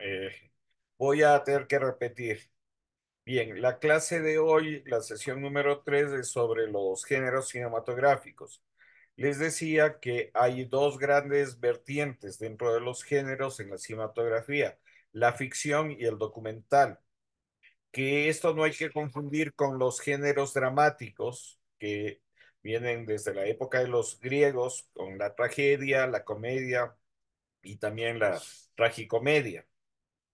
Eh, voy a tener que repetir. Bien, la clase de hoy, la sesión número 3, es sobre los géneros cinematográficos. Les decía que hay dos grandes vertientes dentro de los géneros en la cinematografía, la ficción y el documental. Que esto no hay que confundir con los géneros dramáticos que vienen desde la época de los griegos, con la tragedia, la comedia y también la tragicomedia.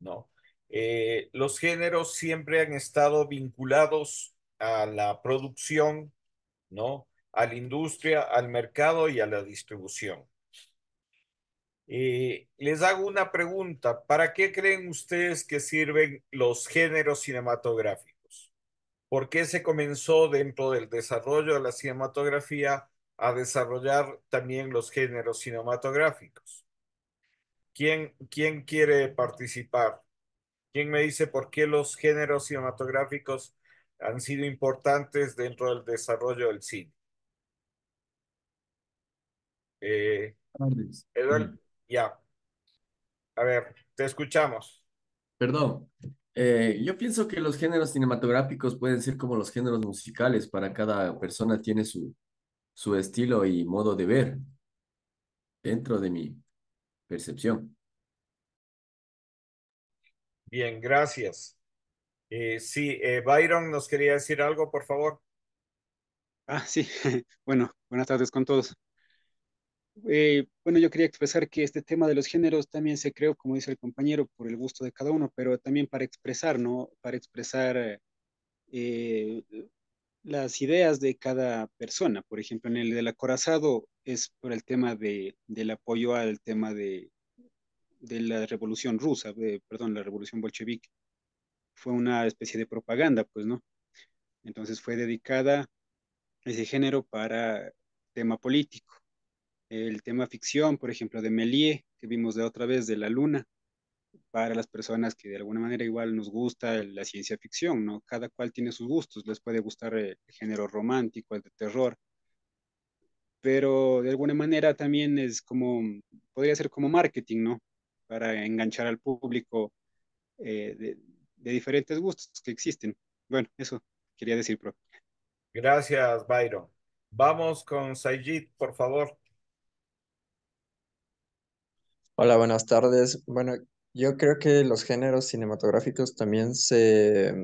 ¿no? Eh, los géneros siempre han estado vinculados a la producción, ¿no? A la industria, al mercado y a la distribución. Eh, les hago una pregunta. ¿Para qué creen ustedes que sirven los géneros cinematográficos? ¿Por qué se comenzó dentro del desarrollo de la cinematografía a desarrollar también los géneros cinematográficos? ¿Quién, quiere participar? ¿Quién me dice por qué los géneros cinematográficos han sido importantes dentro del desarrollo del cine? Eh, ya. A ver, te escuchamos. Perdón. Eh, yo pienso que los géneros cinematográficos pueden ser como los géneros musicales, para cada persona tiene su, su estilo y modo de ver. Dentro de mi Percepción. Bien, gracias. Eh, sí, eh, Byron nos quería decir algo, por favor. Ah, sí. Bueno, buenas tardes con todos. Eh, bueno, yo quería expresar que este tema de los géneros también se creó, como dice el compañero, por el gusto de cada uno, pero también para expresar, ¿no? Para expresar las ideas de cada persona. Por ejemplo, en el del acorazado, es por el tema de, del apoyo al tema de, la revolución rusa, perdón, la revolución bolchevique. Fue una especie de propaganda, pues, ¿no? Entonces fue dedicada ese género para tema político. El tema ficción, por ejemplo, de Méliès, que vimos de otra vez, de La Luna, para las personas que de alguna manera igual nos gusta la ciencia ficción, ¿no? Cada cual tiene sus gustos, les puede gustar el género romántico, el de terror, pero de alguna manera también es como, podría ser como marketing, ¿no? Para enganchar al público eh, de, diferentes gustos que existen. Bueno, eso quería decir, profe. Gracias, Byron. Vamos con Sayid, por favor. Hola, buenas tardes. Bueno, yo creo que los géneros cinematográficos también se,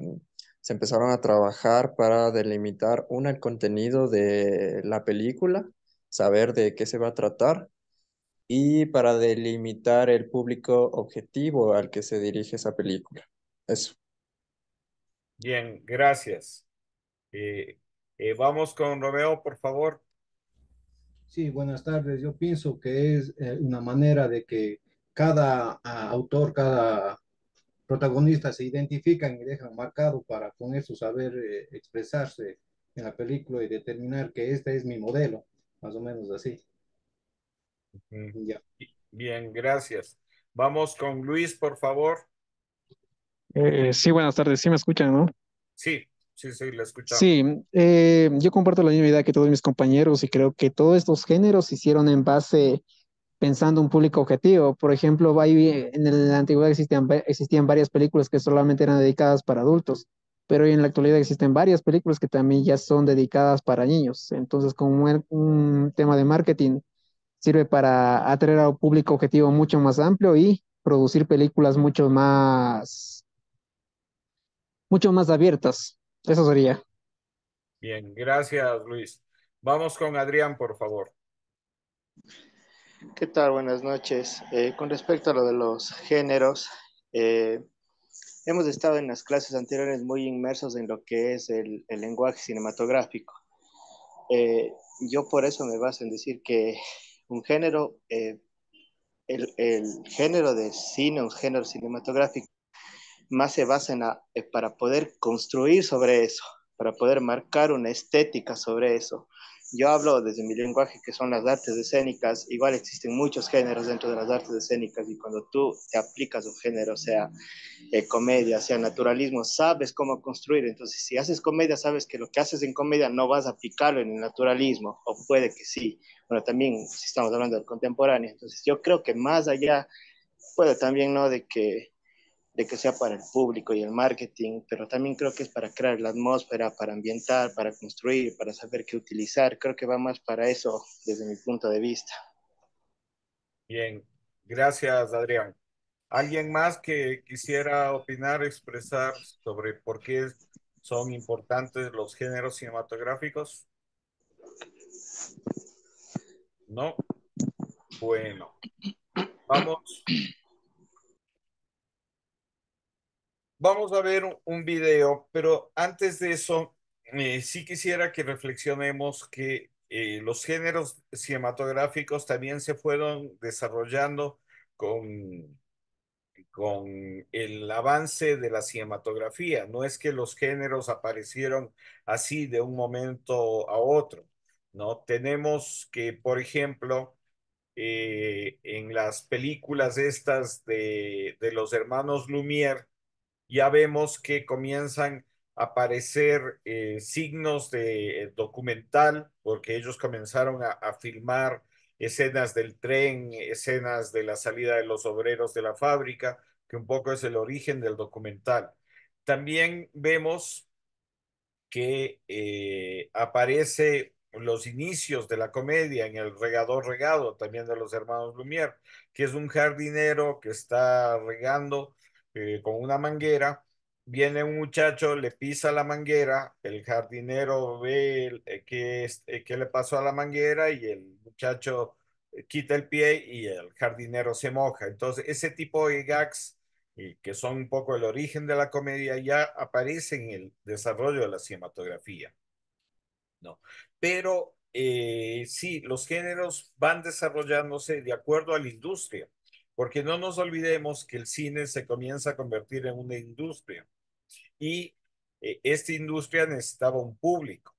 se empezaron a trabajar para delimitar, una, el contenido de la película saber de qué se va a tratar y para delimitar el público objetivo al que se dirige esa película. Eso. Bien, gracias. Eh, eh, vamos con Romeo, por favor. Sí, buenas tardes. Yo pienso que es eh, una manera de que cada ah, autor, cada protagonista se identifican y dejan marcado para con eso saber expresarse en la película y determinar que este es mi modelo más o menos así. Bien, gracias. Vamos con Luis, por favor. Eh, sí, buenas tardes. Sí me escuchan, ¿no? Sí, sí, sí, la escuchamos. Sí, eh, yo comparto la misma idea que todos mis compañeros y creo que todos estos géneros se hicieron en base pensando un público objetivo. Por ejemplo, en la antigüedad existían, existían varias películas que solamente eran dedicadas para adultos pero hoy en la actualidad existen varias películas que también ya son dedicadas para niños. Entonces, como un tema de marketing, sirve para atraer a un público objetivo mucho más amplio y producir películas mucho más, mucho más abiertas. Eso sería. Bien, gracias Luis. Vamos con Adrián, por favor. ¿Qué tal? Buenas noches. Eh, con respecto a lo de los géneros, eh, hemos estado en las clases anteriores muy inmersos en lo que es el, el lenguaje cinematográfico. Eh, yo por eso me baso en decir que un género, eh, el, el, género de cine, un género cinematográfico, más se basa en eh, para poder construir sobre eso, para poder marcar una estética sobre eso, yo hablo desde mi lenguaje que son las artes escénicas. Igual existen muchos géneros dentro de las artes escénicas y cuando tú te aplicas un género, sea eh, comedia, sea naturalismo, sabes cómo construir. Entonces, si haces comedia, sabes que lo que haces en comedia no vas a aplicarlo en el naturalismo, o puede que sí. Bueno, también si estamos hablando del contemporáneo. Entonces, yo creo que más allá, puede también, ¿no? De que que sea para el público y el marketing, pero también creo que es para crear la atmósfera, para ambientar, para construir, para saber qué utilizar. Creo que va más para eso desde mi punto de vista. Bien, gracias Adrián. ¿Alguien más que quisiera opinar, expresar sobre por qué son importantes los géneros cinematográficos? No. Bueno, vamos Vamos a ver un video, pero antes de eso, eh, sí quisiera que reflexionemos que eh, los géneros cinematográficos también se fueron desarrollando con, con el avance de la cinematografía. No es que los géneros aparecieron así de un momento a otro. ¿no? Tenemos que, por ejemplo, eh, en las películas estas de, de los hermanos Lumière, ya vemos que comienzan a aparecer eh, signos de eh, documental, porque ellos comenzaron a, filmar escenas del tren, escenas de la salida de los obreros de la fábrica, que un poco es el origen del documental. También vemos que aparecen eh, aparece los inicios de la comedia en el regador regado, también de los hermanos Lumière, que es un jardinero que está regando eh, con una manguera. Viene un muchacho, le pisa la manguera, el jardinero ve eh, qué, eh, le pasó a la manguera y el muchacho quita el pie y el jardinero se moja. Entonces, ese tipo de gags que son un poco el origen de la comedia, ya aparece en el desarrollo de la cinematografía. Pero sí, los géneros van desarrollándose de acuerdo a la industria porque no nos olvidemos que el cine se comienza a convertir en una industria y eh, esta industria necesitaba un público.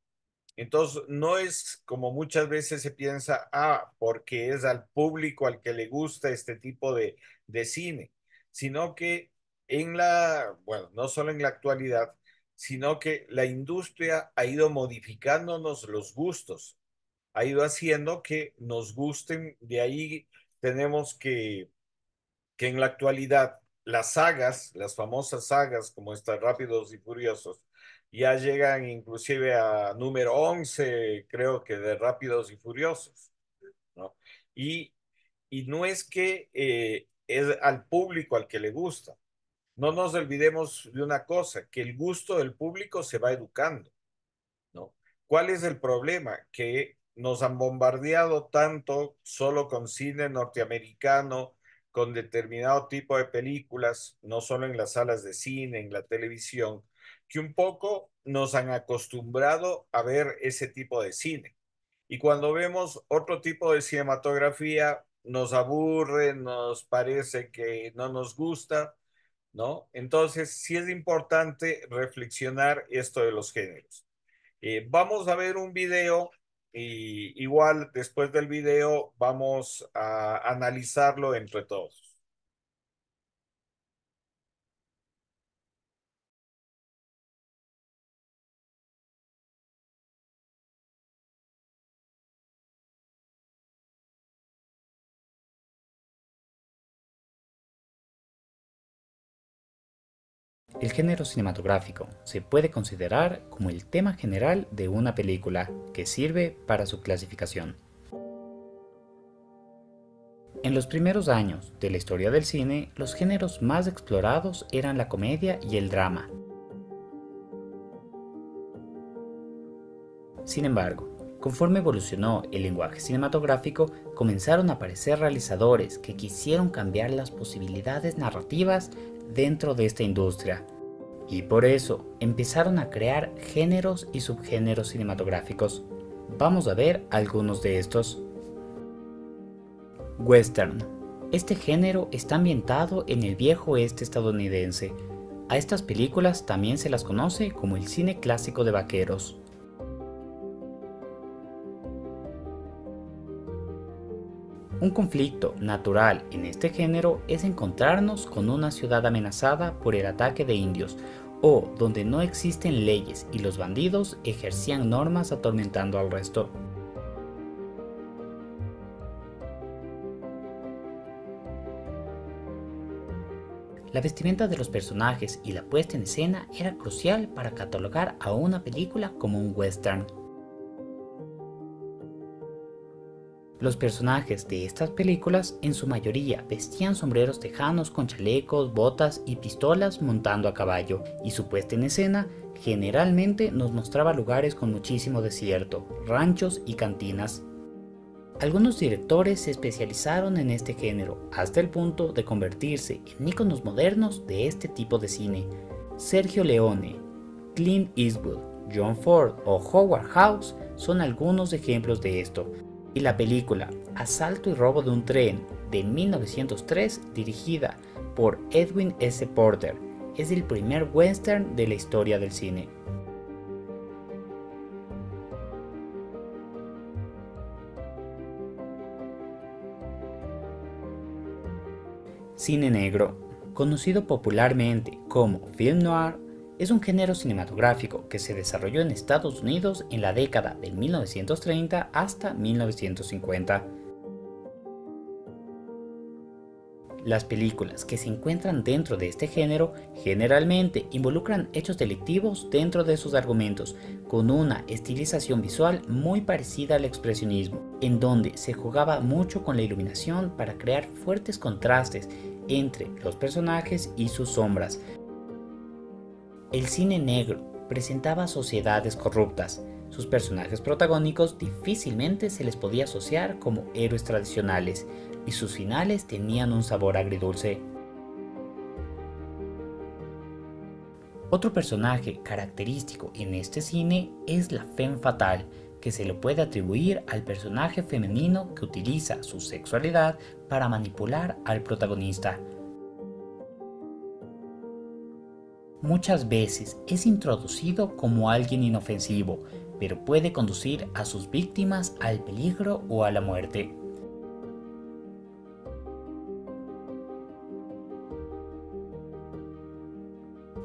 Entonces, no es como muchas veces se piensa, ah, porque es al público al que le gusta este tipo de, de cine, sino que en la, bueno, no solo en la actualidad, sino que la industria ha ido modificándonos los gustos, ha ido haciendo que nos gusten, de ahí tenemos que que en la actualidad las sagas, las famosas sagas como estas Rápidos y Furiosos, ya llegan inclusive a número 11, creo que de Rápidos y Furiosos. ¿no? Y, no es que eh, es al público al que le gusta. No nos olvidemos de una cosa, que el gusto del público se va educando. ¿no? ¿Cuál es el problema? Que nos han bombardeado tanto solo con cine norteamericano, con determinado tipo de películas, no solo en las salas de cine, en la televisión, que un poco nos han acostumbrado a ver ese tipo de cine. Y cuando vemos otro tipo de cinematografía, nos aburre, nos parece que no nos gusta, ¿no? Entonces, sí es importante reflexionar esto de los géneros. Eh, vamos a ver un video y igual después del video vamos a analizarlo entre todos. El género cinematográfico se puede considerar como el tema general de una película que sirve para su clasificación. En los primeros años de la historia del cine, los géneros más explorados eran la comedia y el drama. Sin embargo, Conforme evolucionó el lenguaje cinematográfico, comenzaron a aparecer realizadores que quisieron cambiar las posibilidades narrativas dentro de esta industria. Y por eso empezaron a crear géneros y subgéneros cinematográficos. Vamos a ver algunos de estos. Western. Este género está ambientado en el viejo oeste estadounidense. A estas películas también se las conoce como el cine clásico de vaqueros. Un conflicto natural en este género es encontrarnos con una ciudad amenazada por el ataque de indios o donde no existen leyes y los bandidos ejercían normas atormentando al resto. La vestimenta de los personajes y la puesta en escena era crucial para catalogar a una película como un western Los personajes de estas películas en su mayoría vestían sombreros tejanos con chalecos, botas y pistolas montando a caballo, y su puesta en escena generalmente nos mostraba lugares con muchísimo desierto, ranchos y cantinas. Algunos directores se especializaron en este género, hasta el punto de convertirse en íconos modernos de este tipo de cine. Sergio Leone, Clint Eastwood, John Ford o Howard House son algunos ejemplos de esto, y la película Asalto y Robo de un Tren de 1903 dirigida por Edwin S. Porter. Es el primer western de la historia del cine. Cine negro, conocido popularmente como film noir, es un género cinematográfico que se desarrolló en Estados Unidos en la década de 1930 hasta 1950. Las películas que se encuentran dentro de este género generalmente involucran hechos delictivos dentro de sus argumentos, con una estilización visual muy parecida al expresionismo, en donde se jugaba mucho con la iluminación para crear fuertes contrastes entre los personajes y sus sombras, el cine negro presentaba sociedades corruptas. Sus personajes protagónicos difícilmente se les podía asociar como héroes tradicionales y sus finales tenían un sabor agridulce. Otro personaje característico en este cine es la femme fatal, que se le puede atribuir al personaje femenino que utiliza su sexualidad para manipular al protagonista. muchas veces es introducido como alguien inofensivo, pero puede conducir a sus víctimas al peligro o a la muerte.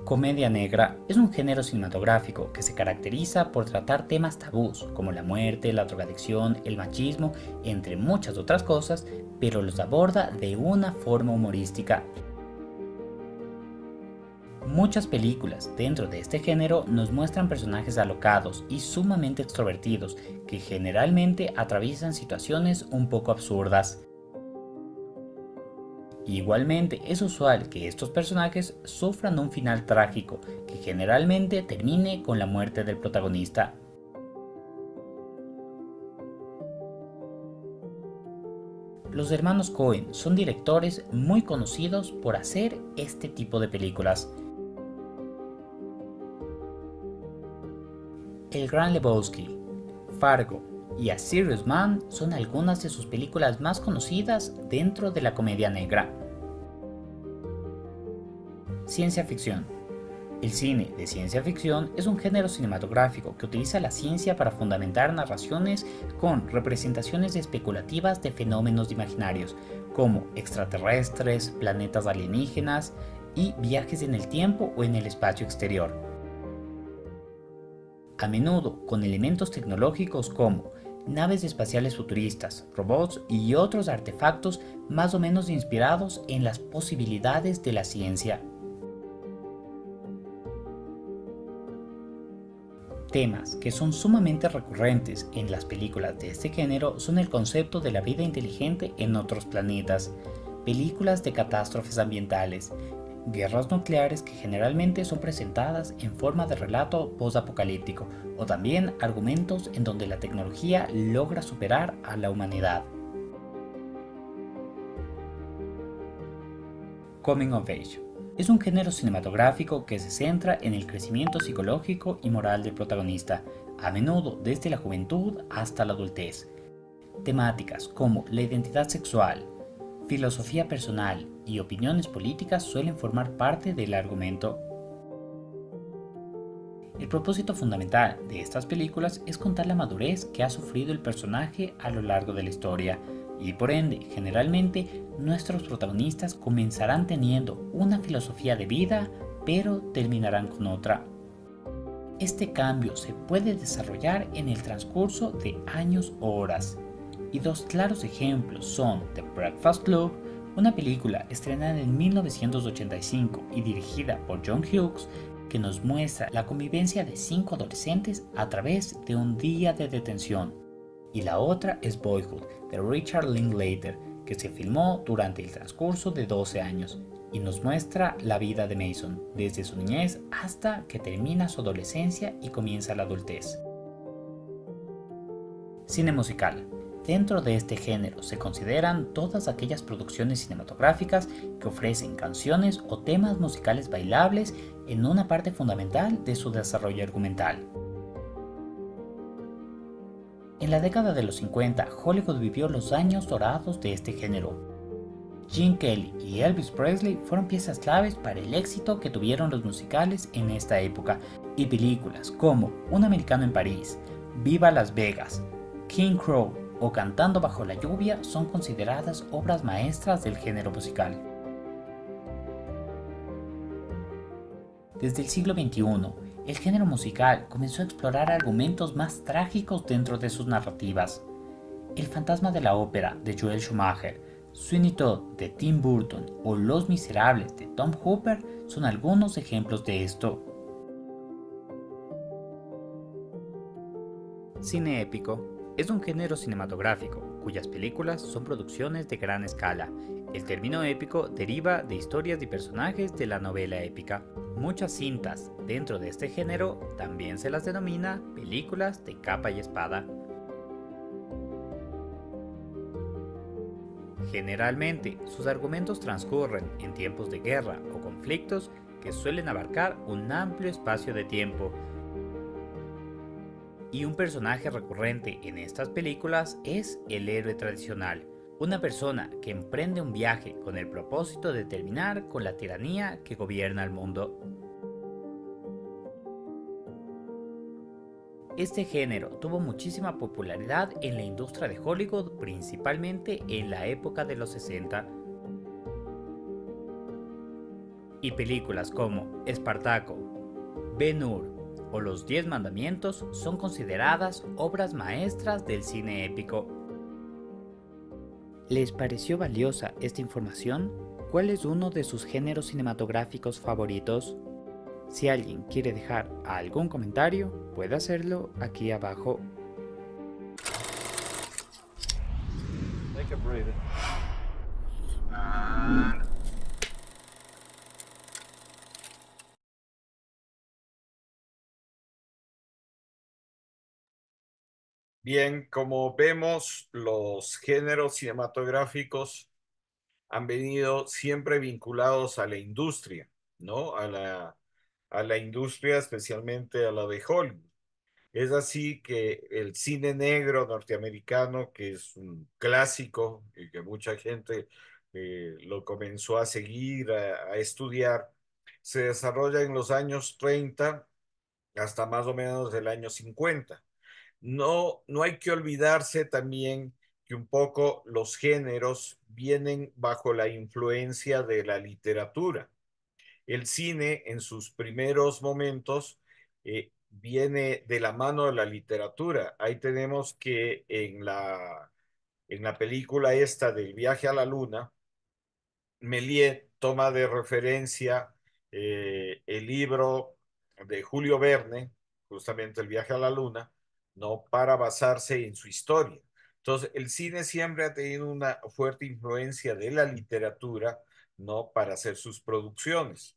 Comedia negra es un género cinematográfico que se caracteriza por tratar temas tabús como la muerte, la drogadicción, el machismo, entre muchas otras cosas, pero los aborda de una forma humorística Muchas películas dentro de este género nos muestran personajes alocados y sumamente extrovertidos que generalmente atraviesan situaciones un poco absurdas. Igualmente es usual que estos personajes sufran un final trágico que generalmente termine con la muerte del protagonista los hermanos Cohen son directores muy conocidos por hacer este tipo de películas. El Gran Lebowski, Fargo y A Serious Man son algunas de sus películas más conocidas dentro de la comedia negra. Ciencia ficción. El cine de ciencia ficción es un género cinematográfico que utiliza la ciencia para fundamentar narraciones con representaciones especulativas de fenómenos imaginarios, como extraterrestres, planetas alienígenas y viajes en el tiempo o en el espacio exterior a menudo con elementos tecnológicos como naves espaciales futuristas, robots y otros artefactos más o menos inspirados en las posibilidades de la ciencia. Temas que son sumamente recurrentes en las películas de este género son el concepto de la vida inteligente en otros planetas, películas de catástrofes ambientales, guerras nucleares que generalmente son presentadas en forma de relato posapocalíptico o también argumentos en donde la tecnología logra superar a la humanidad. Coming of Age es un género cinematográfico que se centra en el crecimiento psicológico y moral del protagonista, a menudo desde la juventud hasta la adultez. Temáticas como la identidad sexual, filosofía personal, y opiniones políticas suelen formar parte del argumento. El propósito fundamental de estas películas es contar la madurez que ha sufrido el personaje a lo largo de la historia, y por ende, generalmente, nuestros protagonistas comenzarán teniendo una filosofía de vida, pero terminarán con otra. Este cambio se puede desarrollar en el transcurso de años o horas, y dos claros ejemplos son The Breakfast Club una película estrenada en 1985 y dirigida por John Hughes que nos muestra la convivencia de cinco adolescentes a través de un día de detención. Y la otra es Boyhood, de Richard Linklater, que se filmó durante el transcurso de 12 años y nos muestra la vida de Mason, desde su niñez hasta que termina su adolescencia y comienza la adultez. Cine musical, Dentro de este género se consideran todas aquellas producciones cinematográficas que ofrecen canciones o temas musicales bailables en una parte fundamental de su desarrollo argumental. En la década de los 50, Hollywood vivió los años dorados de este género. Jim Kelly y Elvis Presley fueron piezas claves para el éxito que tuvieron los musicales en esta época, y películas como Un americano en París, Viva Las Vegas, King Crow, o Cantando bajo la lluvia son consideradas obras maestras del género musical. Desde el siglo XXI, el género musical comenzó a explorar argumentos más trágicos dentro de sus narrativas. El fantasma de la ópera de Joel Schumacher, Sweeney Todd de Tim Burton o Los Miserables de Tom Hooper son algunos ejemplos de esto. Cine épico es un género cinematográfico, cuyas películas son producciones de gran escala. El término épico deriva de historias y personajes de la novela épica. Muchas cintas dentro de este género también se las denomina películas de capa y espada. Generalmente, sus argumentos transcurren en tiempos de guerra o conflictos que suelen abarcar un amplio espacio de tiempo, y un personaje recurrente en estas películas es el héroe tradicional, una persona que emprende un viaje con el propósito de terminar con la tiranía que gobierna el mundo. Este género tuvo muchísima popularidad en la industria de Hollywood, principalmente en la época de los 60. Y películas como Espartaco, Ben Hur, los 10 Mandamientos son consideradas obras maestras del cine épico. ¿Les pareció valiosa esta información? ¿Cuál es uno de sus géneros cinematográficos favoritos? Si alguien quiere dejar algún comentario, puede hacerlo aquí abajo. Bien, como vemos, los géneros cinematográficos han venido siempre vinculados a la industria, ¿no? A la, a la industria, especialmente a la de Hollywood. Es así que el cine negro norteamericano, que es un clásico y que mucha gente eh, lo comenzó a seguir, a, estudiar, se desarrolla en los años 30 hasta más o menos el año 50 no, hay que olvidarse también que un poco los géneros vienen bajo la influencia de la literatura. El cine en sus primeros momentos eh, viene de la mano de la literatura. Ahí tenemos que en la, en la película esta del viaje a la luna, Méliès toma de referencia eh, el libro de Julio Verne, justamente el viaje a la luna, ¿no? Para basarse en su historia. Entonces, el cine siempre ha tenido una fuerte influencia de la literatura, ¿no? Para hacer sus producciones.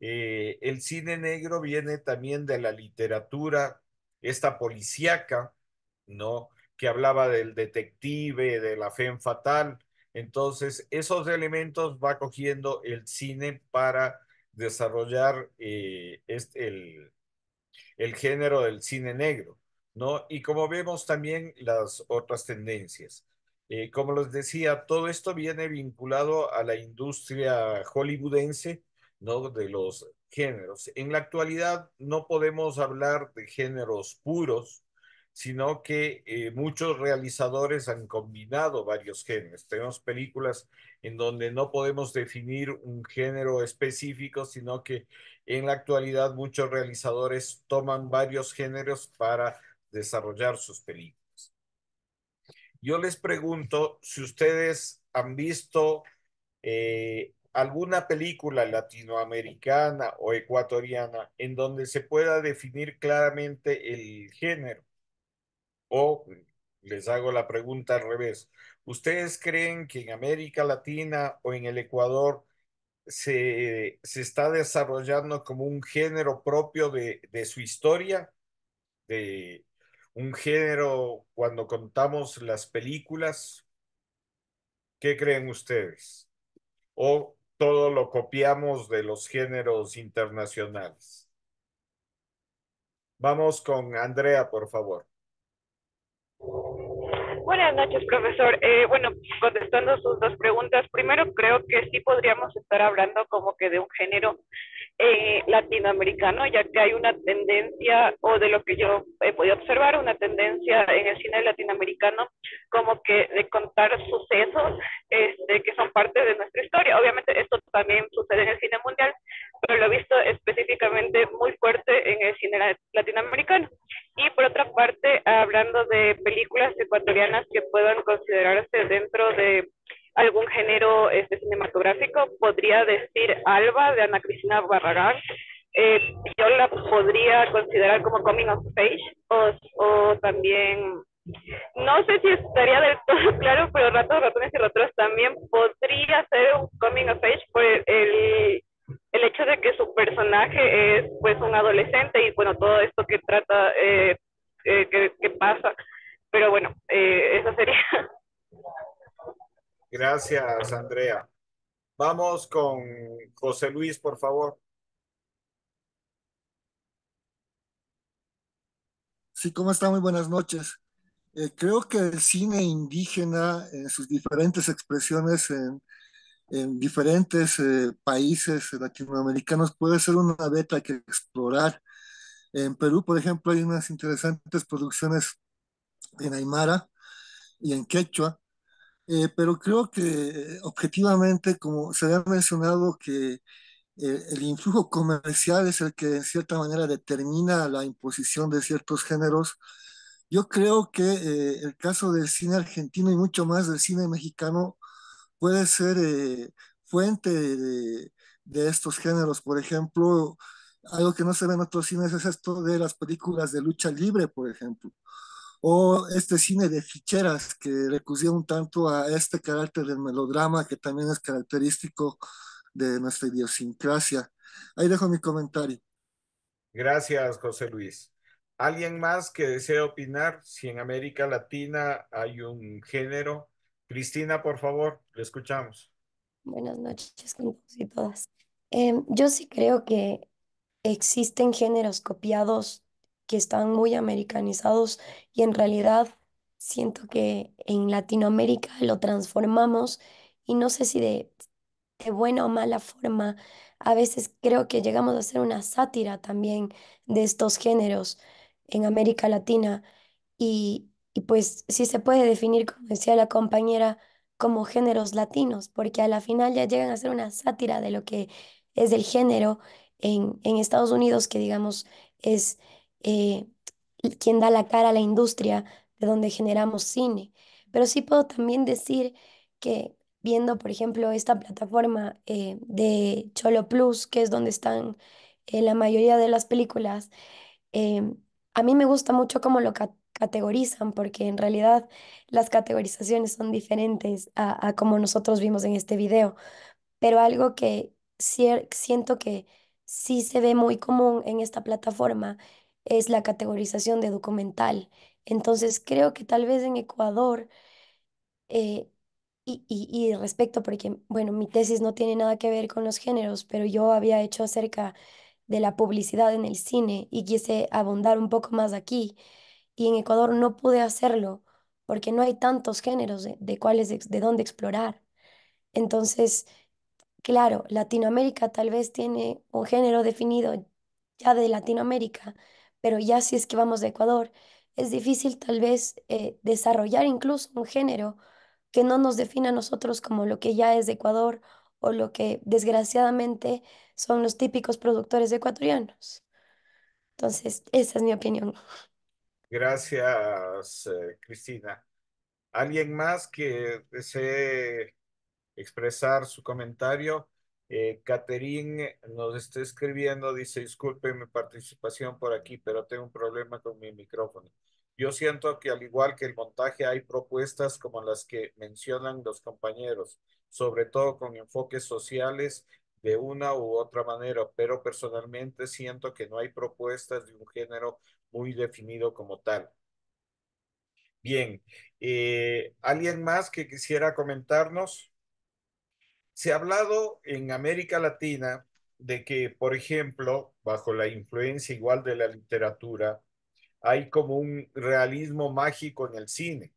Eh, el cine negro viene también de la literatura, esta policíaca, ¿no? Que hablaba del detective, de la fe fatal. Entonces, esos elementos va cogiendo el cine para desarrollar eh, este, el género del cine negro. ¿no? Y como vemos también las otras tendencias. Eh, como les decía, todo esto viene vinculado a la industria hollywoodense, ¿no? De los géneros. En la actualidad no podemos hablar de géneros puros, sino que eh, muchos realizadores han combinado varios géneros. Tenemos películas en donde no podemos definir un género específico, sino que en la actualidad muchos realizadores toman varios géneros para desarrollar sus películas. Yo les pregunto si ustedes han visto eh, alguna película latinoamericana o ecuatoriana en donde se pueda definir claramente el género. O les hago la pregunta al revés. ¿Ustedes creen que en América Latina o en el Ecuador se, está desarrollando como un género propio de, de su historia, de, un género cuando contamos las películas? ¿Qué creen ustedes? ¿O todo lo copiamos de los géneros internacionales? Vamos con Andrea, por favor. Buenas noches, profesor. Eh, bueno, contestando sus dos preguntas, primero creo que sí podríamos estar hablando como que de un género eh, latinoamericano, ya que hay una tendencia, o de lo que yo he podido observar, una tendencia en el cine latinoamericano como que de contar sucesos este, que son parte de nuestra historia. Obviamente esto también sucede en el cine mundial, pero lo he visto específicamente muy fuerte en el cine latinoamericano. Y por otra parte, hablando de películas ecuatorianas que puedan considerarse dentro de algún género este, cinematográfico, podría decir Alba de Ana Cristina Barragán. Eh, yo la podría considerar como coming of age o, o también no sé si estaría del todo claro, pero Ratos, Ratones y Ratones también podría ser un coming of age por el, el hecho de que su personaje es pues un adolescente y bueno, todo esto que trata, eh, eh, que, pasa. Pero bueno, eh, esa sería. Gracias, Andrea. Vamos con José Luis, por favor. Sí, ¿cómo está? Muy buenas noches. Eh, creo que el cine indígena, en sus diferentes expresiones en, diferentes eh, países latinoamericanos, puede ser una beta que explorar. En Perú, por ejemplo, hay unas interesantes producciones en Aymara y en Quechua, eh, pero creo que objetivamente, como se ha mencionado, que eh, el influjo comercial es el que en cierta manera determina la imposición de ciertos géneros. Yo creo que eh, el caso del cine argentino y mucho más del cine mexicano puede ser fuente de estos géneros. Por ejemplo, algo que no se ve en otros cines es esto de las películas de lucha libre, por ejemplo o este cine de ficheras que recurría un tanto a este carácter del melodrama que también es característico de nuestra idiosincrasia. Ahí dejo mi comentario. Gracias, José Luis. ¿Alguien más que desee opinar si en América Latina hay un género? Cristina, por favor, le escuchamos. Buenas noches con todos y todas. Em, yo sí creo que existen géneros copiados que están muy americanizados y en realidad siento que en Latinoamérica lo transformamos y no sé si de, de buena o mala forma, a veces creo que llegamos a hacer una sátira también de estos géneros en América Latina y, pues si se puede definir, como decía la compañera, como géneros latinos, porque a la final ya llegan a ser una sátira de lo que es el género en, en Estados Unidos, que digamos es eh, quien da la cara a la industria de donde generamos cine. Pero sí puedo también decir que viendo, por ejemplo, esta plataforma eh, de Cholo Plus, que es donde están eh, la mayoría de las películas, em, a mí me gusta mucho cómo lo categorizan, porque en realidad las categorizaciones son diferentes a, a como nosotros vimos en este video. Pero algo que siento que sí se ve muy común en esta plataforma es la categorización de documental. Entonces creo que tal vez en Ecuador, eh, y, respecto, porque, bueno, mi tesis no tiene nada que ver con los géneros, pero yo había hecho acerca de la publicidad en el cine y quise abundar un poco más aquí. Y en Ecuador no pude hacerlo porque no hay tantos géneros de, cuáles, de dónde explorar. Entonces, claro, Latinoamérica tal vez tiene un género definido ya de Latinoamérica, pero ya si es que vamos de Ecuador, es difícil tal vez eh, desarrollar incluso un género que no nos defina a nosotros como lo que ya es de Ecuador o lo que desgraciadamente son los típicos productores ecuatorianos. Entonces, esa es mi opinión. Gracias, eh, Cristina. ¿Alguien más que desee expresar su comentario? Eh, nos está escribiendo, dice, disculpe mi participación por aquí, pero tengo un problema con mi micrófono. Yo siento que al igual que el montaje hay propuestas como las que mencionan los compañeros, sobre todo con enfoques sociales de una u otra manera, pero personalmente siento que no hay propuestas de un género muy definido como tal. Bien, eh, ¿alguien más que quisiera comentarnos? Se ha hablado en América Latina de que, por ejemplo, bajo la influencia igual de la literatura, hay como un realismo mágico en el cine.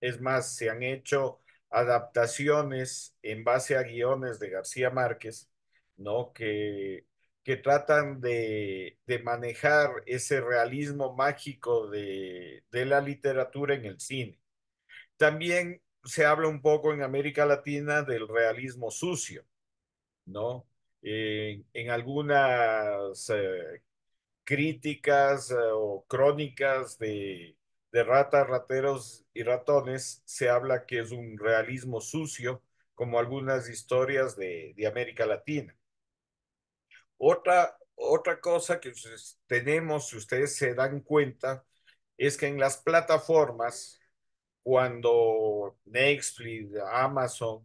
Es más, se han hecho adaptaciones en base a guiones de García Márquez, ¿no? Que, que tratan de, manejar ese realismo mágico de, de la literatura en el cine. También se habla un poco en América Latina del realismo sucio, ¿no? Eh, en algunas eh, críticas eh, o crónicas de, ratas, rateros y ratones, se habla que es un realismo sucio, como algunas historias de, América Latina. Otra, otra cosa que tenemos, si ustedes se dan cuenta, es que en las plataformas cuando Netflix, Amazon,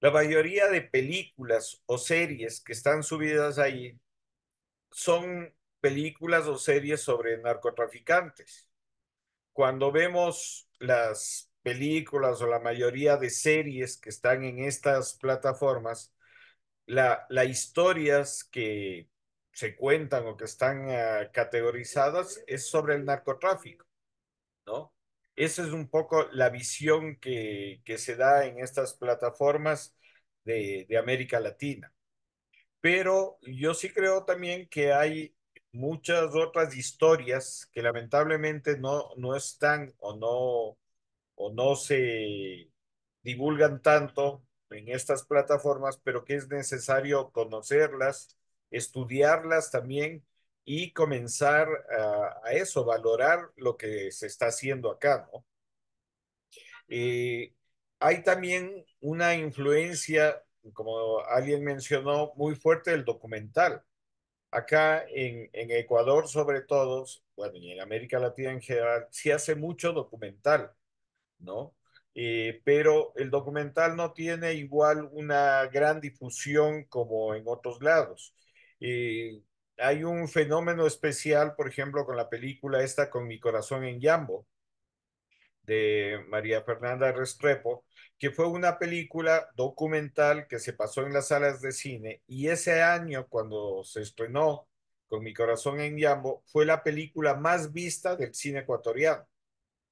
la mayoría de películas o series que están subidas ahí son películas o series sobre narcotraficantes. Cuando vemos las películas o la mayoría de series que están en estas plataformas, la, las historias que se cuentan o que están ah, categorizadas es sobre el narcotráfico, ¿no? Esa es un poco la visión que, se da en estas plataformas de, América Latina. Pero yo sí creo también que hay muchas otras historias que lamentablemente no, no están o no, o no se divulgan tanto en estas plataformas, pero que es necesario conocerlas, estudiarlas también y comenzar a, eso, valorar lo que se está haciendo acá, ¿no? Eh, hay también una influencia, como alguien mencionó, muy fuerte del documental. Acá en, Ecuador, sobre todo, bueno, y en América Latina en general, se hace mucho documental, ¿no? Eh, pero el documental no tiene igual una gran difusión como en otros lados. Eh, hay un fenómeno especial, por ejemplo, con la película esta, Con mi corazón en Yambo, de María Fernanda Restrepo, que fue una película documental que se pasó en las salas de cine y ese año cuando se estrenó con mi corazón en Yambo, fue la película más vista del cine ecuatoriano.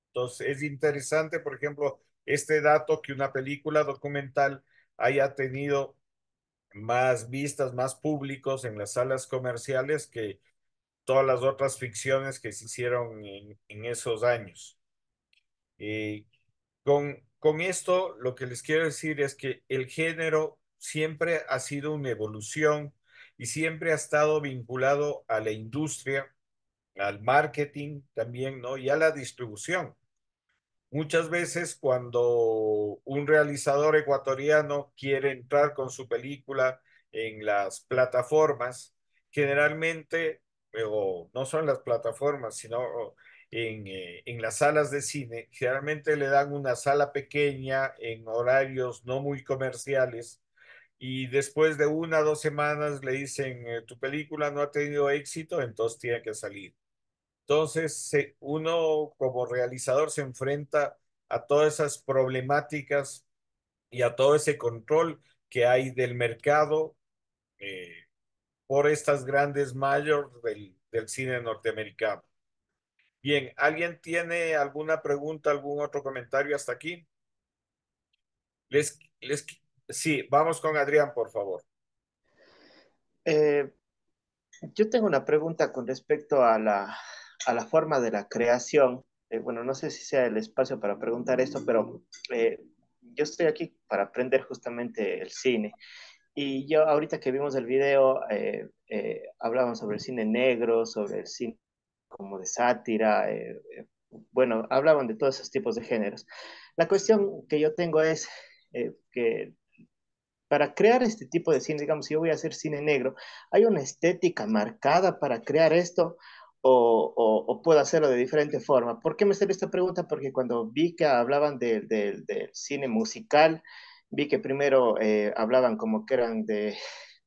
Entonces, es interesante, por ejemplo, este dato que una película documental haya tenido más vistas, más públicos en las salas comerciales que todas las otras ficciones que se hicieron en, esos años. Eh, con, con esto lo que les quiero decir es que el género siempre ha sido una evolución y siempre ha estado vinculado a la industria, al marketing también, ¿no? Y a la distribución. Muchas veces cuando un realizador ecuatoriano quiere entrar con su película en las plataformas, generalmente, o no son las plataformas, sino en, eh, en, las salas de cine, generalmente le dan una sala pequeña en horarios no muy comerciales y después de una o dos semanas le dicen, eh, tu película no ha tenido éxito, entonces tiene que salir. Entonces, uno como realizador se enfrenta a todas esas problemáticas y a todo ese control que hay del mercado eh, por estas grandes mayores del, cine norteamericano. Bien, ¿alguien tiene alguna pregunta, algún otro comentario hasta aquí? Les, les, sí, vamos con Adrián, por favor. Eh, yo tengo una pregunta con respecto a la, a la forma de la creación, eh, bueno, no sé si sea el espacio para preguntar esto, pero eh, yo estoy aquí para aprender justamente el cine. Y yo ahorita que vimos el video, eh, hablaban sobre el cine negro, sobre el cine como de sátira, bueno, hablaban de todos esos tipos de géneros. La cuestión que yo tengo es que para crear este tipo de cine, digamos, si yo voy a hacer cine negro, ¿hay una estética marcada para crear esto? o, puedo hacerlo de diferente forma. ¿Por qué me sirve esta pregunta? Porque cuando vi que hablaban del cine musical, vi que primero eh, hablaban como que eran de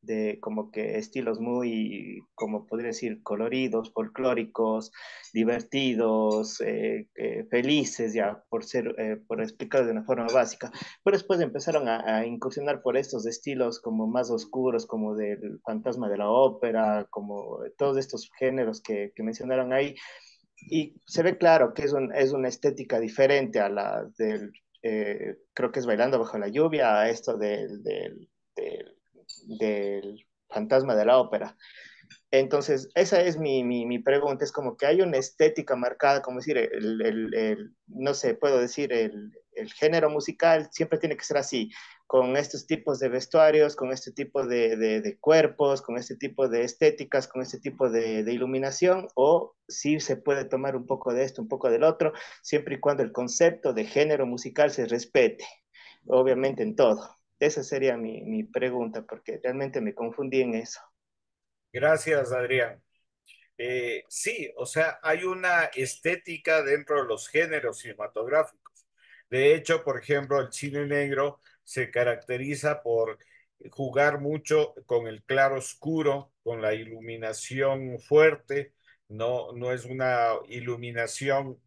de como que estilos muy, como podría decir, coloridos, folclóricos, divertidos, eh, eh, felices, ya, por ser, eh, por explicar de una forma básica. Pero después empezaron a, incursionar por estos estilos como más oscuros, como del fantasma de la ópera, como todos estos géneros que, mencionaron ahí. Y se ve claro que es, un, es una estética diferente a la del, creo que es Bailando bajo la lluvia, a esto del del fantasma de la ópera. Entonces, esa es mi, pregunta, es como que hay una estética marcada, como decir, el, no sé, puedo decir, el, género musical siempre tiene que ser así, con estos tipos de vestuarios, con este tipo de, cuerpos, con este tipo de estéticas, con este tipo de, iluminación, o si se puede tomar un poco de esto, un poco del otro, siempre y cuando el concepto de género musical se respete, obviamente en todo. Esa sería mi, pregunta, porque realmente me confundí en eso. Gracias, Adrián. Eh, sí, o sea, hay una estética dentro de los géneros cinematográficos. De hecho, por ejemplo, el cine negro se caracteriza por jugar mucho con el claro oscuro, con la iluminación fuerte, no, no es una iluminación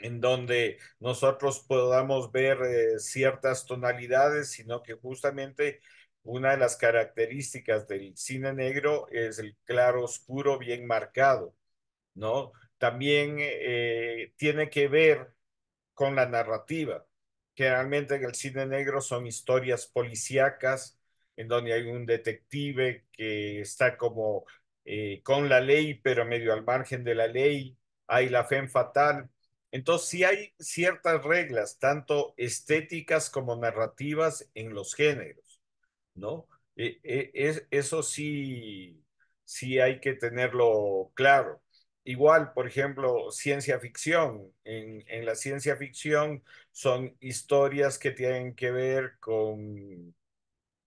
en donde nosotros podamos ver eh, ciertas tonalidades, sino que justamente una de las características del cine negro es el claro oscuro bien marcado, ¿no? También eh, tiene que ver con la narrativa. Generalmente en el cine negro son historias policíacas, en donde hay un detective que está como eh, con la ley, pero medio al margen de la ley. Hay la fe en fatal, entonces, sí hay ciertas reglas, tanto estéticas como narrativas en los géneros, ¿no? E, e, eso sí, sí hay que tenerlo claro. Igual, por ejemplo, ciencia ficción. En, en la ciencia ficción son historias que tienen que ver con,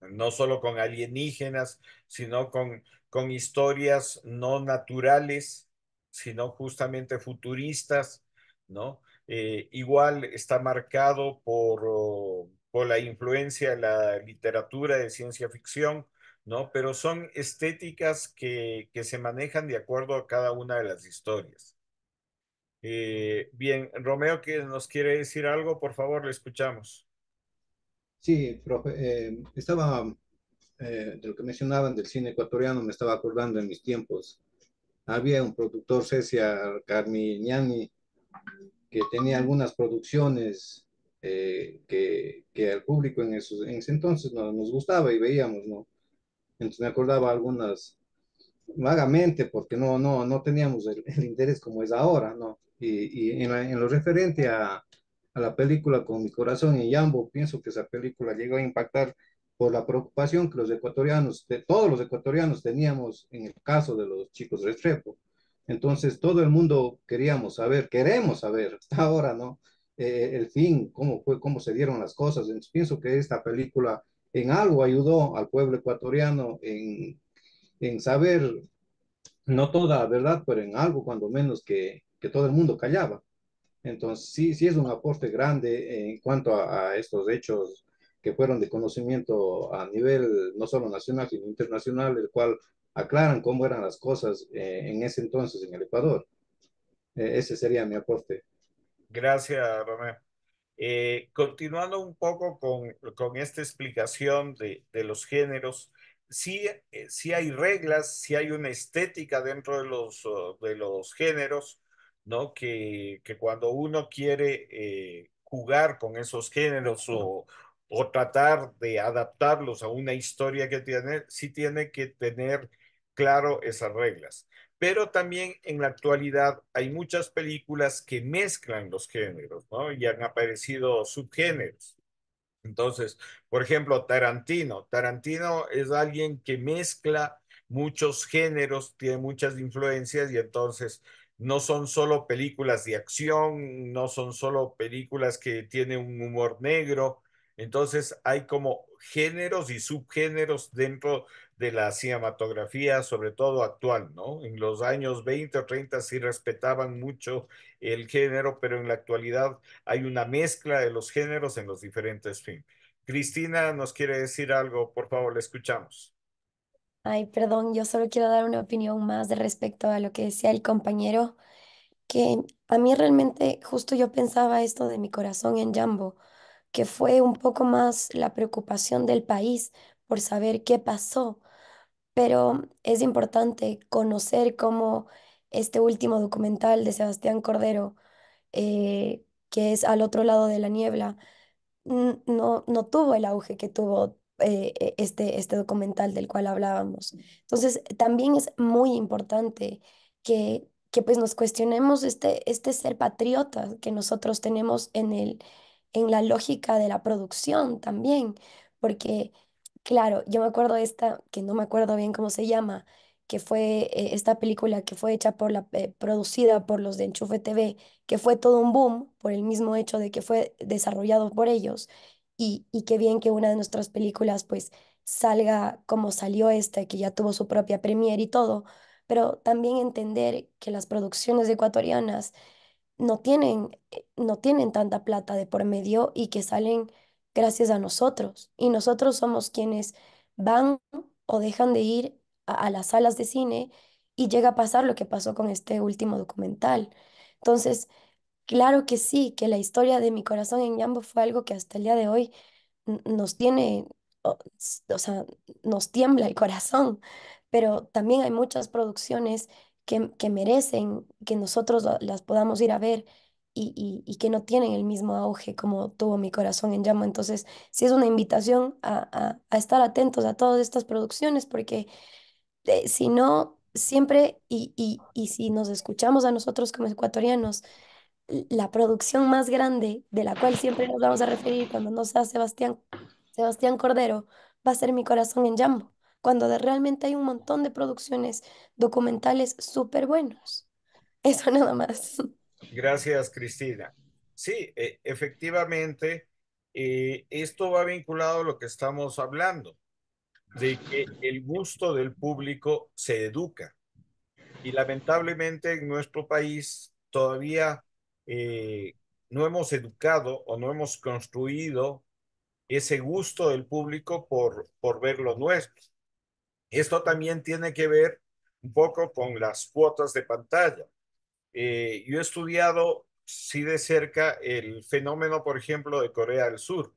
no solo con alienígenas, sino con, con historias no naturales, sino justamente futuristas ¿no? Eh, igual está marcado por, oh, por la influencia de la literatura de ciencia ficción, ¿no? Pero son estéticas que, se manejan de acuerdo a cada una de las historias. Eh, bien, Romeo, que nos quiere decir algo, por favor, le escuchamos. Sí, eh, estaba, de lo que mencionaban del cine ecuatoriano, me estaba acordando en mis tiempos. Había un productor, Cecia Carmignani, que tenía algunas producciones eh, que, que, al público en, esos, en ese entonces nos gustaba y veíamos, ¿no? Entonces me acordaba algunas vagamente, porque no, no, no teníamos el, interés como es ahora, ¿no? Y, en, en, lo referente a, la película Con mi corazón y Yambo, pienso que esa película llegó a impactar por la preocupación que los ecuatorianos, de, todos los ecuatorianos teníamos en el caso de los chicos de entonces todo el mundo queríamos saber, queremos saber, hasta ahora, ¿no? Eh, el fin, cómo fue, cómo se dieron las cosas. Entonces, pienso que esta película en algo ayudó al pueblo ecuatoriano en, en saber, no toda verdad, pero en algo cuando menos que, que todo el mundo callaba. Entonces, sí, sí es un aporte grande en cuanto a estos hechos que fueron de conocimiento a nivel no solo nacional, sino internacional, el cual aclaran cómo eran las cosas eh, en ese entonces en el Ecuador. E, ese sería mi aporte. Gracias, Ramón eh, continuando un poco con, con esta explicación de, de los géneros, sí, eh, sí, hay reglas, sí hay una estética dentro de los, de los géneros, ¿no? Que, que cuando uno quiere jugar con esos géneros o, o tratar de adaptarlos a una historia que tiene, sí tiene que tener claro esas reglas. Pero también en la actualidad hay muchas películas que mezclan los géneros, ¿no? Y han aparecido subgéneros. Entonces, por ejemplo, Tarantino. Tarantino es alguien que mezcla muchos géneros, tiene muchas influencias y entonces no son solo películas de acción, no son solo películas que tienen un humor negro. Entonces hay como géneros y subgéneros dentro de la cinematografía, sobre todo actual, ¿no? En los años 20 o 30 sí respetaban mucho el género, pero en la actualidad hay una mezcla de los géneros en los diferentes films. Cristina nos quiere decir algo, por favor, le escuchamos. Ay, perdón, yo solo quiero dar una opinión más de respecto a lo que decía el compañero, que a mí realmente justo yo pensaba esto de mi corazón en Jambo, que fue un poco más la preocupación del país por saber qué pasó, pero es importante conocer cómo este último documental de Sebastián Cordero, eh, que es Al otro lado de la niebla, no, no tuvo el auge que tuvo eh, e-, este, este documental del cual hablábamos. Entonces, también es muy importante que, que pues nos cuestionemos este, este ser patriota que nosotros tenemos en, el, en la lógica de la producción también, porque Claro, yo me acuerdo esta, que no me acuerdo bien cómo se llama, que fue eh, esta película que fue hecha por la, eh, producida por los de Enchufe TV, que fue todo un boom por el mismo hecho de que fue desarrollado por ellos y, y qué bien que una de nuestras películas pues salga como salió esta, que ya tuvo su propia premiere y todo, pero también entender que las producciones ecuatorianas no tienen, eh, no tienen tanta plata de por medio y que salen gracias a nosotros. Y nosotros somos quienes van o dejan de ir a, las salas de cine y llega a pasar lo que pasó con este último documental. Entonces, claro que sí, que la historia de mi corazón en Yambo fue algo que hasta el día de hoy nos tiene, sea, nos tiembla el corazón, pero también hay muchas producciones que, que merecen que nosotros las podamos ir a ver y, y, que no tienen el mismo auge como tuvo mi corazón en Llamo Entonces, sí es una invitación a, a, estar atentos a todas estas producciones, porque eh, si no, siempre, y, y, y si nos escuchamos a nosotros como ecuatorianos, la producción más grande de la cual siempre nos vamos a referir cuando no sea Sebastián, Sebastián Cordero, va a ser mi corazón en Llamo cuando de, realmente hay un montón de producciones documentales súper buenos. Eso nada más. Gracias, Cristina. Sí, e, efectivamente, eh, esto va vinculado a lo que estamos hablando, de que el gusto del público se educa. Y lamentablemente en nuestro país todavía eh, no hemos educado o no hemos construido ese gusto del público por, por ver lo nuestro. Esto también tiene que ver un poco con las cuotas de pantalla. Eh, yo he estudiado, sí de cerca, el fenómeno, por ejemplo, de Corea del Sur.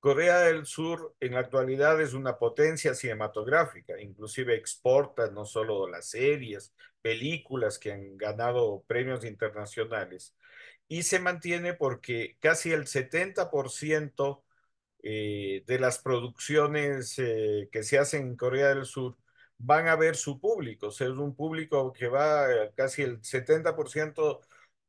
Corea del Sur en la actualidad es una potencia cinematográfica, inclusive exporta no solo las series, películas que han ganado premios internacionales, y se mantiene porque casi el 70% eh, de las producciones eh, que se hacen en Corea del Sur van a ver su público, es un público que va eh, casi el 70%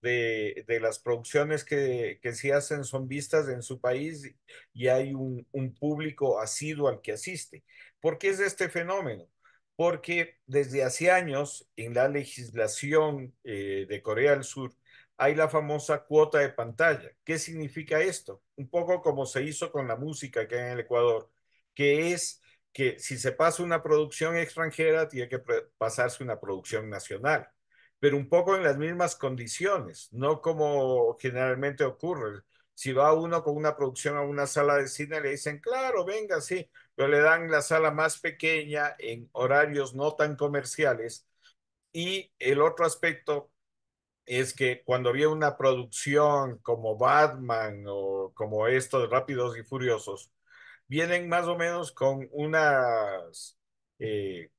de, las producciones que, se hacen son vistas en su país y hay un, público asiduo al que asiste. ¿Por qué es este fenómeno? Porque desde hace años en la legislación eh, de Corea del Sur hay la famosa cuota de pantalla. ¿Qué significa esto? Un poco como se hizo con la música acá en el Ecuador, que es que si se pasa una producción extranjera, tiene que pasarse una producción nacional, pero un poco en las mismas condiciones, no como generalmente ocurre. Si va uno con una producción a una sala de cine, le dicen, claro, venga, sí, pero le dan la sala más pequeña en horarios no tan comerciales. Y el otro aspecto es que cuando había una producción como Batman o como esto de Rápidos y Furiosos, vienen más o menos con unas eh,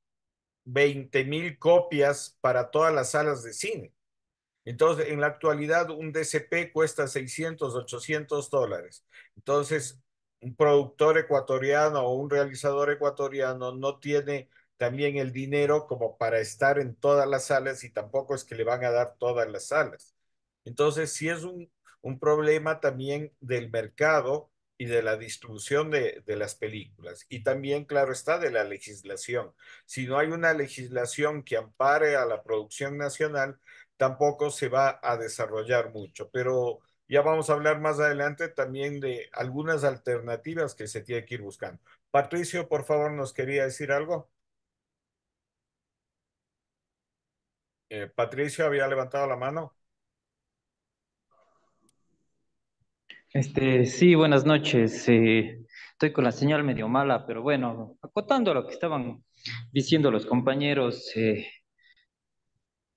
20 mil copias para todas las salas de cine. Entonces, en la actualidad, un DCP cuesta 600, 800 dólares. Entonces, un productor ecuatoriano o un realizador ecuatoriano no tiene también el dinero como para estar en todas las salas y tampoco es que le van a dar todas las salas. Entonces, sí es un, un problema también del mercado y de la distribución de, las películas y también, claro está, de la legislación. Si no hay una legislación que ampare a la producción nacional, tampoco se va a desarrollar mucho, pero ya vamos a hablar más adelante también de algunas alternativas que se tiene que ir buscando. Patricio, por favor, nos quería decir algo. Eh, Patricio había levantado la mano. Este, sí, buenas noches. Eh, estoy con la señal medio mala, pero bueno, acotando lo que estaban diciendo los compañeros eh,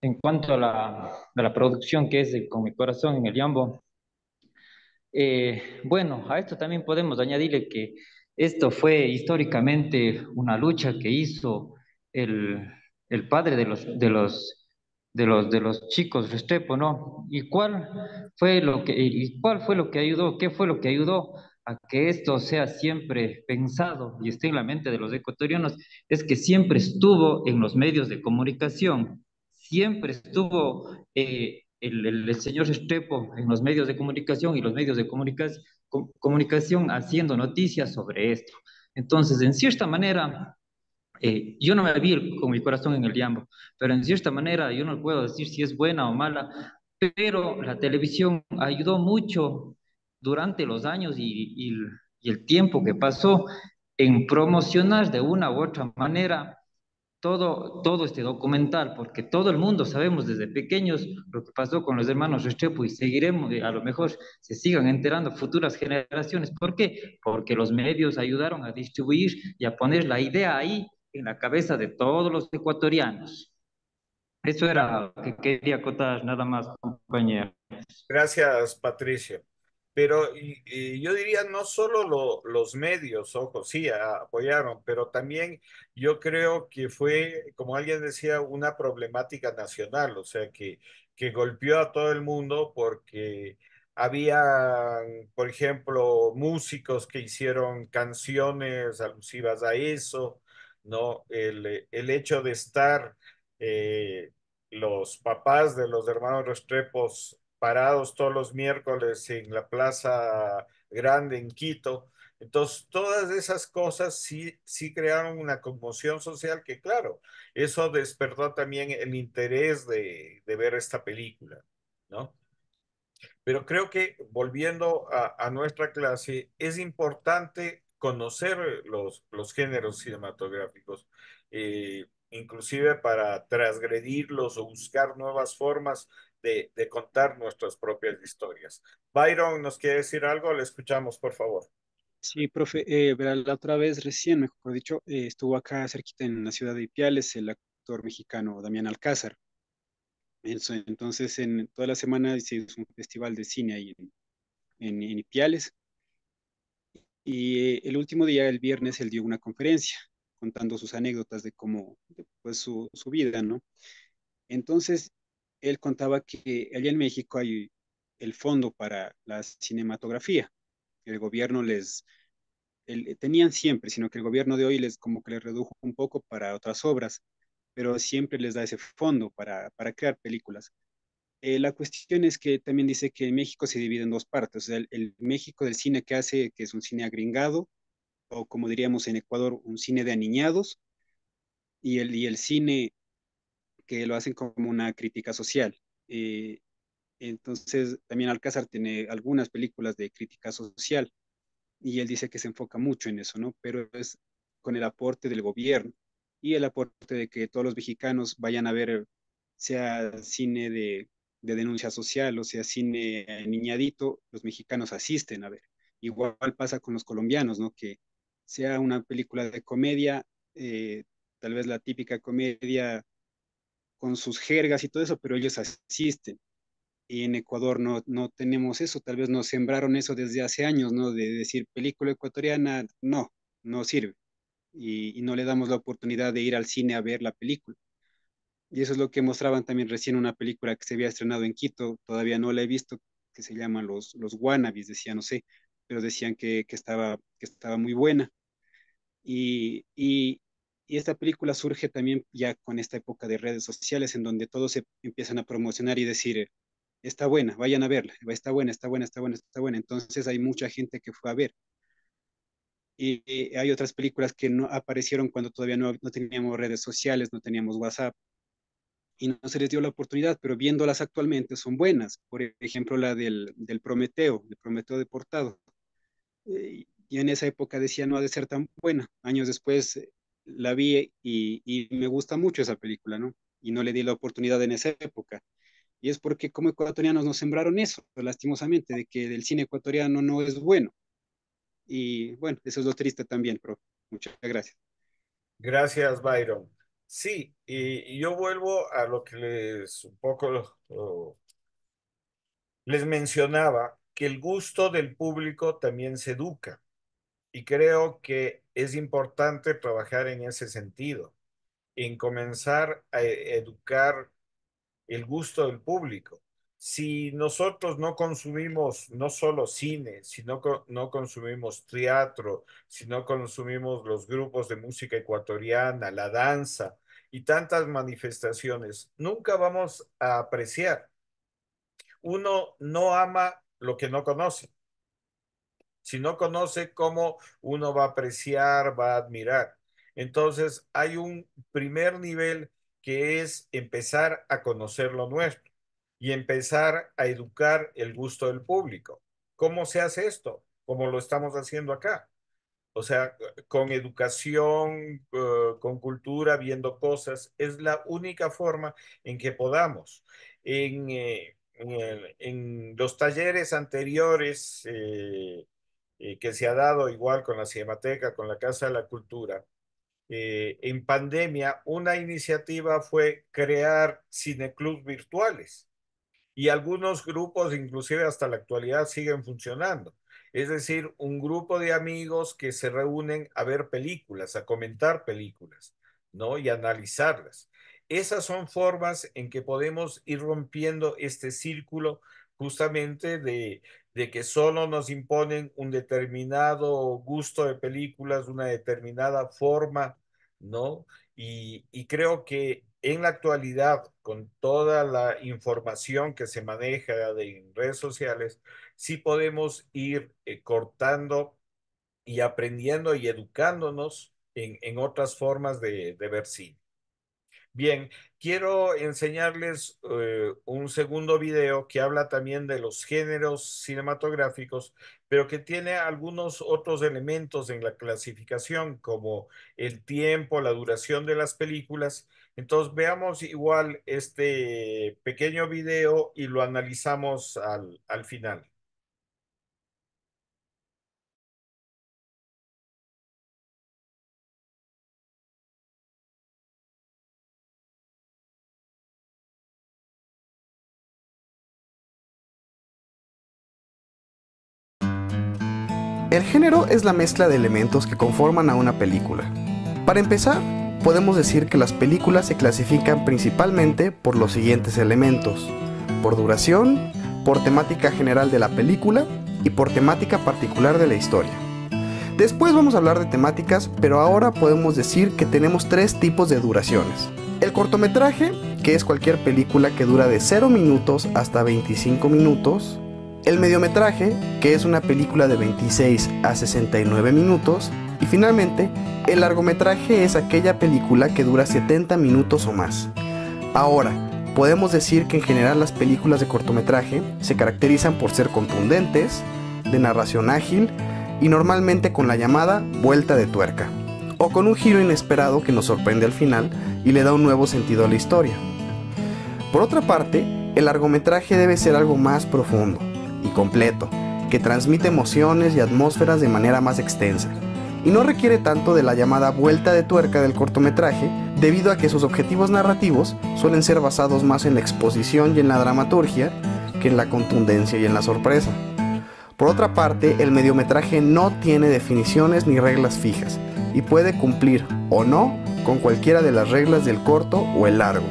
en cuanto a la, producción que es con mi corazón en el Yambo. Eh, bueno, a esto también podemos añadirle que esto fue históricamente una lucha que hizo el, el padre de los, de los de los de los chicos Restrepo, ¿no? ¿Y cuál fue lo que y cuál fue lo que ayudó? ¿Qué fue lo que ayudó a que esto sea siempre pensado y esté en la mente de los ecuatorianos? Es que siempre estuvo en los medios de comunicación, siempre estuvo eh, el, señor Restrepo en los medios de comunicación y los medios de comunicación, comunicación haciendo noticias sobre esto. Entonces, en cierta manera, eh, yo no me vi con mi corazón en el diambo, pero en cierta manera yo no puedo decir si es buena o mala, pero la televisión ayudó mucho durante los años y, el tiempo que pasó en promocionar de una u otra manera todo, todo este documental, porque todo el mundo sabemos desde pequeños lo que pasó con los hermanos Restrepo y seguiremos, eh, a lo mejor se sigan enterando futuras generaciones. ¿Por qué? Porque los medios ayudaron a distribuir y a poner la idea ahí en la cabeza de todos los ecuatorianos. Eso era lo que quería acotar, nada más, compañero. Gracias, Patricio. Pero y, yo diría, no solo los medios, ojo, sí, apoyaron, pero también yo creo que fue, como alguien decía, una problemática nacional, o sea, que, que golpeó a todo el mundo porque había, por ejemplo, músicos que hicieron canciones alusivas a eso, ¿no? El, eh, el hecho de estar eh, los papás de los hermanos Restrepos parados todos los miércoles en la Plaza Grande en Quito. Entonces, todas esas cosas sí, sí crearon una conmoción social que, claro, eso despertó también el interés de, ver esta película, ¿no? Pero creo que, volviendo a nuestra clase, es importante conocer los, los géneros cinematográficos, eh, inclusive para transgredirlos o buscar nuevas formas de, de, contar nuestras propias historias. Byron, ¿nos quiere decir algo? Le escuchamos, por favor. Sí, profe, eh, la otra vez recién, mejor dicho, eh, estuvo acá cerquita en la ciudad de Ipiales el actor mexicano Damián Alcázar. Entonces, en toda la semana hicimos un festival de cine ahí en, en, en Ipiales y eh, el último día, el viernes, él dio una conferencia contando sus anécdotas de cómo, pues, su, vida, ¿no? Entonces, él contaba que allá en México hay el fondo para la cinematografía. El gobierno les, tenían siempre, sino que el gobierno de hoy les como que les redujo un poco para otras obras, pero siempre les da ese fondo para, para crear películas. Eh, la cuestión es que también dice que México se divide en dos partes, el, México del cine que hace, que es un cine agringado, o como diríamos en Ecuador, un cine de aniñados, y el, y el cine que lo hacen como una crítica social. Eh, entonces, también Alcázar tiene algunas películas de crítica social, y él dice que se enfoca mucho en eso, ¿no? Pero es con el aporte del gobierno y el aporte de que todos los mexicanos vayan a ver sea cine de de denuncia social, o sea, cine niñadito, los mexicanos asisten a ver. Igual pasa con los colombianos, ¿no? Que sea una película de comedia, eh, tal vez la típica comedia con sus jergas y todo eso, pero ellos asisten. Y en Ecuador no, no tenemos eso, tal vez nos sembraron eso desde hace años, ¿no? De decir película ecuatoriana, no, no sirve. y no le damos la oportunidad de ir al cine a ver la película. Y eso es lo que mostraban también recién una película que se había estrenado en Quito, todavía no la he visto, que se llama Los, los Wannabes, decía, no sé, pero decían que, estaba, que estaba muy buena. Y, esta película surge también ya con esta época de redes sociales en donde todos se empiezan a promocionar y decir, está buena, vayan a verla, está buena, está buena, está buena, está buena. Entonces hay mucha gente que fue a ver. Y, hay otras películas que no aparecieron cuando todavía no teníamos redes sociales, no teníamos WhatsApp, y no se les dio la oportunidad, pero viéndolas actualmente son buenas. Por ejemplo, la del, del Prometeo, el Prometeo deportado. Eh, y en esa época decía no ha de ser tan buena. Años después eh, la vi y, y, me gusta mucho esa película, ¿no? Y no le di la oportunidad en esa época. Y es porque como ecuatorianos nos sembraron eso, lastimosamente, de que el cine ecuatoriano no es bueno. Y bueno, eso es lo triste también, pero muchas gracias. Gracias, Byron. Sí, y, yo vuelvo a lo que les un poco les mencionaba, que el gusto del público también se educa. Y creo que es importante trabajar en ese sentido, en comenzar a e, educar el gusto del público si nosotros no consumimos no solo cine, sino que no consumimos teatro, si no consumimos los grupos de música ecuatoriana, la danza y tantas manifestaciones, nunca vamos a apreciar. Uno no ama lo que no conoce. Si no conoce cómo uno va a apreciar, va a admirar. Entonces hay un primer nivel que es empezar a conocer lo nuestro y empezar a educar el gusto del público. ¿Cómo se hace esto? Como lo estamos haciendo acá. O sea, con educación, eh, con cultura, viendo cosas, es la única forma en que podamos. En, eh, en, los talleres anteriores eh, que se ha dado igual con la Cinemateca, con la Casa de la Cultura, en pandemia, una iniciativa fue crear cineclubs virtuales y algunos grupos inclusive hasta la actualidad siguen funcionando. Es decir, un grupo de amigos que se reúnen a ver películas, a comentar películas, ¿no? Y analizarlas. Esas son formas en que podemos ir rompiendo este círculo justamente de, que solo nos imponen un determinado gusto de películas, una determinada forma, ¿no? Y, y creo que en la actualidad, con toda la información que se maneja de redes sociales, sí podemos ir eh, cortando y aprendiendo y educándonos en, otras formas de, ver cine. Bien, quiero enseñarles eh, un segundo video que habla también de los géneros cinematográficos, pero que tiene algunos otros elementos en la clasificación, como el tiempo, la duración de las películas, entonces veamos igual este pequeño video y lo analizamos al, al final. El género es la mezcla de elementos que conforman a una película. Para empezar, podemos decir que las películas se clasifican principalmente por los siguientes elementos. Por duración, por temática general de la película y por temática particular de la historia. Después vamos a hablar de temáticas, pero ahora podemos decir que tenemos tres tipos de duraciones. El cortometraje, que es cualquier película que dura de 0 minutos hasta 25 minutos. El mediometraje, que es una película de 26 a 69 minutos. Y finalmente, el largometraje es aquella película que dura 70 minutos o más. Ahora, podemos decir que en general las películas de cortometraje se caracterizan por ser contundentes, de narración ágil y normalmente con la llamada vuelta de tuerca, o con un giro inesperado que nos sorprende al final y le da un nuevo sentido a la historia. Por otra parte, el largometraje debe ser algo más profundo y completo, que transmite emociones y atmósferas de manera más extensa y no requiere tanto de la llamada vuelta de tuerca del cortometraje, debido a que sus objetivos narrativos suelen ser basados más en la exposición y en la dramaturgia que en la contundencia y en la sorpresa. Por otra parte, el mediometraje no tiene definiciones ni reglas fijas y puede cumplir o no con cualquiera de las reglas del corto o el largo.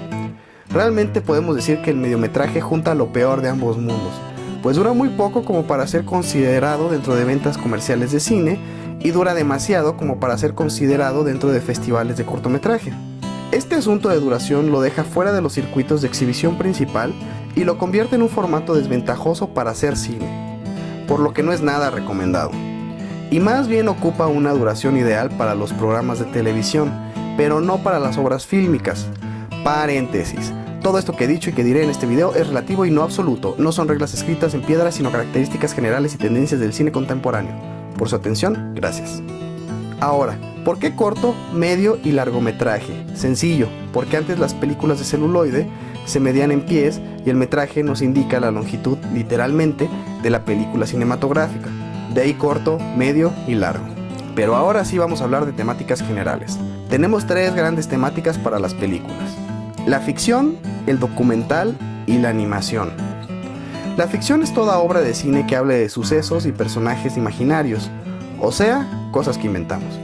Realmente podemos decir que el mediometraje junta lo peor de ambos mundos, pues dura muy poco como para ser considerado dentro de ventas comerciales de cine y dura demasiado como para ser considerado dentro de festivales de cortometraje. Este asunto de duración lo deja fuera de los circuitos de exhibición principal y lo convierte en un formato desventajoso para hacer cine, por lo que no es nada recomendado. Y más bien ocupa una duración ideal para los programas de televisión, pero no para las obras fílmicas. Paréntesis. Todo esto que he dicho y que diré en este video es relativo y no absoluto, no son reglas escritas en piedra, sino características generales y tendencias del cine contemporáneo. Por su atención, gracias. Ahora, ¿por qué corto, medio y largometraje? Sencillo, porque antes las películas de celuloide se medían en pies y el metraje nos indica la longitud literalmente de la película cinematográfica. De ahí corto, medio y largo. Pero ahora sí vamos a hablar de temáticas generales. Tenemos tres grandes temáticas para las películas. La ficción, el documental y la animación. La ficción es toda obra de cine que hable de sucesos y personajes imaginarios, o sea, cosas que inventamos.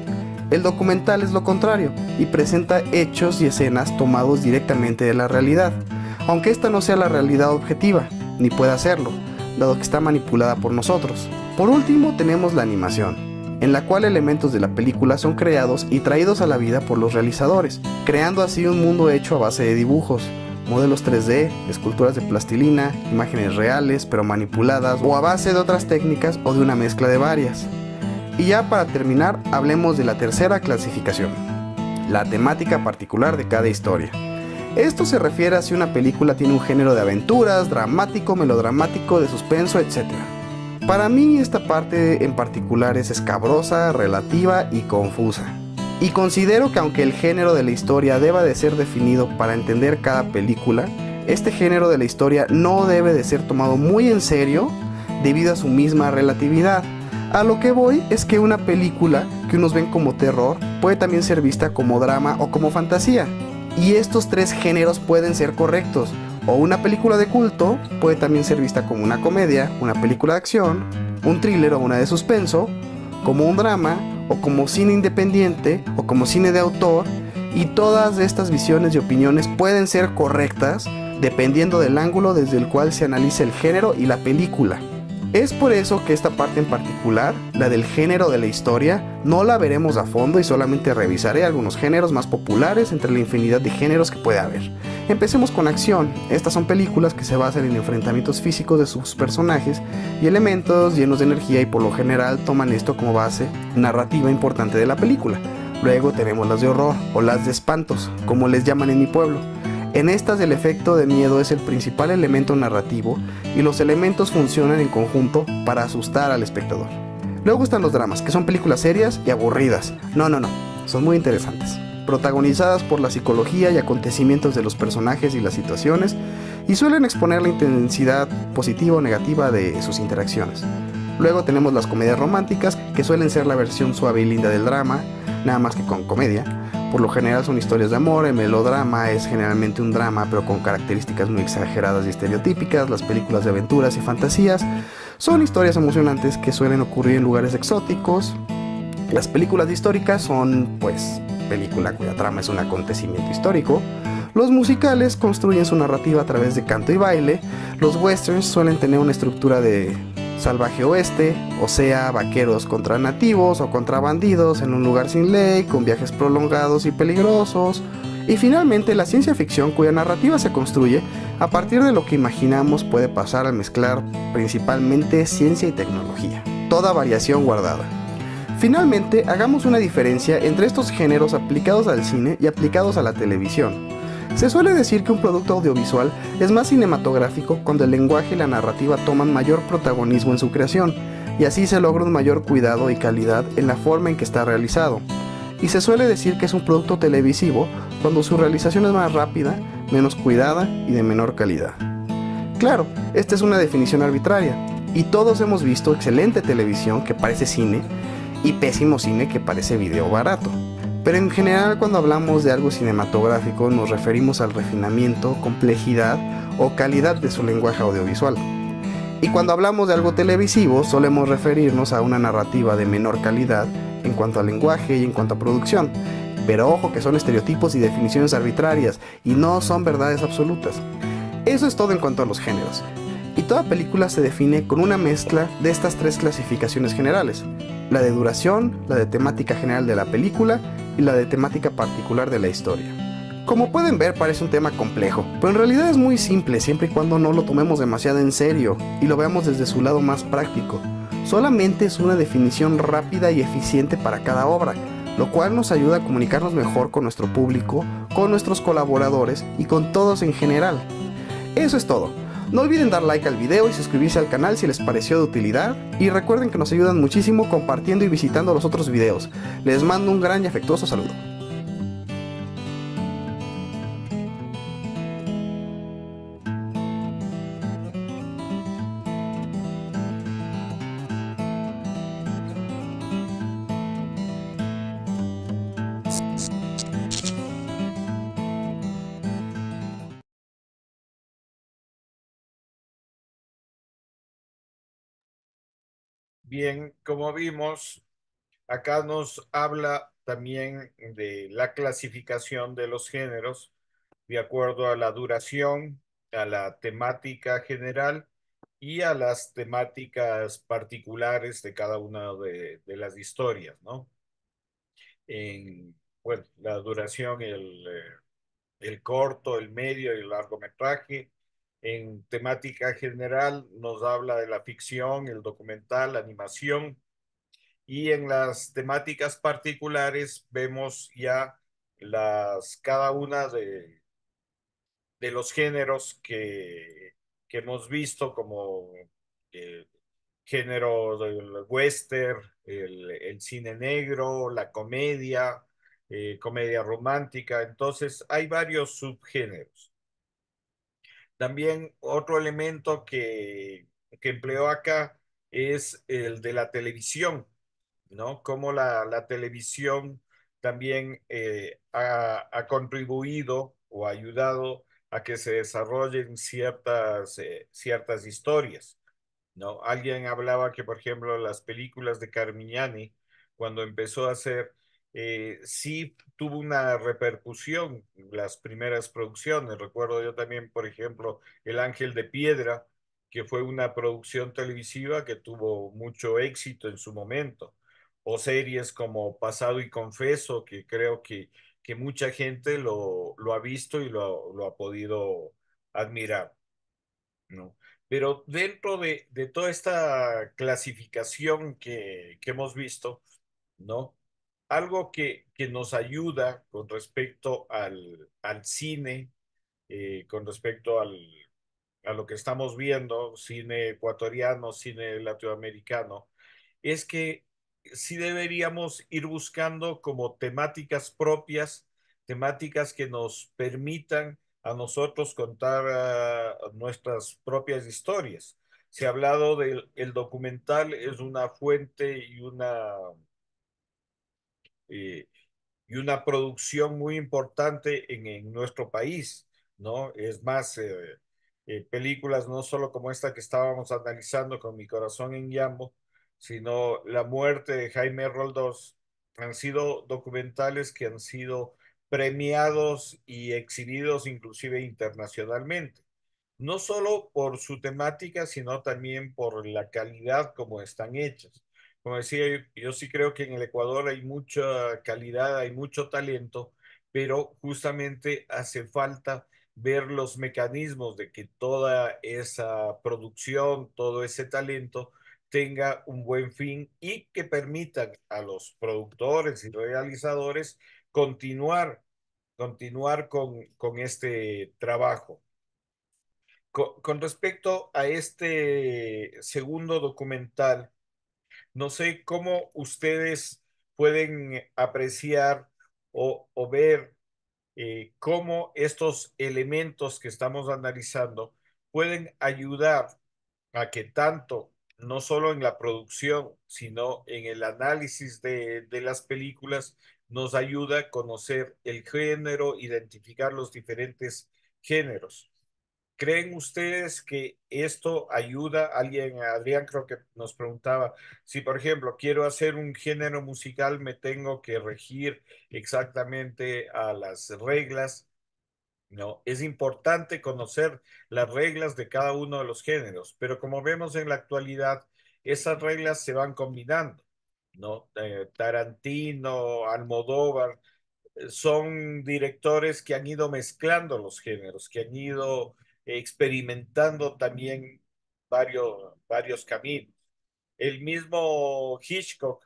El documental es lo contrario y presenta hechos y escenas tomados directamente de la realidad, aunque esta no sea la realidad objetiva, ni pueda serlo, dado que está manipulada por nosotros. Por último tenemos la animación, en la cual elementos de la película son creados y traídos a la vida por los realizadores, creando así un mundo hecho a base de dibujos modelos 3D, esculturas de plastilina, imágenes reales pero manipuladas o a base de otras técnicas o de una mezcla de varias. Y ya para terminar, hablemos de la tercera clasificación, la temática particular de cada historia. Esto se refiere a si una película tiene un género de aventuras, dramático, melodramático, de suspenso, etc. Para mí esta parte en particular es escabrosa, relativa y confusa. Y considero que aunque el género de la historia deba de ser definido para entender cada película, este género de la historia no debe de ser tomado muy en serio debido a su misma relatividad. A lo que voy es que una película que unos ven como terror puede también ser vista como drama o como fantasía. Y estos tres géneros pueden ser correctos. O una película de culto puede también ser vista como una comedia, una película de acción, un thriller o una de suspenso, como un drama o como cine independiente o como cine de autor y todas estas visiones y opiniones pueden ser correctas dependiendo del ángulo desde el cual se analiza el género y la película. Es por eso que esta parte en particular, la del género de la historia, no la veremos a fondo y solamente revisaré algunos géneros más populares entre la infinidad de géneros que puede haber. Empecemos con acción. Estas son películas que se basan en enfrentamientos físicos de sus personajes y elementos llenos de energía y por lo general toman esto como base narrativa importante de la película. Luego tenemos las de horror o las de espantos, como les llaman en mi pueblo. En estas el efecto de miedo es el principal elemento narrativo y los elementos funcionan en conjunto para asustar al espectador. Luego están los dramas, que son películas serias y aburridas. No, no, no, son muy interesantes protagonizadas por la psicología y acontecimientos de los personajes y las situaciones, y suelen exponer la intensidad positiva o negativa de sus interacciones. Luego tenemos las comedias románticas, que suelen ser la versión suave y linda del drama, nada más que con comedia. Por lo general son historias de amor, el melodrama es generalmente un drama pero con características muy exageradas y estereotípicas, las películas de aventuras y fantasías son historias emocionantes que suelen ocurrir en lugares exóticos, las películas históricas son pues película cuya trama es un acontecimiento histórico, los musicales construyen su narrativa a través de canto y baile, los westerns suelen tener una estructura de salvaje oeste, o sea, vaqueros contra nativos o contra bandidos en un lugar sin ley, con viajes prolongados y peligrosos, y finalmente la ciencia ficción cuya narrativa se construye a partir de lo que imaginamos puede pasar al mezclar principalmente ciencia y tecnología, toda variación guardada. Finalmente, hagamos una diferencia entre estos géneros aplicados al cine y aplicados a la televisión. Se suele decir que un producto audiovisual es más cinematográfico cuando el lenguaje y la narrativa toman mayor protagonismo en su creación, y así se logra un mayor cuidado y calidad en la forma en que está realizado. Y se suele decir que es un producto televisivo cuando su realización es más rápida, menos cuidada y de menor calidad. Claro, esta es una definición arbitraria, y todos hemos visto excelente televisión que parece cine y pésimo cine que parece video barato. Pero en general cuando hablamos de algo cinematográfico nos referimos al refinamiento, complejidad o calidad de su lenguaje audiovisual. Y cuando hablamos de algo televisivo solemos referirnos a una narrativa de menor calidad en cuanto al lenguaje y en cuanto a producción. Pero ojo que son estereotipos y definiciones arbitrarias y no son verdades absolutas. Eso es todo en cuanto a los géneros y toda película se define con una mezcla de estas tres clasificaciones generales, la de duración, la de temática general de la película y la de temática particular de la historia. Como pueden ver parece un tema complejo, pero en realidad es muy simple siempre y cuando no lo tomemos demasiado en serio y lo veamos desde su lado más práctico. Solamente es una definición rápida y eficiente para cada obra, lo cual nos ayuda a comunicarnos mejor con nuestro público, con nuestros colaboradores y con todos en general. Eso es todo. No olviden dar like al video y suscribirse al canal si les pareció de utilidad y recuerden que nos ayudan muchísimo compartiendo y visitando los otros videos. Les mando un gran y afectuoso saludo. Bien, como vimos, acá nos habla también de la clasificación de los géneros de acuerdo a la duración, a la temática general y a las temáticas particulares de cada una de, las historias, ¿no? En, bueno, la duración, el, eh, el corto, el medio y el largometraje, en temática general nos habla de la ficción, el documental, la animación, y en las temáticas particulares vemos ya las cada una de, de los géneros que, que hemos visto como género del western, el, cine negro, la comedia, eh, comedia romántica, entonces hay varios subgéneros. También otro elemento que, que empleó acá es el de la televisión, ¿no? Cómo la, la televisión también eh, ha, ha, contribuido o ha ayudado a que se desarrollen ciertas, eh, ciertas historias, ¿no? Alguien hablaba que, por ejemplo, las películas de Carmignani, cuando empezó a hacer eh, sí tuvo una repercusión las primeras producciones. Recuerdo yo también, por ejemplo, El Ángel de Piedra, que fue una producción televisiva que tuvo mucho éxito en su momento, o series como Pasado y Confeso, que creo que, que mucha gente lo, lo ha visto y lo, lo ha podido admirar. ¿no? Pero dentro de, toda esta clasificación que, que hemos visto, ¿no? algo que, que nos ayuda con respecto al, al cine, eh, con respecto al, a lo que estamos viendo, cine ecuatoriano, cine latinoamericano, es que sí deberíamos ir buscando como temáticas propias, temáticas que nos permitan a nosotros contar ah, nuestras propias historias. Se ha hablado del el documental, es una fuente y una eh, y una producción muy importante en, nuestro país, ¿no? Es más, eh, eh, películas no solo como esta que estábamos analizando con Mi Corazón en Yambo, sino La muerte de Jaime Roldós, han sido documentales que han sido premiados y exhibidos inclusive internacionalmente, no solo por su temática, sino también por la calidad como están hechas como decía, yo sí creo que en el Ecuador hay mucha calidad, hay mucho talento, pero justamente hace falta ver los mecanismos de que toda esa producción, todo ese talento tenga un buen fin y que permitan a los productores y realizadores continuar, continuar con, con este trabajo. con respecto a este segundo documental, no sé cómo ustedes pueden apreciar o, ver eh, cómo estos elementos que estamos analizando pueden ayudar a que tanto, no solo en la producción, sino en el análisis de las películas, nos ayuda a conocer el género, identificar los diferentes géneros. ¿Creen ustedes que esto ayuda? Alguien, Adrián creo que nos preguntaba, si por ejemplo quiero hacer un género musical, me tengo que regir exactamente a las reglas. No, es importante conocer las reglas de cada uno de los géneros, pero como vemos en la actualidad, esas reglas se van combinando, ¿no? Eh, Tarantino, Almodóvar, eh, son directores que han ido mezclando los géneros, que han ido experimentando también varios, varios caminos. El mismo Hitchcock,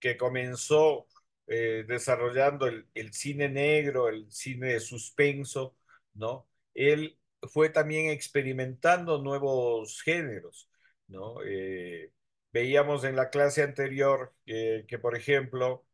que comenzó eh, desarrollando el, cine negro, el cine de suspenso, ¿no? Él fue también experimentando nuevos géneros, ¿no? Eh, veíamos en la clase anterior eh, que, por ejemplo,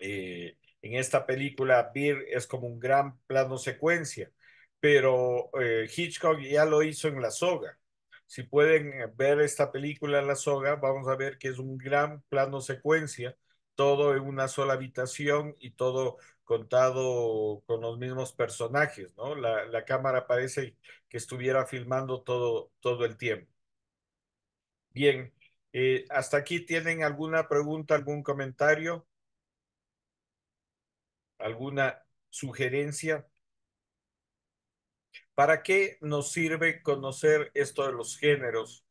en esta película, Beer es como un gran plano secuencia, pero eh, Hitchcock ya lo hizo en La Soga. Si pueden eh, ver esta película La Soga, vamos a ver que es un gran plano secuencia, todo en una sola habitación y todo contado con los mismos personajes, ¿no? La, cámara parece que estuviera filmando todo, todo el tiempo. Bien, eh, hasta aquí tienen alguna pregunta, algún comentario, alguna sugerencia. ¿Para qué nos sirve conocer esto de los géneros?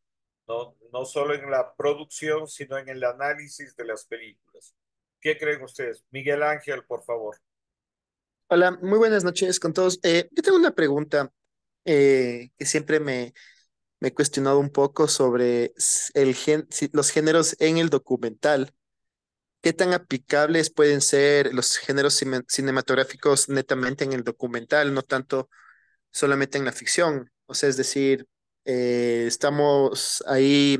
No, no solo en la producción, sino en el análisis de las películas. ¿Qué creen ustedes? Miguel Ángel, por favor. Hola, muy buenas noches con todos. Eh, yo tengo una pregunta eh, que siempre me, me, he cuestionado un poco sobre el los géneros en el documental. ¿Qué tan aplicables pueden ser los géneros cinematográficos netamente en el documental, no tanto solamente en la ficción. O sea, es decir, eh, estamos ahí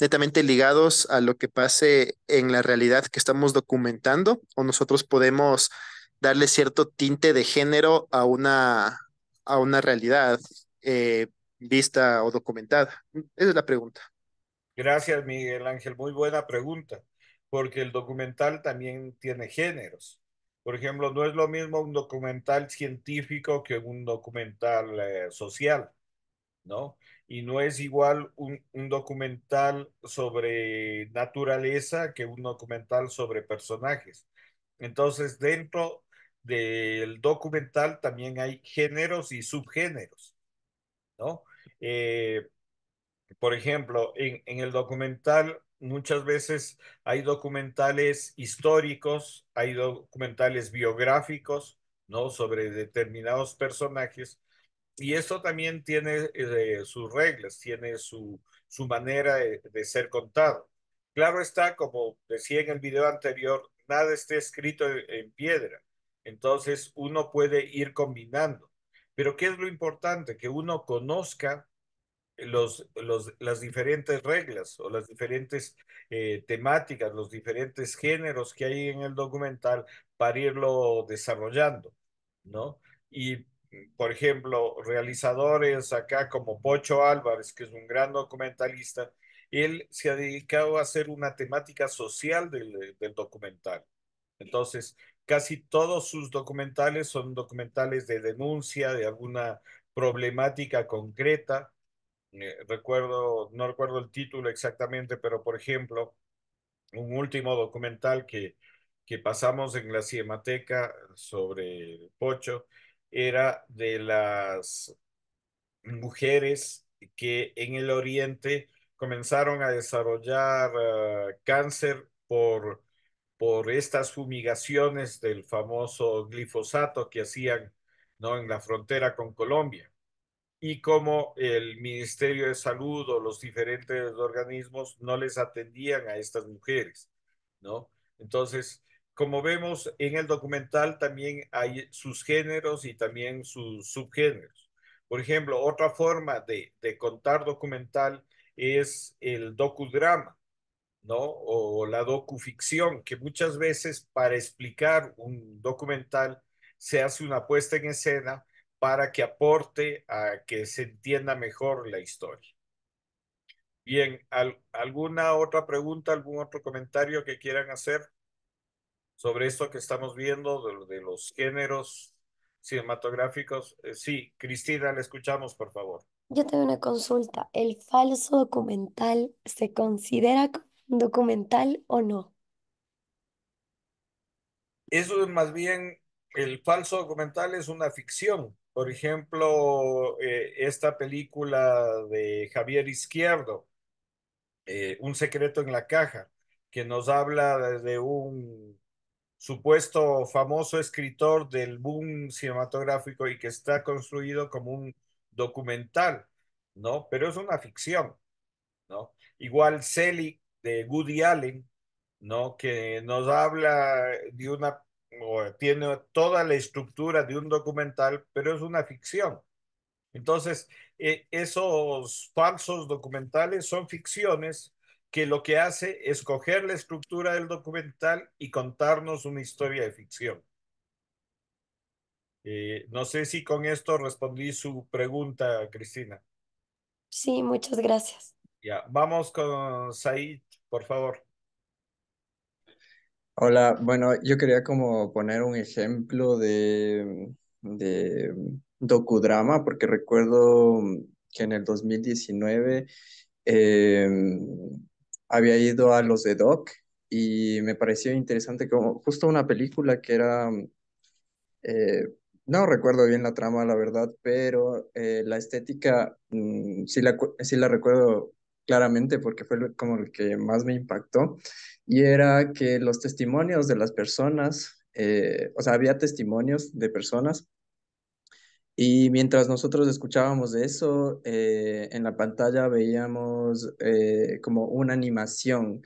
netamente ligados a lo que pase en la realidad que estamos documentando o nosotros podemos darle cierto tinte de género a una, a una realidad eh, vista o documentada? Esa es la pregunta. Gracias, Miguel Ángel. Muy buena pregunta, porque el documental también tiene géneros. Por ejemplo, no es lo mismo un documental científico que un documental eh, social, ¿no? Y no es igual un, documental sobre naturaleza que un documental sobre personajes. Entonces, dentro del documental también hay géneros y subgéneros, ¿no? Eh, por ejemplo, en, en el documental muchas veces hay documentales históricos, hay documentales biográficos, ¿no? Sobre determinados personajes. Y eso también tiene eh, sus reglas, tiene su, manera de, ser contado. Claro está, como decía en el video anterior, nada está escrito en piedra. Entonces uno puede ir combinando. Pero ¿qué es lo importante? Que uno conozca los, los, las diferentes reglas o las diferentes eh, temáticas, los diferentes géneros que hay en el documental para irlo desarrollando, ¿no? Y, por ejemplo, realizadores acá como Pocho Álvarez, que es un gran documentalista, él se ha dedicado a hacer una temática social del, del documental. Entonces, casi todos sus documentales son documentales de denuncia de alguna problemática concreta recuerdo, no recuerdo el título exactamente, pero por ejemplo, un último documental que, que pasamos en la Ciemateca sobre Pocho era de las mujeres que en el Oriente comenzaron a desarrollar ah, cáncer por, por estas fumigaciones del famoso glifosato que hacían ¿no? en la frontera con Colombia y cómo el Ministerio de Salud o los diferentes organismos no les atendían a estas mujeres, ¿no? Entonces, como vemos en el documental, también hay sus géneros y también sus subgéneros. Por ejemplo, otra forma de, contar documental es el docudrama, ¿no? O la docuficción, que muchas veces para explicar un documental se hace una puesta en escena para que aporte a que se entienda mejor la historia. Bien, ¿alguna otra pregunta, algún otro comentario que quieran hacer sobre esto que estamos viendo de, los géneros cinematográficos? Eh, sí, Cristina, le escuchamos, por favor. Yo tengo una consulta. ¿El falso documental se considera documental o no? Eso es más bien, el falso documental es una ficción. Por ejemplo, eh, esta película de Javier Izquierdo, eh, Un secreto en la caja, que nos habla de un supuesto famoso escritor del boom cinematográfico y que está construido como un documental, ¿no? Pero es una ficción, ¿no? Igual Selig de Woody Allen, ¿no? Que nos habla de una tiene toda la estructura de un documental, pero es una ficción. Entonces, eh, esos falsos documentales son ficciones que lo que hace es coger la estructura del documental y contarnos una historia de ficción. Eh, no sé si con esto respondí su pregunta, Cristina. Sí, muchas gracias. Ya, vamos con Said, por favor. Hola, bueno, yo quería como poner un ejemplo de, de docudrama, porque recuerdo que en el 2019 em, había ido a los de Doc y me pareció interesante como justo una película que era, eh, no recuerdo bien la trama, la verdad, pero eh, la estética mm, sí, la, sí la recuerdo claramente porque fue como el que más me impactó y era que los testimonios de las personas, eh, o sea, había testimonios de personas y mientras nosotros escuchábamos eso, eh, en la pantalla veíamos eh, como una animación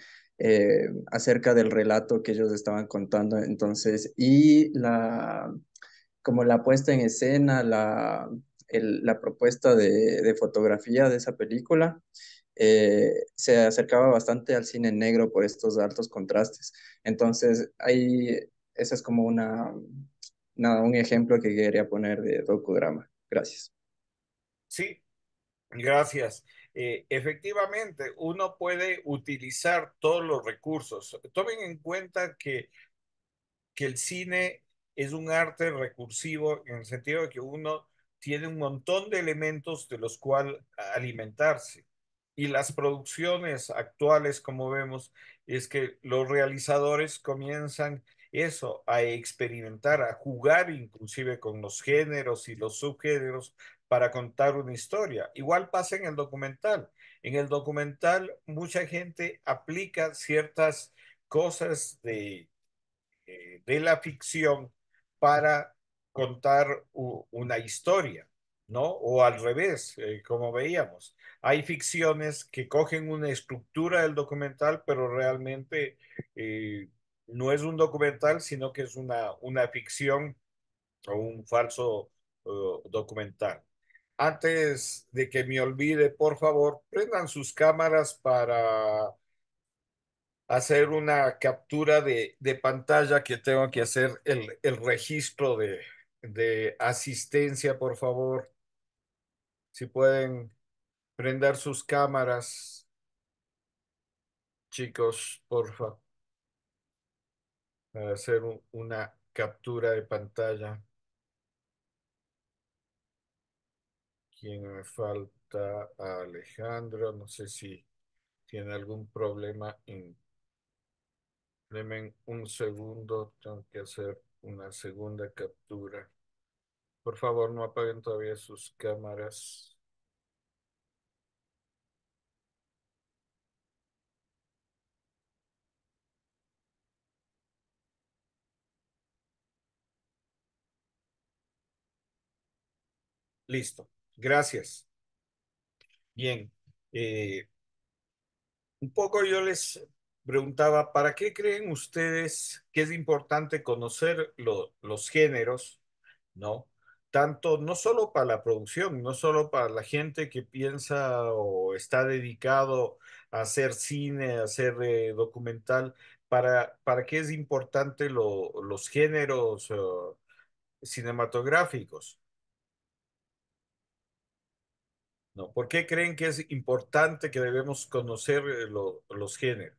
acerca del relato que ellos estaban contando. Entonces, y la, como la puesta en escena, la, propuesta de, fotografía de esa película eh, se acercaba bastante al cine negro por estos altos contrastes. Entonces, ahí, ese es como una, nada, un ejemplo que quería poner de docudrama. Gracias. Sí, gracias. Eh, efectivamente, uno puede utilizar todos los recursos. Tomen en cuenta que, que el cine es un arte recursivo en el sentido de que uno tiene un montón de elementos de los cuales alimentarse y las producciones actuales, como vemos, es que los realizadores comienzan eso, a experimentar, a jugar inclusive con los géneros y los subgéneros para contar una historia. Igual pasa en el documental. En el documental mucha gente aplica ciertas cosas de, eh, de la ficción para contar una historia, ¿no? O al revés, eh, como veíamos hay ficciones que cogen una estructura del documental, pero realmente eh, no es un documental, sino que es una, una ficción o un falso uh, documental. Antes de que me olvide, por favor, prendan sus cámaras para hacer una captura de, de pantalla que tengo que hacer el, el registro de, de asistencia, por favor. Si pueden Prender sus cámaras, chicos, porfa, para hacer una captura de pantalla. ¿Quién me falta? Alejandro, no sé si tiene algún problema. En... un segundo, tengo que hacer una segunda captura. Por favor, no apaguen todavía sus cámaras. Listo. Gracias. Bien. Eh, un poco yo les preguntaba, ¿para qué creen ustedes que es importante conocer los géneros, ¿no? Tanto, no solo para la producción, no solo para la gente que piensa o está dedicado a hacer cine, a hacer eh, documental, ¿para, ¿para qué es importante los géneros eh, cinematográficos? ¿Por qué creen que es importante que debemos conocer eh, los géneros?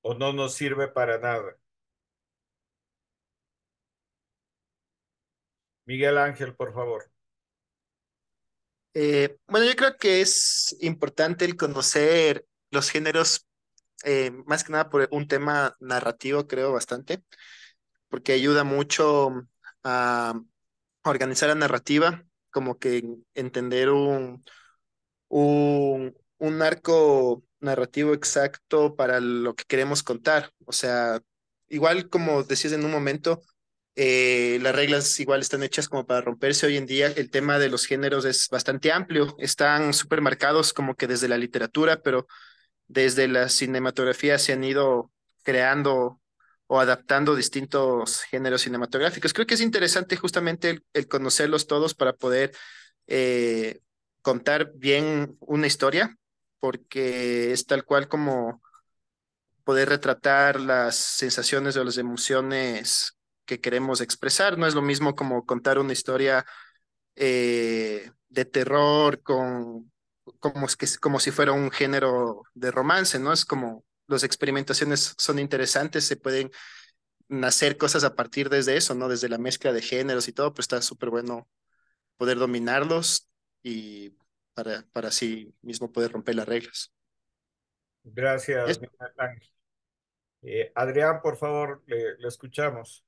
¿O no nos sirve para nada? Miguel Ángel, por favor. Eh, bueno, yo creo que es importante el conocer los géneros, eh, más que nada por un tema narrativo, creo bastante, porque ayuda mucho a organizar la narrativa, como que entender un, un, arco narrativo exacto para lo que queremos contar. O sea, igual como decías en un momento, eh, las reglas igual están hechas como para romperse. Hoy en día el tema de los géneros es bastante amplio, están súper marcados como que desde la literatura, pero desde la cinematografía se han ido creando o adaptando distintos géneros cinematográficos. Creo que es interesante justamente el, conocerlos todos para poder eh, contar bien una historia, porque es tal cual como poder retratar las sensaciones o las emociones que queremos expresar. No es lo mismo como contar una historia eh, de terror con como, que, como si fuera un género de romance, ¿no? Es como las experimentaciones son interesantes, se pueden nacer cosas a partir desde eso, ¿no? Desde la mezcla de géneros y todo, pues está súper bueno poder dominarlos y para, para así mismo poder romper las reglas. Gracias, eh, Adrián, por favor, le, escuchamos.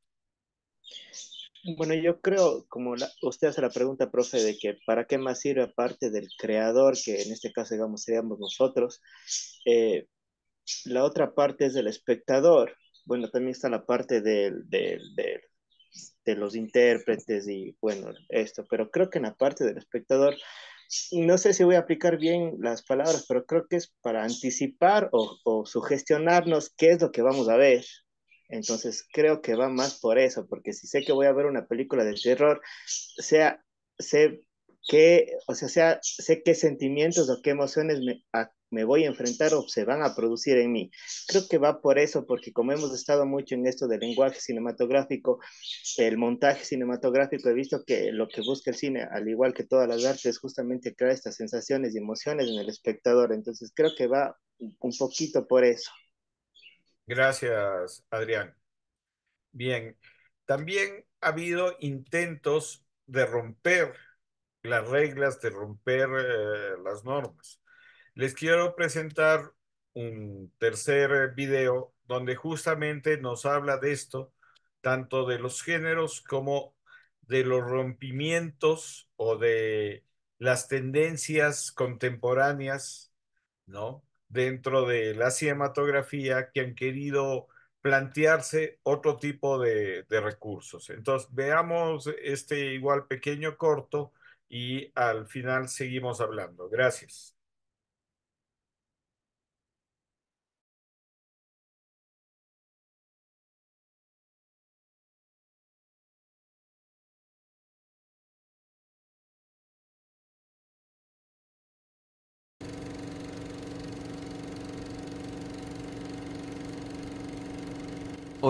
Bueno, yo creo, como usted hace la pregunta, profe, de que para qué más sirve aparte del creador, que en este caso, digamos, seríamos nosotros, eh, la otra parte es del espectador. Bueno, también está la parte de los intérpretes y bueno, esto, pero creo que en la parte del espectador, no sé si voy a aplicar bien las palabras, pero creo que es para anticipar o, o sugestionarnos qué es lo que vamos a ver. Entonces creo que va más por eso, porque si sé que voy a ver una película de terror, sea, sé qué, o sea, sé qué sentimientos o qué emociones me, me voy a enfrentar o se van a producir en mí. Creo que va por eso, porque como hemos estado mucho en esto del lenguaje cinematográfico, el montaje cinematográfico, he visto que lo que busca el cine, al igual que todas las artes, es justamente crear estas sensaciones y emociones en el espectador. Entonces creo que va un poquito por eso. Gracias, Adrián. Bien, también ha habido intentos de romper las reglas, de romper eh, las normas les quiero presentar un tercer video donde justamente nos habla de esto, tanto de los géneros como de los rompimientos o de las tendencias contemporáneas, ¿no? Dentro de la cinematografía que han querido plantearse otro tipo de, de recursos. Entonces, veamos este igual pequeño corto y al final seguimos hablando. Gracias.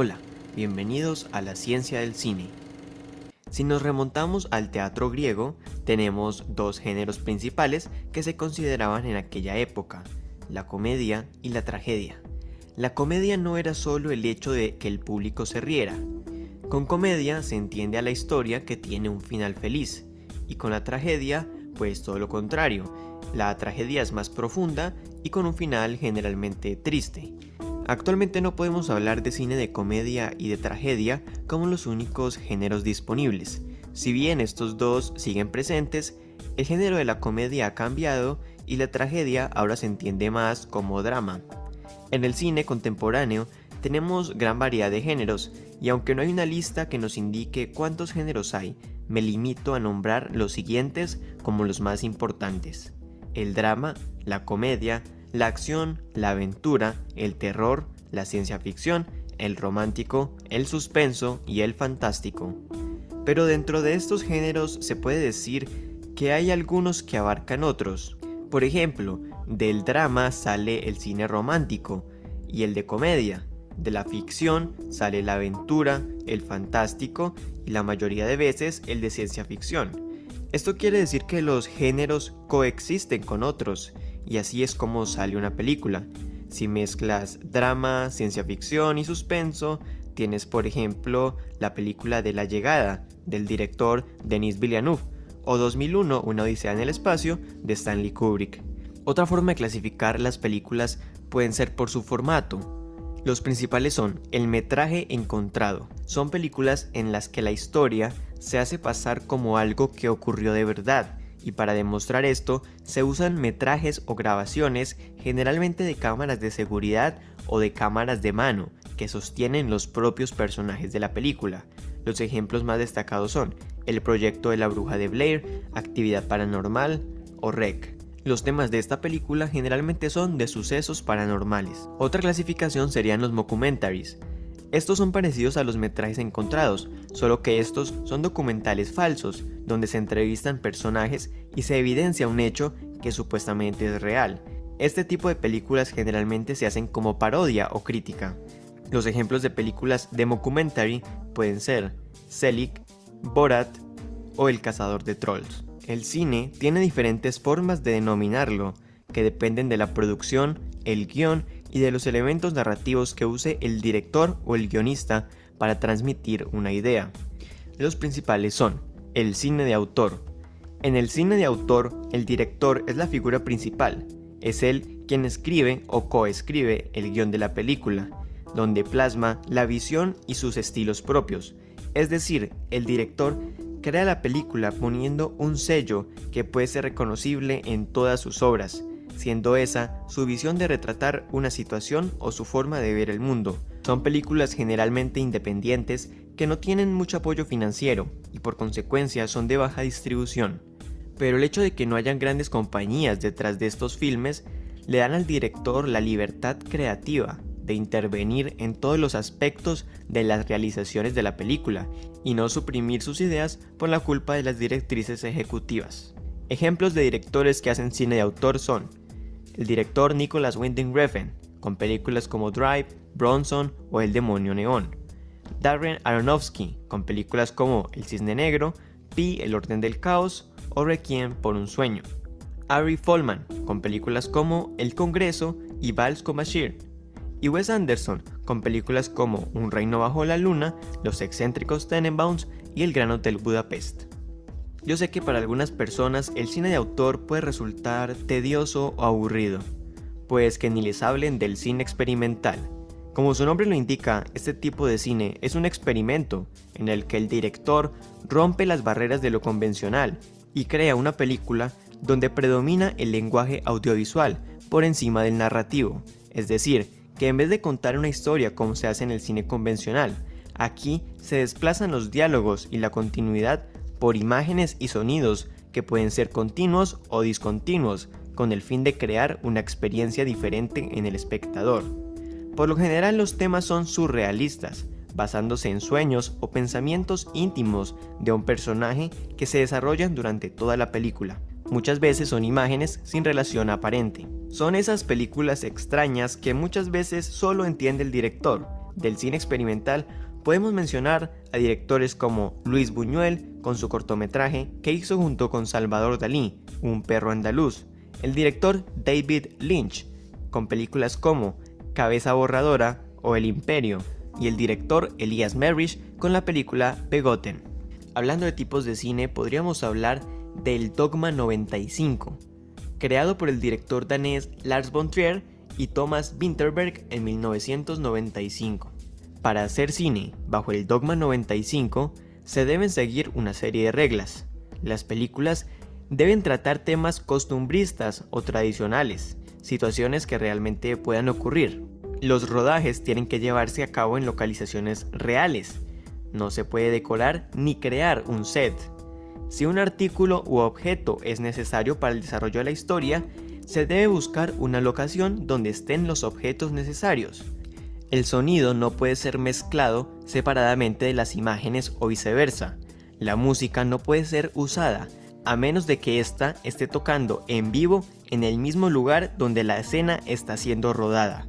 Hola, bienvenidos a la ciencia del cine. Si nos remontamos al teatro griego, tenemos dos géneros principales que se consideraban en aquella época, la comedia y la tragedia. La comedia no era solo el hecho de que el público se riera. Con comedia se entiende a la historia que tiene un final feliz, y con la tragedia, pues todo lo contrario, la tragedia es más profunda y con un final generalmente triste. Actualmente no podemos hablar de cine de comedia y de tragedia como los únicos géneros disponibles. Si bien estos dos siguen presentes, el género de la comedia ha cambiado y la tragedia ahora se entiende más como drama. En el cine contemporáneo tenemos gran variedad de géneros, y aunque no hay una lista que nos indique cuántos géneros hay, me limito a nombrar los siguientes como los más importantes. El drama, la comedia, la acción, la aventura, el terror, la ciencia ficción, el romántico, el suspenso y el fantástico. Pero dentro de estos géneros se puede decir que hay algunos que abarcan otros. Por ejemplo, del drama sale el cine romántico y el de comedia. De la ficción sale la aventura, el fantástico y la mayoría de veces el de ciencia ficción. Esto quiere decir que los géneros coexisten con otros y así es como sale una película. Si mezclas drama, ciencia ficción y suspenso, tienes por ejemplo la película de La llegada del director Denis Villeneuve o 2001 Una odisea en el espacio de Stanley Kubrick. Otra forma de clasificar las películas pueden ser por su formato. Los principales son el metraje encontrado. Son películas en las que la historia se hace pasar como algo que ocurrió de verdad, y para demostrar esto se usan metrajes o grabaciones generalmente de cámaras de seguridad o de cámaras de mano que sostienen los propios personajes de la película. Los ejemplos más destacados son el proyecto de la bruja de Blair, actividad paranormal o REC. Los temas de esta película generalmente son de sucesos paranormales. Otra clasificación serían los mockumentaries, estos son parecidos a los metrajes encontrados, solo que estos son documentales falsos, donde se entrevistan personajes y se evidencia un hecho que supuestamente es real. Este tipo de películas generalmente se hacen como parodia o crítica. Los ejemplos de películas de mockumentary pueden ser Selig, Borat o El cazador de trolls. El cine tiene diferentes formas de denominarlo, que dependen de la producción, el guión y de los elementos narrativos que use el director o el guionista para transmitir una idea. Los principales son el cine de autor. En el cine de autor, el director es la figura principal, es él quien escribe o coescribe el guión de la película, donde plasma la visión y sus estilos propios. Es decir, el director crea la película poniendo un sello que puede ser reconocible en todas sus obras, siendo esa su visión de retratar una situación o su forma de ver el mundo. Son películas generalmente independientes que no tienen mucho apoyo financiero y por consecuencia son de baja distribución. Pero el hecho de que no hayan grandes compañías detrás de estos filmes le dan al director la libertad creativa de intervenir en todos los aspectos de las realizaciones de la película y no suprimir sus ideas por la culpa de las directrices ejecutivas. Ejemplos de directores que hacen cine de autor son el director Nicholas Winding Refn, con películas como Drive, Bronson o El Demonio Neón. Darren Aronofsky, con películas como El Cisne Negro, Pi, El Orden del Caos o Requiem por un Sueño. Ari Folman, con películas como El Congreso y Vals con Y Wes Anderson, con películas como Un Reino Bajo la Luna, Los Excéntricos Tenenbaums y El Gran Hotel Budapest. Yo sé que para algunas personas el cine de autor puede resultar tedioso o aburrido, pues que ni les hablen del cine experimental. Como su nombre lo indica, este tipo de cine es un experimento en el que el director rompe las barreras de lo convencional y crea una película donde predomina el lenguaje audiovisual por encima del narrativo, es decir, que en vez de contar una historia como se hace en el cine convencional, aquí se desplazan los diálogos y la continuidad por imágenes y sonidos que pueden ser continuos o discontinuos, con el fin de crear una experiencia diferente en el espectador. Por lo general los temas son surrealistas, basándose en sueños o pensamientos íntimos de un personaje que se desarrollan durante toda la película. Muchas veces son imágenes sin relación aparente. Son esas películas extrañas que muchas veces solo entiende el director, del cine experimental Podemos mencionar a directores como Luis Buñuel con su cortometraje que hizo junto con Salvador Dalí, Un perro andaluz, el director David Lynch con películas como Cabeza Borradora o El Imperio, y el director Elias Merrish con la película Begotten. Hablando de tipos de cine, podríamos hablar del Dogma 95, creado por el director danés Lars von Trier y Thomas Winterberg en 1995. Para hacer cine bajo el Dogma 95 se deben seguir una serie de reglas. Las películas deben tratar temas costumbristas o tradicionales, situaciones que realmente puedan ocurrir. Los rodajes tienen que llevarse a cabo en localizaciones reales. No se puede decorar ni crear un set. Si un artículo u objeto es necesario para el desarrollo de la historia, se debe buscar una locación donde estén los objetos necesarios. El sonido no puede ser mezclado separadamente de las imágenes o viceversa. La música no puede ser usada a menos de que ésta esté tocando en vivo en el mismo lugar donde la escena está siendo rodada.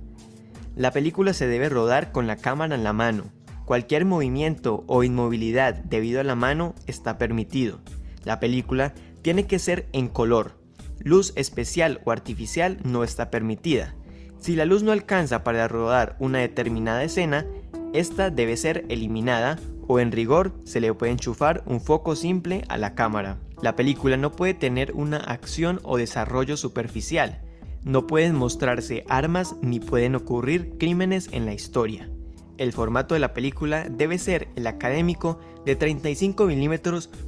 La película se debe rodar con la cámara en la mano. Cualquier movimiento o inmovilidad debido a la mano está permitido. La película tiene que ser en color. Luz especial o artificial no está permitida. Si la luz no alcanza para rodar una determinada escena, esta debe ser eliminada o en rigor se le puede enchufar un foco simple a la cámara. La película no puede tener una acción o desarrollo superficial, no pueden mostrarse armas ni pueden ocurrir crímenes en la historia. El formato de la película debe ser el académico de 35 mm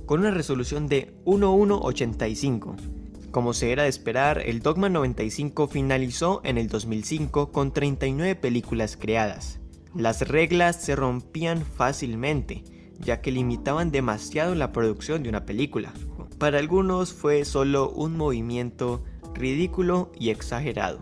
con una resolución de 1185. Como se era de esperar, el Dogma 95 finalizó en el 2005 con 39 películas creadas. Las reglas se rompían fácilmente, ya que limitaban demasiado la producción de una película. Para algunos fue solo un movimiento ridículo y exagerado.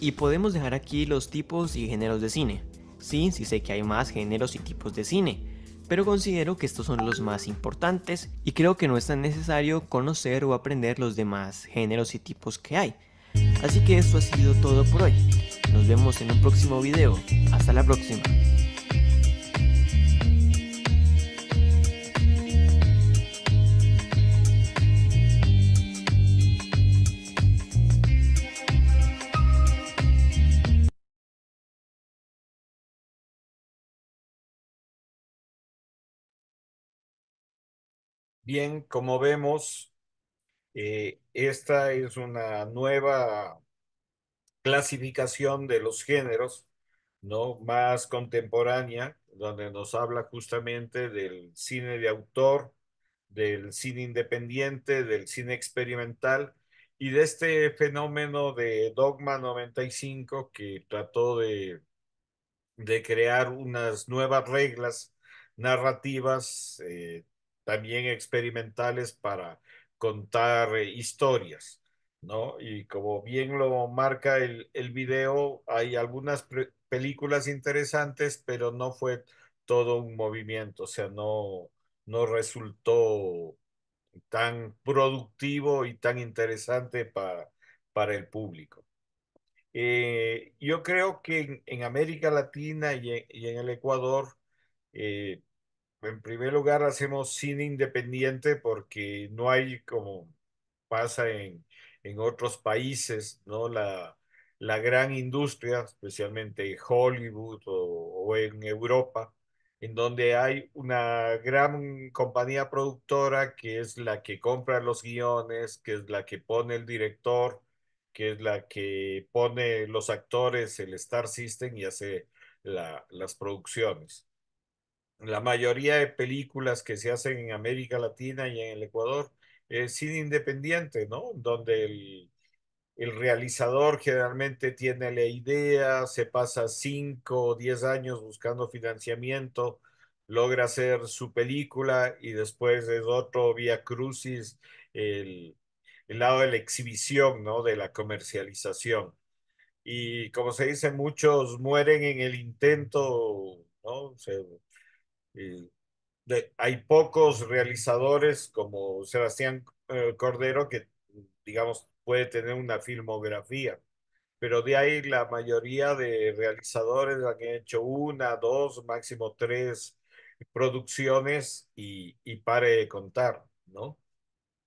Y podemos dejar aquí los tipos y géneros de cine. Sí, sí sé que hay más géneros y tipos de cine, pero considero que estos son los más importantes y creo que no es tan necesario conocer o aprender los demás géneros y tipos que hay. Así que esto ha sido todo por hoy. Nos vemos en un próximo video. Hasta la próxima. Bien, como vemos, eh, esta es una nueva clasificación de los géneros, ¿no? Más contemporánea, donde nos habla justamente del cine de autor, del cine independiente, del cine experimental y de este fenómeno de Dogma 95 que trató de, crear unas nuevas reglas narrativas eh, también experimentales para contar eh, historias, ¿no? Y como bien lo marca el, el video, hay algunas películas interesantes, pero no fue todo un movimiento, o sea, no, no resultó tan productivo y tan interesante para, para el público. Eh, yo creo que en, América Latina y en, el Ecuador eh, en primer lugar, hacemos cine independiente porque no hay como pasa en, otros países, ¿no? La, gran industria, especialmente Hollywood o, en Europa, en donde hay una gran compañía productora que es la que compra los guiones, que es la que pone el director, que es la que pone los actores, el Star System y hace las producciones la mayoría de películas que se hacen en América Latina y en el Ecuador es cine independiente, ¿no? Donde el, el realizador generalmente tiene la idea, se pasa cinco o diez años buscando financiamiento, logra hacer su película y después es otro vía crucis el, el lado de la exhibición, ¿no? De la comercialización. Y como se dice, muchos mueren en el intento, ¿no? Se, eh, hay pocos realizadores como Sebastián eh, Cordero que, digamos, puede tener una filmografía, pero de ahí la mayoría de realizadores han hecho una, dos, máximo tres producciones y, pare de contar, ¿no?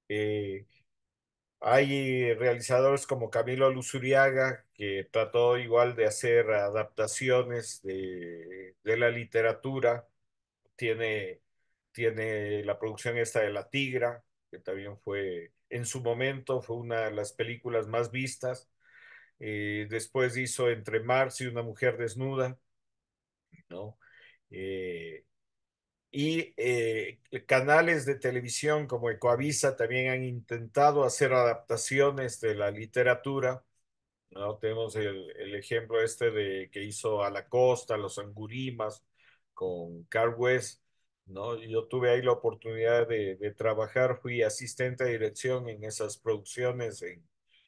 Eh, hay realizadores como Camilo Luzuriaga, que trató igual de hacer adaptaciones de la literatura, tiene, tiene la producción esta de La Tigra, que también fue, en su momento, fue una de las películas más vistas. Eh, después hizo Entre Mars y una mujer desnuda, ¿no? Eh, y eh, canales de televisión como Ecoavisa también han intentado hacer adaptaciones de la literatura. ¿no? Tenemos el, el ejemplo este de que hizo a la costa, los angurimas, con Carl West, ¿no? Yo tuve ahí la oportunidad de, trabajar, fui asistente de dirección en esas producciones en,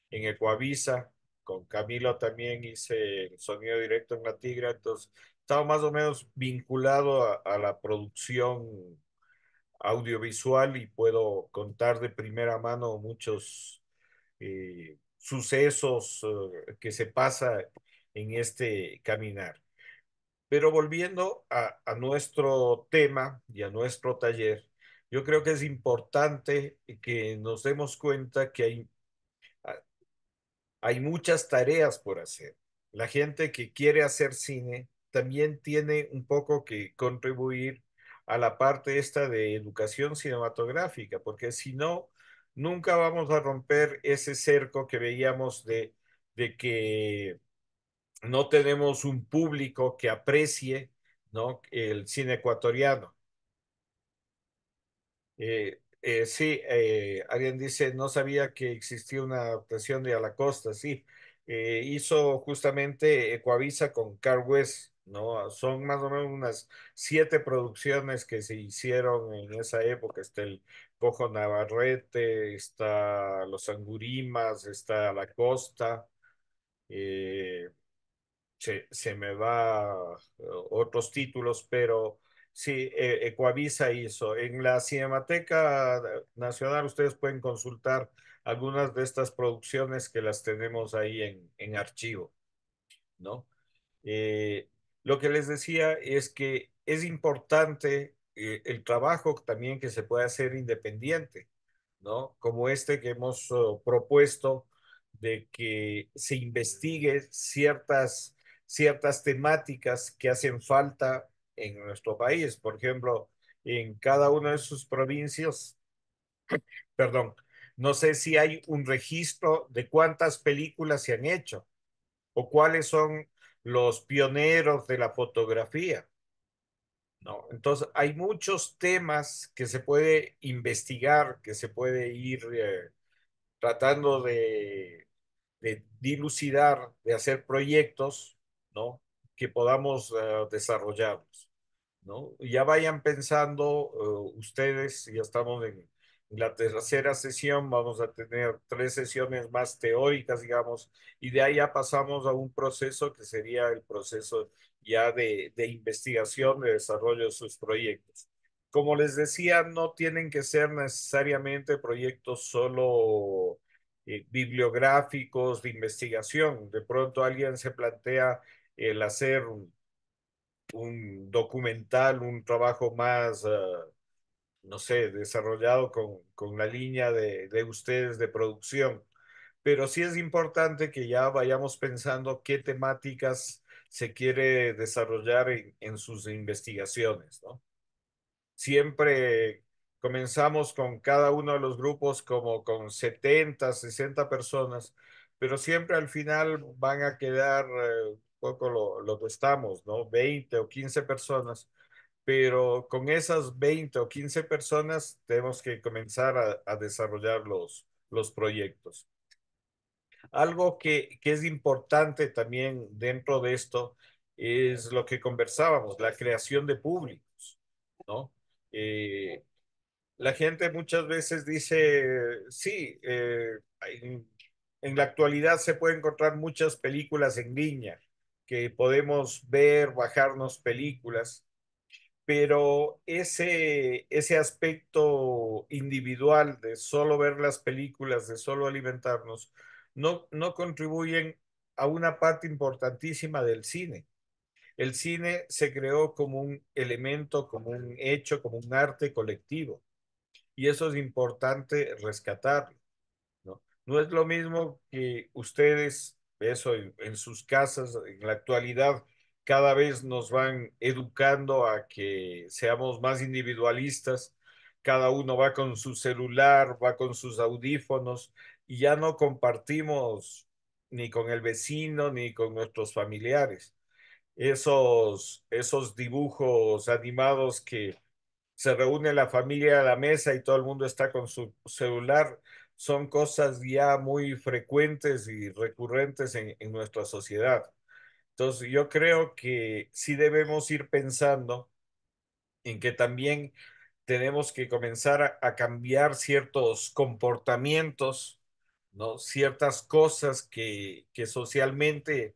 en Ecuavisa, con Camilo también hice el sonido directo en La Tigra, entonces estaba más o menos vinculado a, la producción audiovisual y puedo contar de primera mano muchos eh, sucesos eh, que se pasa en este caminar. Pero volviendo a, nuestro tema y a nuestro taller, yo creo que es importante que nos demos cuenta que hay, ah, hay muchas tareas por hacer. La gente que quiere hacer cine también tiene un poco que contribuir a la parte esta de educación cinematográfica, porque si no, nunca vamos a romper ese cerco que veíamos de, de que no tenemos un público que aprecie ¿no? el cine ecuatoriano. Eh, eh, sí, eh, alguien dice, no sabía que existía una adaptación de A la Costa, sí. hizo justamente Ecuavisa con Car ¿no? Son más o menos unas siete producciones que se hicieron en esa época. Está el Cojo Navarrete, está Los Angurimas, está la Costa se, me va eh, otros títulos, pero sí, eh, Ecuavisa hizo. En la Cinemateca Nacional ustedes pueden consultar algunas de estas producciones que las tenemos ahí en, en archivo, ¿no? Eh, lo que les decía es que es importante el trabajo también que se puede hacer independiente, ¿no? Como este que hemos oh, propuesto de que se investigue ciertas ciertas temáticas que hacen falta en nuestro país. Por ejemplo, en cada una de sus provincias, perdón, no sé si hay un registro de cuántas películas se han hecho o cuáles son los pioneros de la fotografía. No, entonces hay muchos temas que se puede investigar, que se puede ir eh, tratando de dilucidar, de hacer proyectos ¿no? Que podamos eh, desarrollarlos, ¿no? Ya vayan pensando eh, ustedes, ya estamos en, la tercera sesión, vamos a tener tres sesiones más teóricas, digamos, y de ahí ya pasamos a un proceso que sería el proceso ya de, investigación, de desarrollo de sus proyectos. Como les decía, no tienen que ser necesariamente proyectos solo eh, bibliográficos de investigación. De pronto alguien se plantea el hacer un documental, un trabajo más, eh, no sé, desarrollado con, con la línea de, ustedes de producción. Pero sí es importante que ya vayamos pensando qué temáticas se quiere desarrollar en, sus investigaciones, ¿no? Siempre comenzamos con cada uno de los grupos como con 70, 60 personas, pero siempre al final van a quedar eh, poco lo, lo estamos ¿no? 20 o 15 personas, pero con esas 20 o 15 personas tenemos que comenzar a, a desarrollar los, los proyectos. Algo que, que es importante también dentro de esto es lo que conversábamos, la creación de públicos, ¿no? Eh, la gente muchas veces dice, sí, eh, en, en, la actualidad se pueden encontrar muchas películas en línea, que podemos ver, bajarnos películas, pero ese, ese aspecto individual de solo ver las películas, de solo alimentarnos, no, no contribuyen a una parte importantísima del cine. El cine se creó como un elemento, como un hecho, como un arte colectivo. Y eso es importante rescatarlo. ¿no? no es lo mismo que ustedes eso en, sus casas, en la actualidad cada vez nos van educando a que seamos más individualistas, cada uno va con su celular, va con sus audífonos y ya no compartimos ni con el vecino ni con nuestros familiares. Esos, esos dibujos animados que se reúne la familia a la mesa y todo el mundo está con su celular, son cosas ya muy frecuentes y recurrentes en, nuestra sociedad. Entonces, yo creo que sí debemos ir pensando en que también tenemos que comenzar a, cambiar ciertos comportamientos, ¿no? ciertas cosas que, socialmente,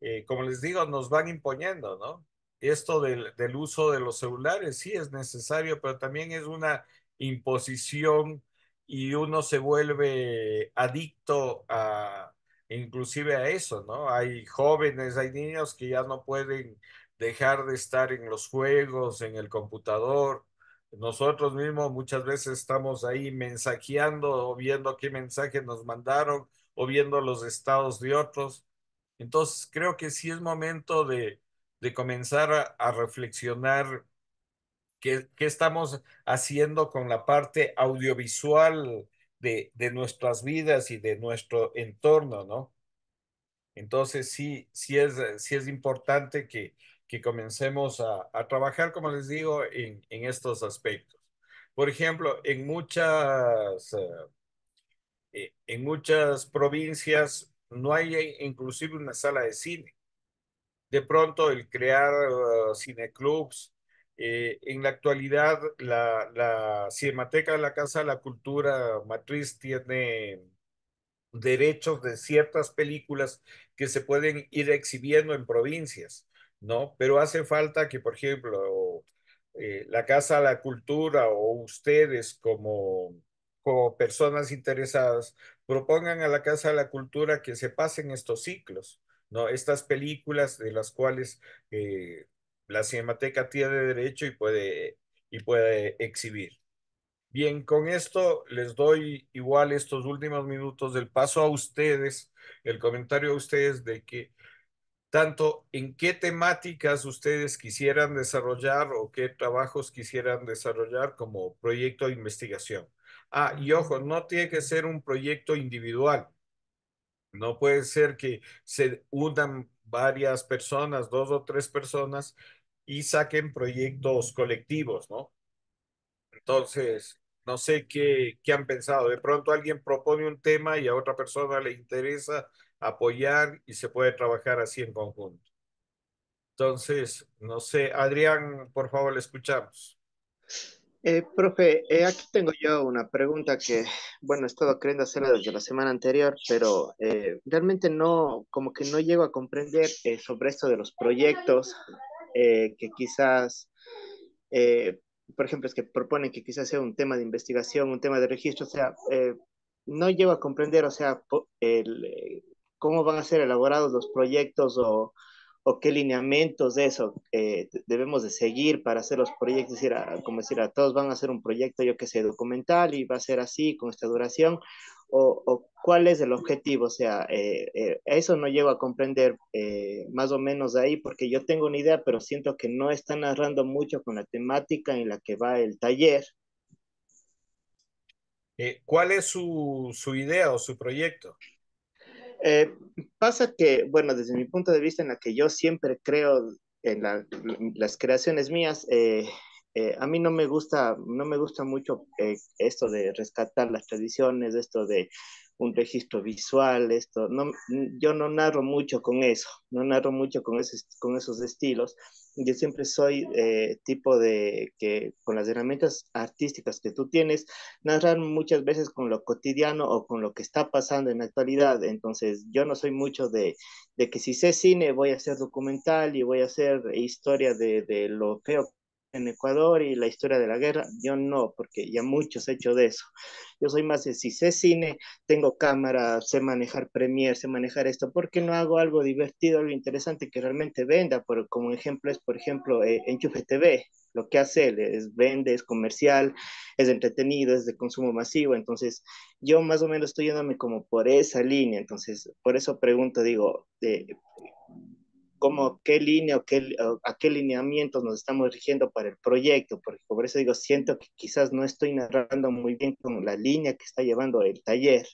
eh, como les digo, nos van imponiendo, ¿no? Esto del, del uso de los celulares sí es necesario, pero también es una imposición y uno se vuelve adicto a inclusive a eso, ¿no? Hay jóvenes, hay niños que ya no pueden dejar de estar en los juegos, en el computador. Nosotros mismos muchas veces estamos ahí mensajeando o viendo qué mensaje nos mandaron o viendo los estados de otros. Entonces creo que sí es momento de, de comenzar a reflexionar ¿Qué, qué estamos haciendo con la parte audiovisual de, de, nuestras vidas y de nuestro entorno, ¿no? Entonces sí, sí es, sí es importante que, que comencemos a, a, trabajar, como les digo, en, en, estos aspectos. Por ejemplo, en muchas, eh, eh, en muchas provincias no hay inclusive una sala de cine. De pronto el crear eh, cineclubs eh, en la actualidad, la, la Cinemateca de la Casa de la Cultura Matriz tiene derechos de ciertas películas que se pueden ir exhibiendo en provincias, ¿no? Pero hace falta que, por ejemplo, eh, la Casa de la Cultura o ustedes como, como personas interesadas propongan a la Casa de la Cultura que se pasen estos ciclos, ¿no? Estas películas de las cuales eh, la Cinemateca tiene derecho y puede, y puede exhibir. Bien, con esto les doy igual estos últimos minutos del paso a ustedes, el comentario a ustedes de que tanto en qué temáticas ustedes quisieran desarrollar o qué trabajos quisieran desarrollar como proyecto de investigación. Ah, y ojo, no tiene que ser un proyecto individual. No puede ser que se unan varias personas, dos o tres personas, y saquen proyectos colectivos, ¿no? Entonces, no sé qué, han pensado. De pronto alguien propone un tema y a otra persona le interesa apoyar y se puede trabajar así en conjunto. Entonces, no sé, Adrián, por favor, le escuchamos. Eh, profe, eh, aquí tengo yo una pregunta que, bueno, he estado queriendo hacerla desde la semana anterior, pero eh, realmente no, como que no llego a comprender sobre esto de los proyectos que quizás, por ejemplo, es que proponen que quizás sea un tema de investigación, un tema de registro, o sea, no llego a comprender, o sea, el, cómo van a ser elaborados los proyectos o o qué lineamientos de eso eh, debemos de seguir para hacer los proyectos, decir, como decir, a todos van a hacer un proyecto, yo que sé, documental y va a ser así, con esta duración, o, cuál es el objetivo, o sea, eh, eh, eso no llego a comprender más o menos de ahí, porque yo tengo una idea, pero siento que no está narrando mucho con la temática en la que va el taller. ¿Cuál es su, su idea o su proyecto? Eh, pasa que, bueno, desde mi punto de vista en la que yo siempre creo en las creaciones mías, eh, eh, a mí no me gusta, no me gusta mucho eh, esto de rescatar las tradiciones, esto de un registro visual, esto, no, yo no narro mucho con eso, no narro mucho con, con esos estilos, yo siempre soy eh, tipo de que con las herramientas artísticas que tú tienes, narrar muchas veces con lo cotidiano o con lo que está pasando en la actualidad. Entonces, yo no soy mucho de, que si sé cine voy a hacer documental y voy a hacer historia de, de lo feo en Ecuador y la historia de la guerra. Yo no, porque ya muchos he hecho de eso. Yo soy más de si sé cine, tengo cámara, sé manejar Premiere, sé manejar esto, ¿por qué no hago algo divertido, algo interesante que realmente venda? Por, como ejemplo es, por ejemplo, eh, Enchufe TV. Lo que hace es vende, es comercial, es entretenido, es de consumo masivo. Entonces, yo más o menos estoy yéndome como por esa línea. Entonces, por eso pregunto, digo, eh, cómo, qué línea o, qué, a qué lineamientos nos estamos dirigiendo para el proyecto, porque por eso digo, siento que quizás no estoy narrando muy bien con la línea que está llevando el taller.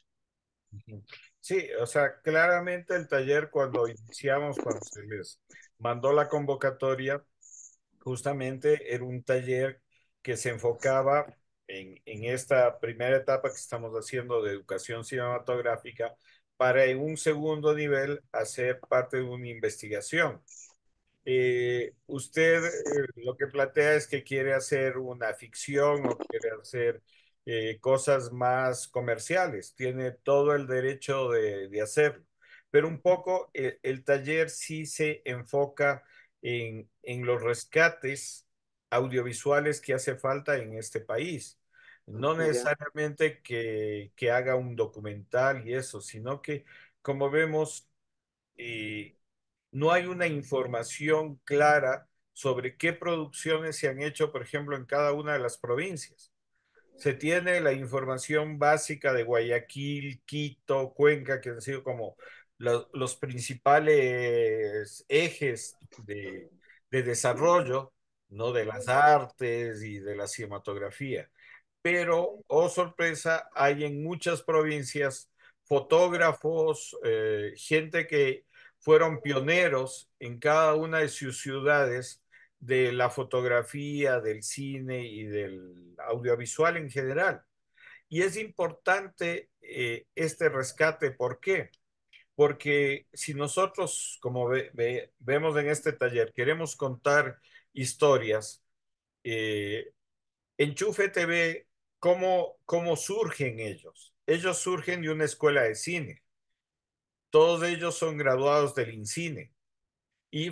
Sí, o sea, claramente el taller cuando iniciamos, cuando se les mandó la convocatoria, justamente era un taller que se enfocaba en, en esta primera etapa que estamos haciendo de educación cinematográfica, para en un segundo nivel hacer parte de una investigación. Eh, usted eh, lo que plantea es que quiere hacer una ficción o quiere hacer eh, cosas más comerciales, tiene todo el derecho de, hacerlo, pero un poco el taller sí se enfoca en los rescates audiovisuales que hace falta en este país. No necesariamente que, haga un documental y eso, sino que, como vemos, eh, no hay una información clara sobre qué producciones se han hecho, por ejemplo, en cada una de las provincias. Se tiene la información básica de Guayaquil, Quito, Cuenca, que han sido como los principales ejes de, de desarrollo, ¿no? De las artes y de la cinematografía pero, oh sorpresa, hay en muchas provincias fotógrafos, eh, gente que fueron pioneros en cada una de sus ciudades de la fotografía, del cine y del audiovisual en general. Y es importante eh, este rescate, ¿por qué? Porque si nosotros, como vemos en este taller, queremos contar historias, eh, Enchufe TV ¿Cómo, surgen ellos? Ellos surgen de una escuela de cine. Todos ellos son graduados del INCINE. Y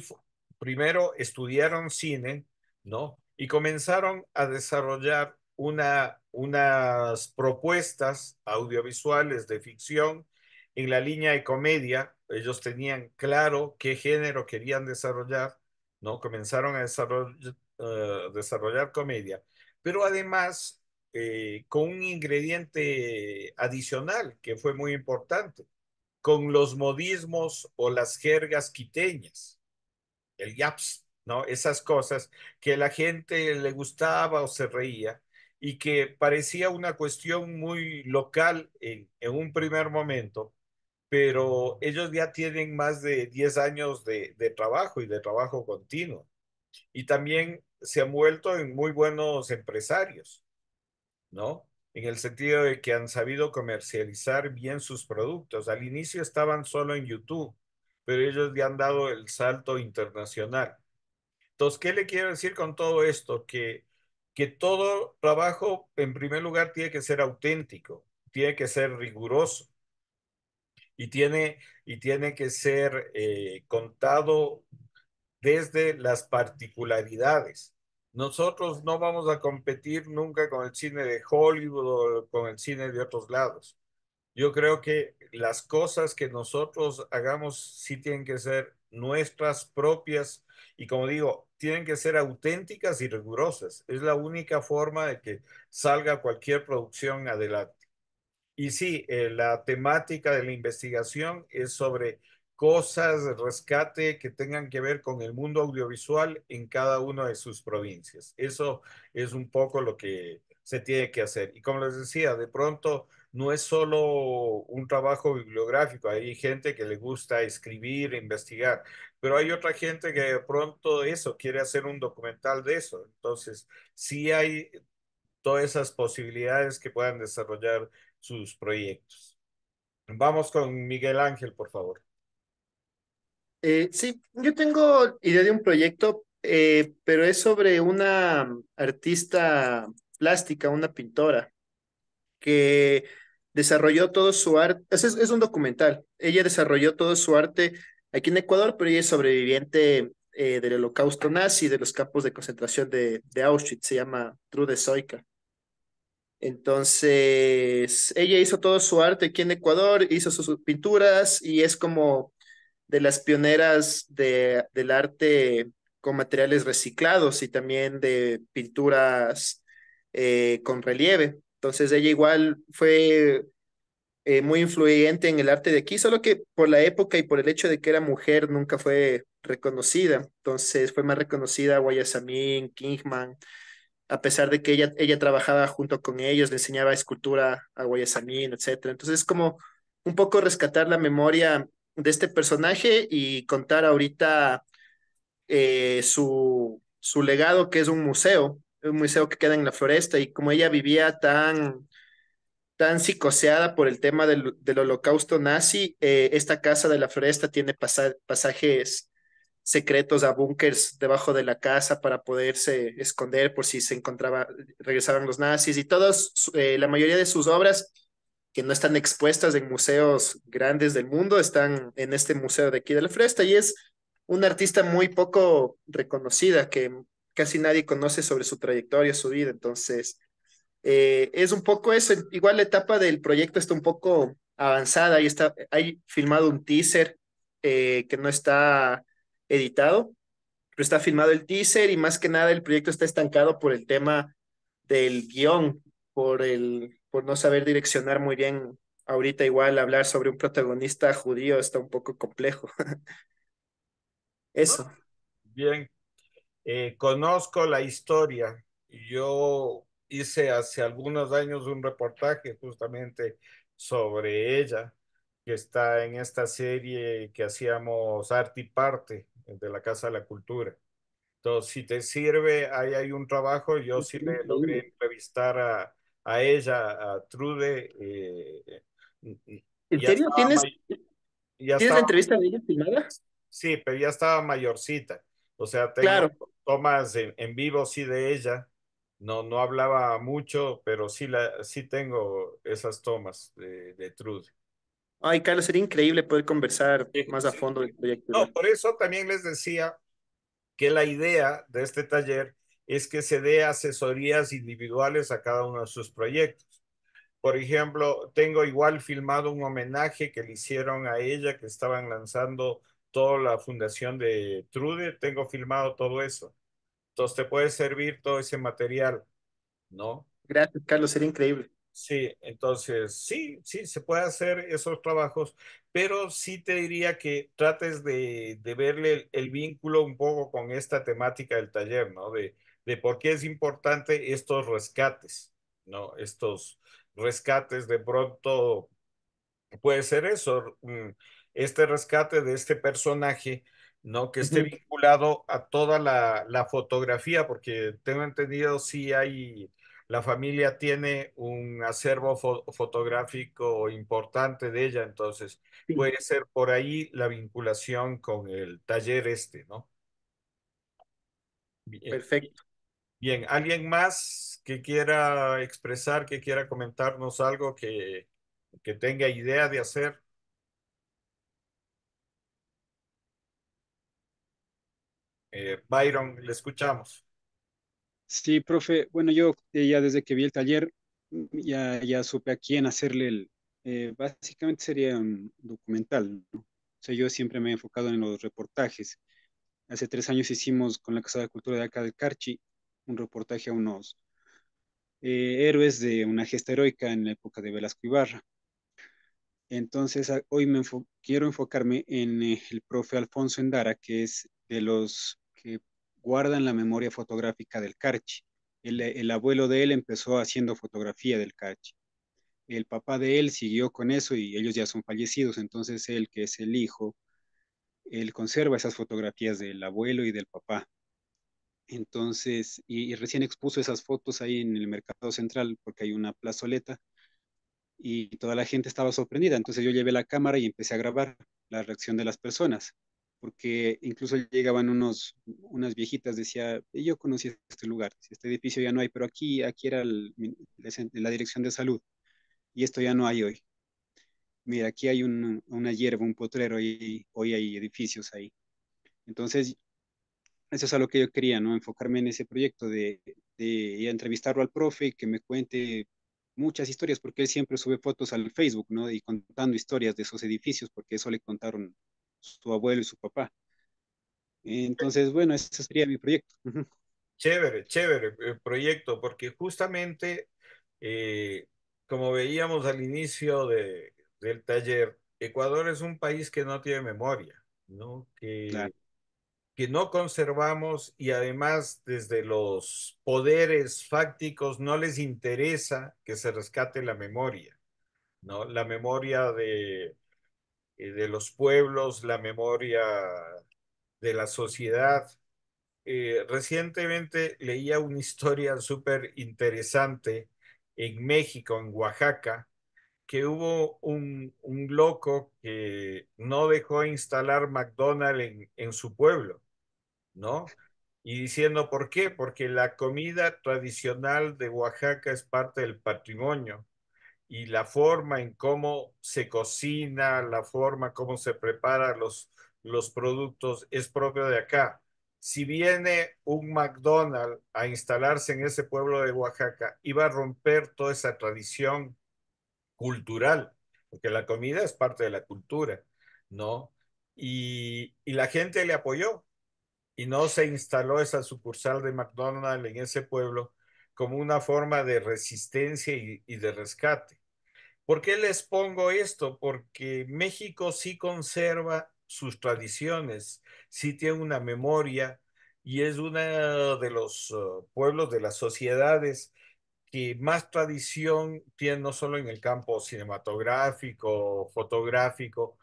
primero estudiaron cine, ¿no? Y comenzaron a desarrollar una, unas propuestas audiovisuales de ficción en la línea de comedia. Ellos tenían claro qué género querían desarrollar, ¿no? Comenzaron a eh, desarrollar comedia. Pero además eh, con un ingrediente adicional que fue muy importante, con los modismos o las jergas quiteñas, el yaps, ¿no? Esas cosas que la gente le gustaba o se reía y que parecía una cuestión muy local en, un primer momento, pero ellos ya tienen más de 10 años de, de trabajo y de trabajo continuo. Y también se han vuelto en muy buenos empresarios ¿no? En el sentido de que han sabido comercializar bien sus productos. Al inicio estaban solo en YouTube, pero ellos ya han dado el salto internacional. Entonces, ¿qué le quiero decir con todo esto? Que, que todo trabajo, en primer lugar, tiene que ser auténtico, tiene que ser riguroso y tiene, y tiene que ser eh, contado desde las particularidades. Nosotros no vamos a competir nunca con el cine de Hollywood o con el cine de otros lados. Yo creo que las cosas que nosotros hagamos sí tienen que ser nuestras propias y como digo, tienen que ser auténticas y rigurosas. Es la única forma de que salga cualquier producción adelante. Y sí, eh, la temática de la investigación es sobre cosas, rescate que tengan que ver con el mundo audiovisual en cada una de sus provincias. Eso es un poco lo que se tiene que hacer. Y como les decía, de pronto no es solo un trabajo bibliográfico, hay gente que le gusta escribir, investigar, pero hay otra gente que de pronto eso, quiere hacer un documental de eso. Entonces, sí hay todas esas posibilidades que puedan desarrollar sus proyectos. Vamos con Miguel Ángel, por favor. Eh, sí, yo tengo idea de un proyecto, eh, pero es sobre una mm, artista plástica, una pintora, que desarrolló todo su arte, es, un documental, ella desarrolló todo su arte aquí en Ecuador, pero ella es sobreviviente eh, del holocausto nazi, de los campos de concentración de, de Auschwitz, se llama Trude Soika. Entonces, ella hizo todo su arte aquí en Ecuador, hizo sus pinturas y es como de las pioneras de, del arte con materiales reciclados y también de pinturas eh, con relieve. Entonces ella igual fue eh, muy influyente en el arte de aquí, solo que por la época y por el hecho de que era mujer nunca fue reconocida. Entonces fue más reconocida Guayasamín, Kingman, a pesar de que ella, ella trabajaba junto con ellos, le enseñaba escultura a Guayasamín, etc. Entonces es como un poco rescatar la memoria de este personaje y contar ahorita eh, su, su legado, que es un museo, un museo que queda en la floresta, y como ella vivía tan, tan psicoseada por el tema del, holocausto nazi, eh, esta casa de la floresta tiene pasajes secretos a búnkers debajo de la casa para poderse esconder por si se encontraba, regresaban los nazis y todos, eh, la mayoría de sus obras que no están expuestas en museos grandes del mundo, están en este museo de aquí de la Fresta y es una artista muy poco reconocida que casi nadie conoce sobre su trayectoria, su vida. Entonces, eh, es un poco eso. Igual la etapa del proyecto está un poco avanzada. Ahí está, hay filmado un teaser eh, que no está editado, pero está filmado el teaser y más que nada el proyecto está estancado por el tema del guión, por el por no saber direccionar muy bien. Ahorita igual hablar sobre un protagonista judío está un poco complejo. Eso. Ah, bien. Eh, conozco la historia. Yo hice hace algunos años un reportaje justamente sobre ella, que está en esta serie que hacíamos Arte y Parte de la Casa de la Cultura. Entonces, si te sirve, ahí hay un trabajo. Yo sí le logré entrevistar a, a ella, a Trude. Eh, ¿En serio? ¿Tienes, la entrevista de ella filmada? Sí, pero ya estaba mayorcita. O sea, tengo tomas en, vivo sí de ella. No, no hablaba mucho, pero sí, la, sí tengo esas tomas de, Trude. Ay, Carlos, sería increíble poder conversar más a fondo del proyecto. No, por eso también les decía que la idea de este taller es que se dé asesorías individuales a cada uno de sus proyectos. Por ejemplo, tengo igual filmado un homenaje que le hicieron a ella que estaban lanzando toda la fundación de Trude, tengo filmado todo eso. Entonces te puede servir todo ese material, ¿no? Gracias, Carlos, sería increíble. Sí, entonces sí, sí, se puede hacer esos trabajos, pero sí te diría que trates de, de verle el, vínculo un poco con esta temática del taller, ¿no? De, de por qué es importante estos rescates, ¿no? Estos rescates de pronto puede ser eso, mm, este rescate de este personaje, ¿no? Que esté vinculado a toda la, fotografía, porque tengo entendido si hay, la familia tiene un acervo fotográfico importante de ella, entonces puede ser por ahí la vinculación con el taller este, ¿no? Perfecto. Bien, ¿alguien más que quiera expresar, que quiera comentarnos algo que, que tenga idea de hacer? Eh, Byron, le escuchamos. Sí, profe. Bueno, yo eh, ya desde que vi el taller, ya, ya supe a quién hacerle el... Eh, básicamente sería un documental, ¿no? O sea, yo siempre me he enfocado en los reportajes. Hace tres años hicimos con la Casa de Cultura de acá del Carchi un reportaje a unos eh, héroes de una gesta heroica en la época de Velasco Ibarra. Entonces, hoy me quiero enfocarme en eh, el profe Alfonso Endara, que es de los que guardan la memoria fotográfica del Carchi. El, el, abuelo de él empezó haciendo fotografía del Carchi. El papá de él siguió con eso y ellos ya son fallecidos, entonces él, que es el hijo, él conserva esas fotografías del abuelo y del papá. Entonces, y, recién expuso esas fotos ahí en el mercado central porque hay una plazoleta y toda la gente estaba sorprendida. Entonces yo llevé la cámara y empecé a grabar la reacción de las personas, porque incluso llegaban unos, unas viejitas, decía, eh, yo conocí este lugar, este edificio ya no hay, pero aquí, aquí era la dirección de salud y esto ya no hay hoy. Mira, aquí hay una hierba, un potrero y hoy hay edificios ahí. Entonces eso es a lo que yo quería, ¿no? Enfocarme en ese proyecto de, de entrevistarlo al profe y que me cuente muchas historias, porque él siempre sube fotos al Facebook, ¿no? Y contando historias de esos edificios, porque eso le contaron su abuelo y su papá. Entonces, bueno, ese sería mi proyecto. Chévere, chévere el eh, proyecto, porque justamente, eh, como veíamos al inicio de, del taller, Ecuador es un país que no tiene memoria, ¿no? Que que no conservamos y además desde los poderes fácticos no les interesa que se rescate la memoria, ¿no? La memoria de, eh, los pueblos, la memoria de la sociedad. Eh, recientemente leía una historia súper interesante en México, en Oaxaca, que hubo un, loco que no dejó instalar McDonald's en su pueblo ¿no? Y diciendo, ¿por qué? Porque la comida tradicional de Oaxaca es parte del patrimonio y la forma en cómo se cocina, la forma cómo se preparan los, los productos es propio de acá. Si viene un McDonald's a instalarse en ese pueblo de Oaxaca, iba a romper toda esa tradición cultural, porque la comida es parte de la cultura, ¿no? y la gente le apoyó, y no se instaló esa sucursal de McDonald's en ese pueblo como una forma de resistencia y, de rescate. ¿Por qué les pongo esto? Porque México sí conserva sus tradiciones, sí tiene una memoria y es uno de los eh, pueblos, de las sociedades que más tradición tiene no solo en el campo cinematográfico, fotográfico,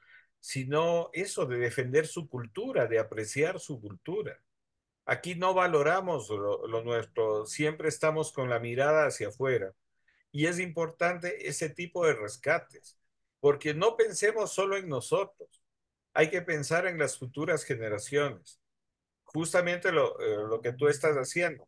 sino eso de defender su cultura, de apreciar su cultura. Aquí no valoramos lo, nuestro, siempre estamos con la mirada hacia afuera. Y es importante ese tipo de rescates, porque no pensemos solo en nosotros, hay que pensar en las futuras generaciones. Justamente lo, eh, lo que tú estás haciendo.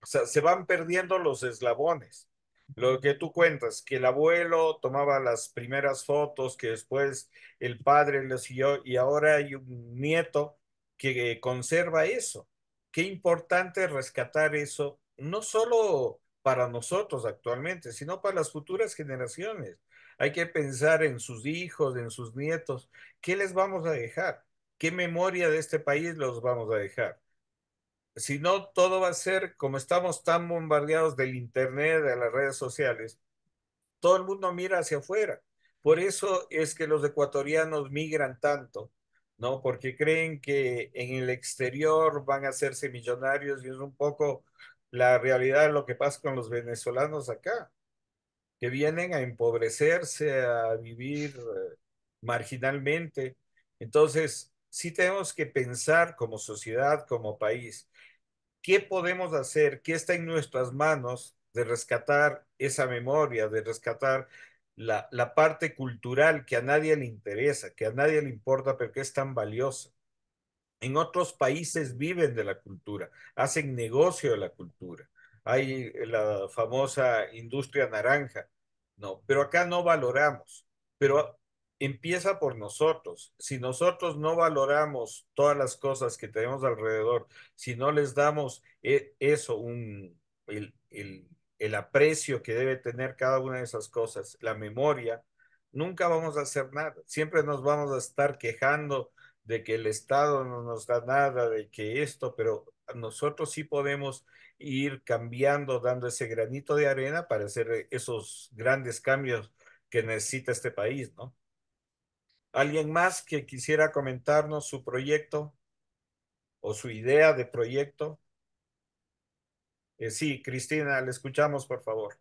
O sea, se van perdiendo los eslabones. Lo que tú cuentas, que el abuelo tomaba las primeras fotos, que después el padre lo siguió y ahora hay un nieto que conserva eso. Qué importante rescatar eso, no solo para nosotros actualmente, sino para las futuras generaciones. Hay que pensar en sus hijos, en sus nietos, qué les vamos a dejar, qué memoria de este país los vamos a dejar si no, todo va a ser, como estamos tan bombardeados del Internet, de las redes sociales, todo el mundo mira hacia afuera. Por eso es que los ecuatorianos migran tanto, ¿no? Porque creen que en el exterior van a hacerse millonarios y es un poco la realidad de lo que pasa con los venezolanos acá, que vienen a empobrecerse, a vivir eh, marginalmente. Entonces, sí tenemos que pensar como sociedad, como país, qué podemos hacer, qué está en nuestras manos de rescatar esa memoria, de rescatar la, la parte cultural que a nadie le interesa, que a nadie le importa, pero que es tan valiosa. En otros países viven de la cultura, hacen negocio de la cultura. Hay eh, la famosa industria naranja, ¿no? Pero acá no valoramos. Pero empieza por nosotros. Si nosotros no valoramos todas las cosas que tenemos alrededor, si no les damos e, eso, el, el aprecio que debe tener cada una de esas cosas, la memoria, nunca vamos a hacer nada. Siempre nos vamos a estar quejando de que el Estado no nos da nada, de que esto, pero nosotros sí podemos ir cambiando, dando ese granito de arena para hacer esos grandes cambios que necesita este país, ¿no? ¿Alguien más que quisiera comentarnos su proyecto o su idea de proyecto? Eh, sí, Cristina, le escuchamos, por favor.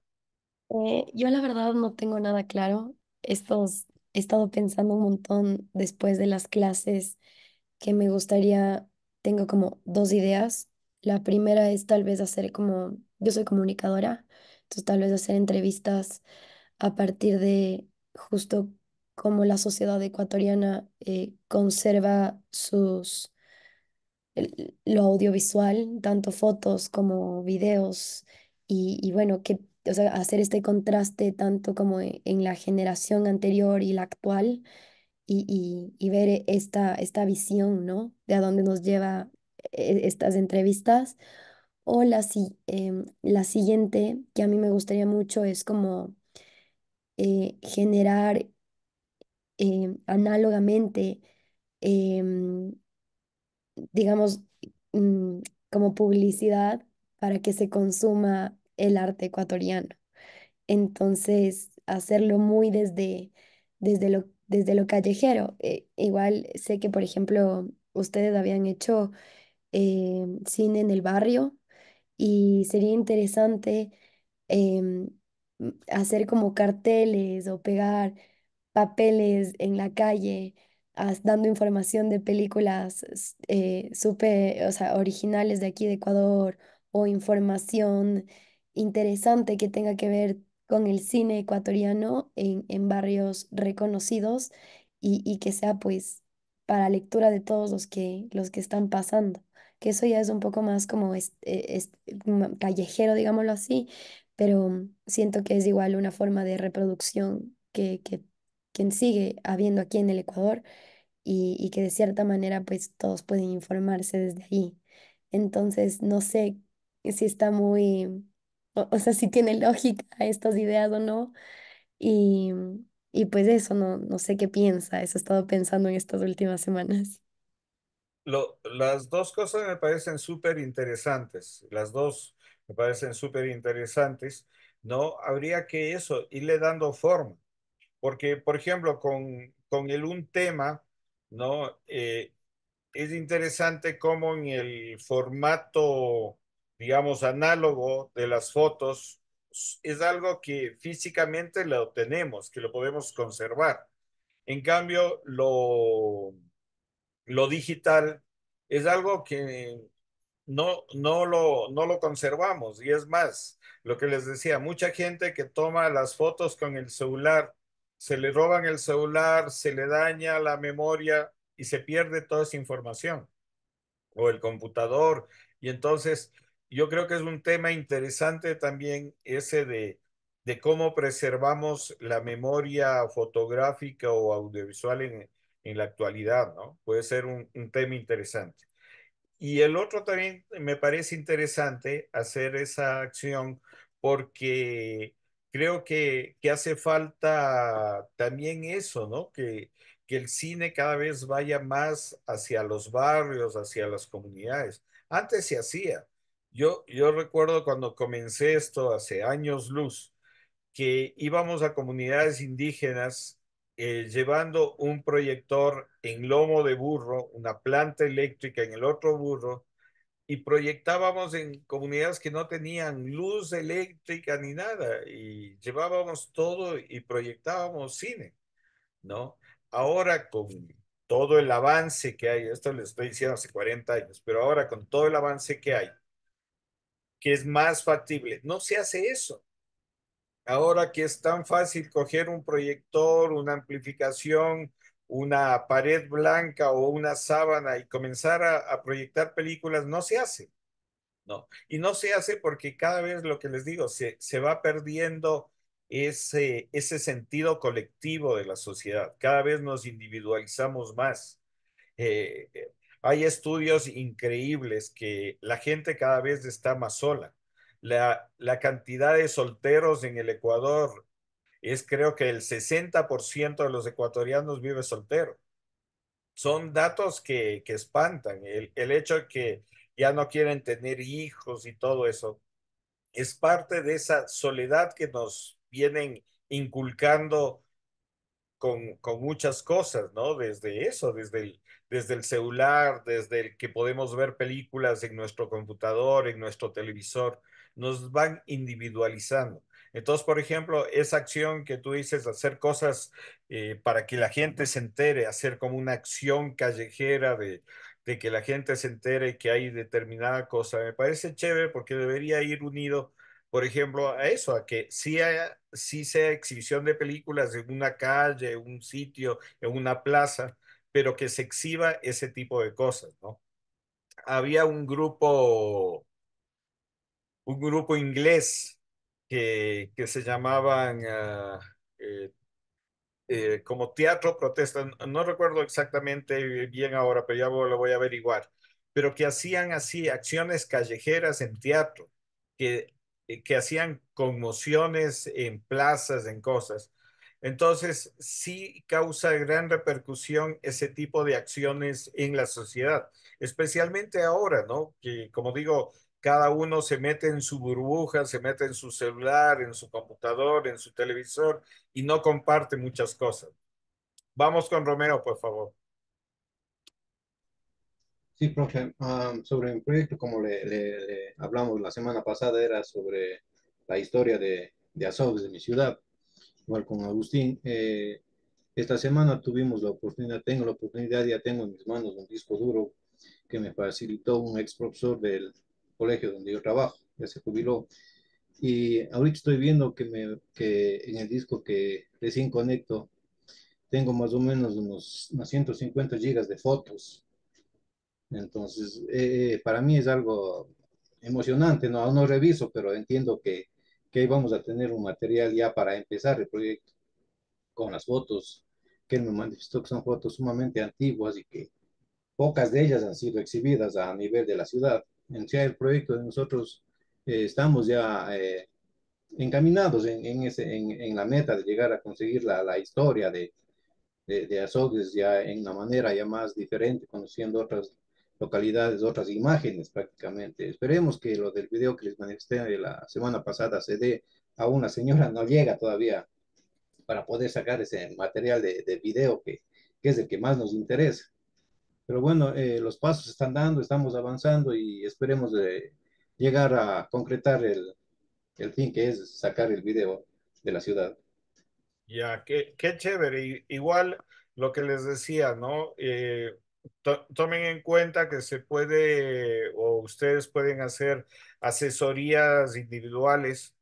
Eh, yo la verdad no tengo nada claro. Estos, he estado pensando un montón después de las clases que me gustaría, tengo como dos ideas. La primera es tal vez hacer como, yo soy comunicadora, entonces tal vez hacer entrevistas a partir de justo cómo la sociedad ecuatoriana eh, conserva sus, el, lo audiovisual, tanto fotos como videos, y, bueno, que, hacer este contraste tanto como e, en, la generación anterior y la actual, y, ver e, esta, esta visión, ¿no? De a dónde nos lleva e, estas entrevistas. O la, em, la siguiente que a mí me gustaría mucho es como eh, generar Em, análogamente, em, digamos, mm, como publicidad para que se consuma el arte ecuatoriano. Entonces, hacerlo muy desde, desde, lo, desde lo callejero. Eh, igual sé que, por ejemplo, ustedes habían hecho em, cine en el barrio y sería interesante hacer como carteles o pegar papeles en la calle, dando información de películas eh, o sea, originales de aquí de Ecuador o información interesante que tenga que ver con el cine ecuatoriano en, en barrios reconocidos y, y que sea pues para lectura de todos los que, los que están pasando. Que eso ya es un poco más como e-, mm, callejero, digámoslo así, pero siento que es igual una forma de reproducción que, que quien sigue habiendo aquí en el Ecuador y, y que de cierta manera pues todos pueden informarse desde ahí. Entonces, no sé si está muy, o, sea, si tiene lógica estas ideas o no. Y, y pues eso, no, no sé qué piensa, eso he estado pensando en estas últimas semanas. Lo, las dos cosas me parecen súper interesantes, las dos me parecen súper interesantes, ¿no? Habría que eso, irle dando forma, porque, por ejemplo, con, con el un tema, ¿no? Eh, es interesante cómo en el formato, digamos, análogo de las fotos, es algo que físicamente lo tenemos, que lo podemos conservar. En cambio, lo, lo digital es algo que no, no, lo, no lo conservamos. Y es más, lo que les decía, mucha gente que toma las fotos con el celular se le roban el celular, se le daña la memoria y se pierde toda esa información o el computador. Y entonces yo creo que es un tema interesante también ese de, de cómo preservamos la memoria fotográfica o audiovisual en, la actualidad, ¿no? Puede ser un, un, tema interesante. Y el otro también me parece interesante hacer esa acción porque creo que, que, hace falta también eso, ¿no? Que, que el cine cada vez vaya más hacia los barrios, hacia las comunidades. Antes se hacía. Yo, yo recuerdo cuando comencé esto hace años luz, que íbamos a comunidades indígenas eh, llevando un proyector en lomo de burro, una planta eléctrica en el otro burro, y proyectábamos en comunidades que no tenían luz eléctrica ni nada y llevábamos todo y proyectábamos cine, ¿no? Ahora con todo el avance que hay, esto lo estoy diciendo hace 40 años, pero ahora con todo el avance que hay, que es más factible, no se hace eso. Ahora que es tan fácil coger un proyector, una amplificación, una pared blanca o una sábana y comenzar a, proyectar películas no se hace. No. Y no se hace porque cada vez lo que les digo, se, se va perdiendo ese, ese sentido colectivo de la sociedad. Cada vez nos individualizamos más. Eh, eh, hay estudios increíbles que la gente cada vez está más sola. La, la cantidad de solteros en el Ecuador es creo que el 60% de los ecuatorianos vive soltero. Son datos que, que espantan. El, el hecho de que ya no quieren tener hijos y todo eso es parte de esa soledad que nos vienen inculcando con, con, muchas cosas, ¿no? Desde eso, desde el, desde el celular, desde el que podemos ver películas en nuestro computador, en nuestro televisor, nos van individualizando. Entonces, por ejemplo, esa acción que tú dices, hacer cosas eh, para que la gente se entere, hacer como una acción callejera de, que la gente se entere que hay determinada cosa, me parece chévere porque debería ir unido por ejemplo, a eso, a que sí, sí, sea exhibición de películas en una calle, en un sitio, en una plaza, pero que se exhiba ese tipo de cosas, ¿no? Había un grupo, un grupo inglés que, se llamaban ah, eh, eh, como teatro protesta, no, recuerdo exactamente bien ahora, pero ya lo voy a averiguar, pero que hacían así acciones callejeras en teatro, que, eh, que hacían conmociones en plazas, en cosas. Entonces, sí causa gran repercusión ese tipo de acciones en la sociedad, especialmente ahora, ¿no? Que, como digo, cada uno se mete en su burbuja, se mete en su celular, en su computador, en su televisor y no comparte muchas cosas. Vamos con Romero, por favor. Sí, profe, ah, sobre el proyecto, como le, hablamos la semana pasada, era sobre la historia de, de de mi ciudad, igual con Agustín. Eh, esta semana tuvimos la oportunidad, tengo la oportunidad, ya tengo en mis manos un disco duro que me facilitó un ex profesor del, colegio donde yo trabajo, ya se jubiló. Y ahorita estoy viendo que, me, que en el disco que recién conecto, tengo más o menos unos, 150 gigas de fotos. Entonces, eh, para mí es algo emocionante, no, no reviso, pero entiendo que, que vamos a tener un material ya para empezar el proyecto con las fotos que me manifestó que son fotos sumamente antiguas y que pocas de ellas han sido exhibidas a nivel de la ciudad en el proyecto de nosotros, eh, estamos ya eh, encaminados en, en, ese, en, en, la meta de llegar a conseguir la, la historia de, de, Azogues ya en una manera ya más diferente, conociendo otras localidades, otras imágenes prácticamente. Esperemos que lo del video que les manifesté la semana pasada se dé a una señora, no llega todavía para poder sacar ese material de, de video que, que es el que más nos interesa. Pero bueno, eh, los pasos se están dando, estamos avanzando y esperemos de llegar a concretar el, el, fin que es sacar el video de la ciudad. Ya, qué, qué chévere. Igual lo que les decía, ¿no? Eh, tomen en cuenta que se puede o ustedes pueden hacer asesorías individuales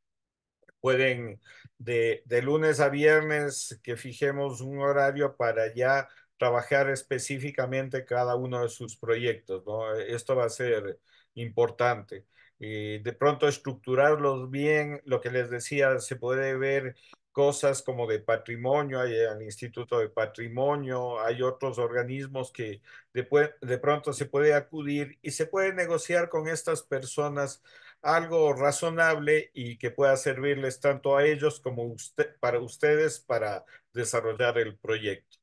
pueden de, de, lunes a viernes que fijemos un horario para ya trabajar específicamente cada uno de sus proyectos, ¿no? E, esto va a ser importante. y eh, de pronto estructurarlos bien, lo que les decía, se puede ver cosas como de patrimonio, hay el Instituto de Patrimonio, hay otros organismos que de, de pronto se puede acudir y se puede negociar con estas personas algo razonable y que pueda servirles tanto a ellos como usted, para ustedes para desarrollar el proyecto.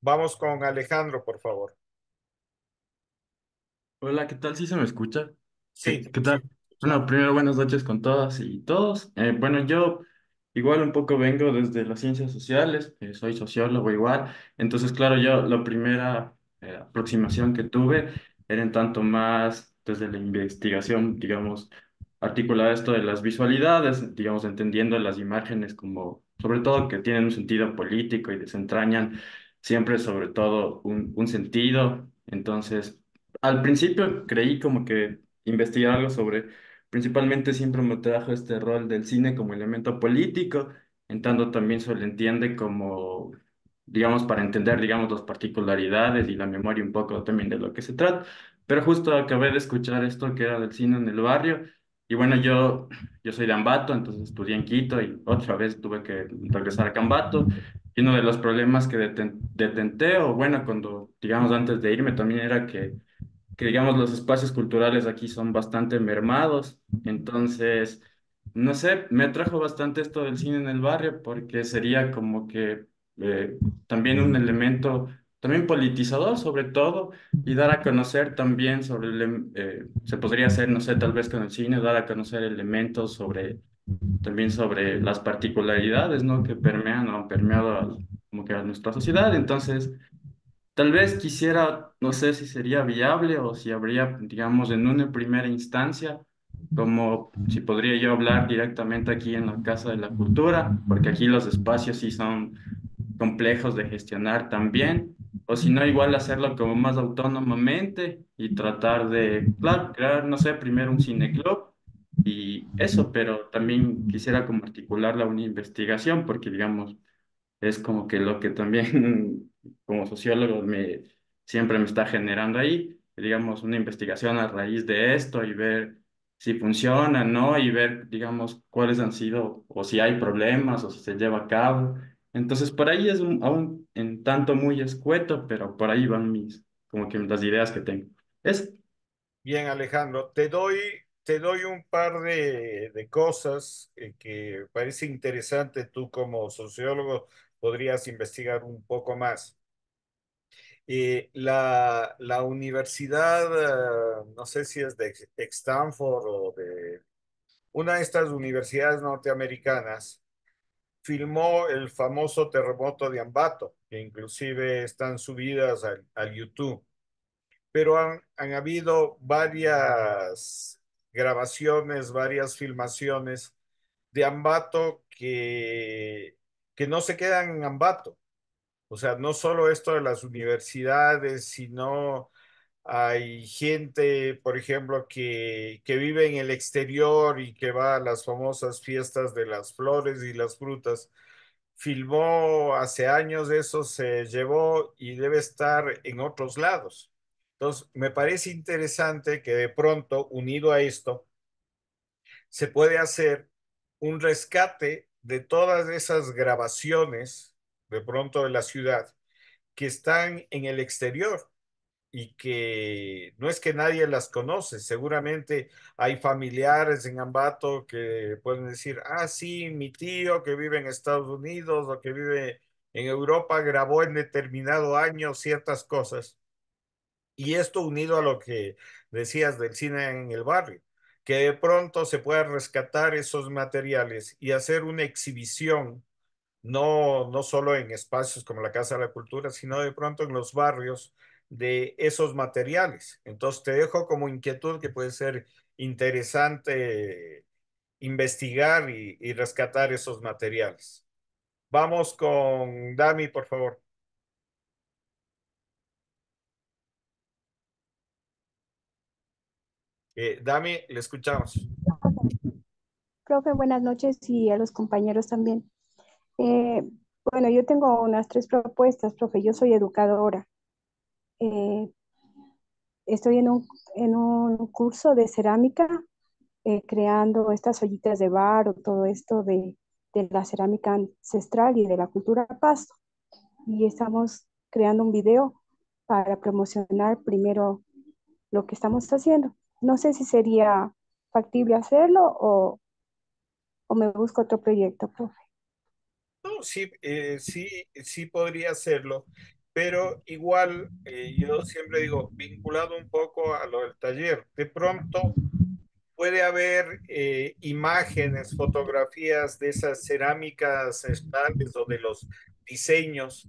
Vamos con Alejandro, por favor. Hola, ¿qué tal? ¿Sí se me escucha? Sí. ¿Qué, tal? Bueno, primero buenas noches con todas y todos. Eh, bueno, yo igual un poco vengo desde las ciencias sociales, eh, soy sociólogo igual. Entonces, claro, yo la primera eh, aproximación que tuve era en tanto más desde la investigación, digamos, articular esto de las visualidades, digamos, entendiendo las imágenes como, sobre todo, que tienen un sentido político y desentrañan siempre sobre todo un, sentido. Entonces, al principio creí como que investigar algo sobre, principalmente siempre me trajo este rol del cine como elemento político, en también se le entiende como, digamos, para entender, digamos, las particularidades y la memoria un poco también de lo que se trata. Pero justo acabé de escuchar esto que era del cine en el barrio. Y bueno, yo, yo soy de Ambato, entonces estudié en Quito y otra vez tuve que regresar a Cambato. Y uno de los problemas que detente o bueno, cuando, digamos, antes de irme también era que, que, digamos, los espacios culturales aquí son bastante mermados. Entonces, no sé, me atrajo bastante esto del cine en el barrio porque sería como que eh, también un elemento también politizador sobre todo y dar a conocer también sobre, el, em, eh, se podría hacer, no sé, tal vez con el cine, dar a conocer elementos sobre también sobre las particularidades, ¿no? Que permean o han permeado como que a nuestra sociedad. Entonces, tal vez quisiera, no sé si sería viable o si habría, digamos, en una primera instancia, como si podría yo hablar directamente aquí en la Casa de la Cultura, porque aquí los espacios sí son complejos de gestionar también, o si no, igual hacerlo como más autónomamente y tratar de, claro, crear, no sé, primero un cineclub y eso, pero también quisiera como articularla a una investigación, porque digamos, es como que lo que también como sociólogo me, siempre me está generando ahí, digamos, una investigación a raíz de esto y ver si funciona, ¿no? Y ver, digamos, cuáles han sido, o si hay problemas, o si se lleva a cabo. Entonces, por ahí es un, aún en tanto muy escueto, pero por ahí van mis, como que las ideas que tengo. Es... Bien, Alejandro, te doy te doy un par de, cosas eh, que parece interesante. Tú como sociólogo podrías investigar un poco más. Eh, la, la, universidad, eh, no sé si es de Stanford o de una de estas universidades norteamericanas, filmó el famoso terremoto de Ambato, que inclusive están subidas al, YouTube. Pero han, han habido varias grabaciones, varias filmaciones de Ambato que, que no se quedan en Ambato. O sea, no solo esto de las universidades, sino hay gente, por ejemplo, que, que vive en el exterior y que va a las famosas fiestas de las flores y las frutas. Filmó hace años eso, se llevó y debe estar en otros lados. Entonces, me parece interesante que de pronto, unido a esto, se puede hacer un rescate de todas esas grabaciones, de pronto de la ciudad, que están en el exterior y que no es que nadie las conoce, seguramente hay familiares en Ambato que pueden decir, ah, sí, mi tío que vive en Estados Unidos o que vive en Europa grabó en determinado año ciertas cosas y esto unido a lo que decías del cine en el barrio, que de pronto se pueda rescatar esos materiales y hacer una exhibición, no, no solo en espacios como la Casa de la Cultura, sino de pronto en los barrios de esos materiales. Entonces te dejo como inquietud que puede ser interesante investigar y, y rescatar esos materiales. Vamos con Dami, por favor. Dame, eh, Dami, le escuchamos. Profe, buenas noches y a los compañeros también. Eh, bueno, yo tengo unas tres propuestas, profe. Yo soy educadora. Eh, estoy en un, en un, curso de cerámica, creando estas ollitas de bar o todo esto de, de la cerámica ancestral y de la cultura pasto. Y estamos creando un video para promocionar primero lo que estamos haciendo no sé si sería factible hacerlo o, o me busco otro proyecto, profe. No, sí, eh, sí, sí podría hacerlo, pero igual eh, yo siempre digo, vinculado un poco a lo del taller, de pronto puede haber eh, imágenes, fotografías de esas cerámicas estales o de los diseños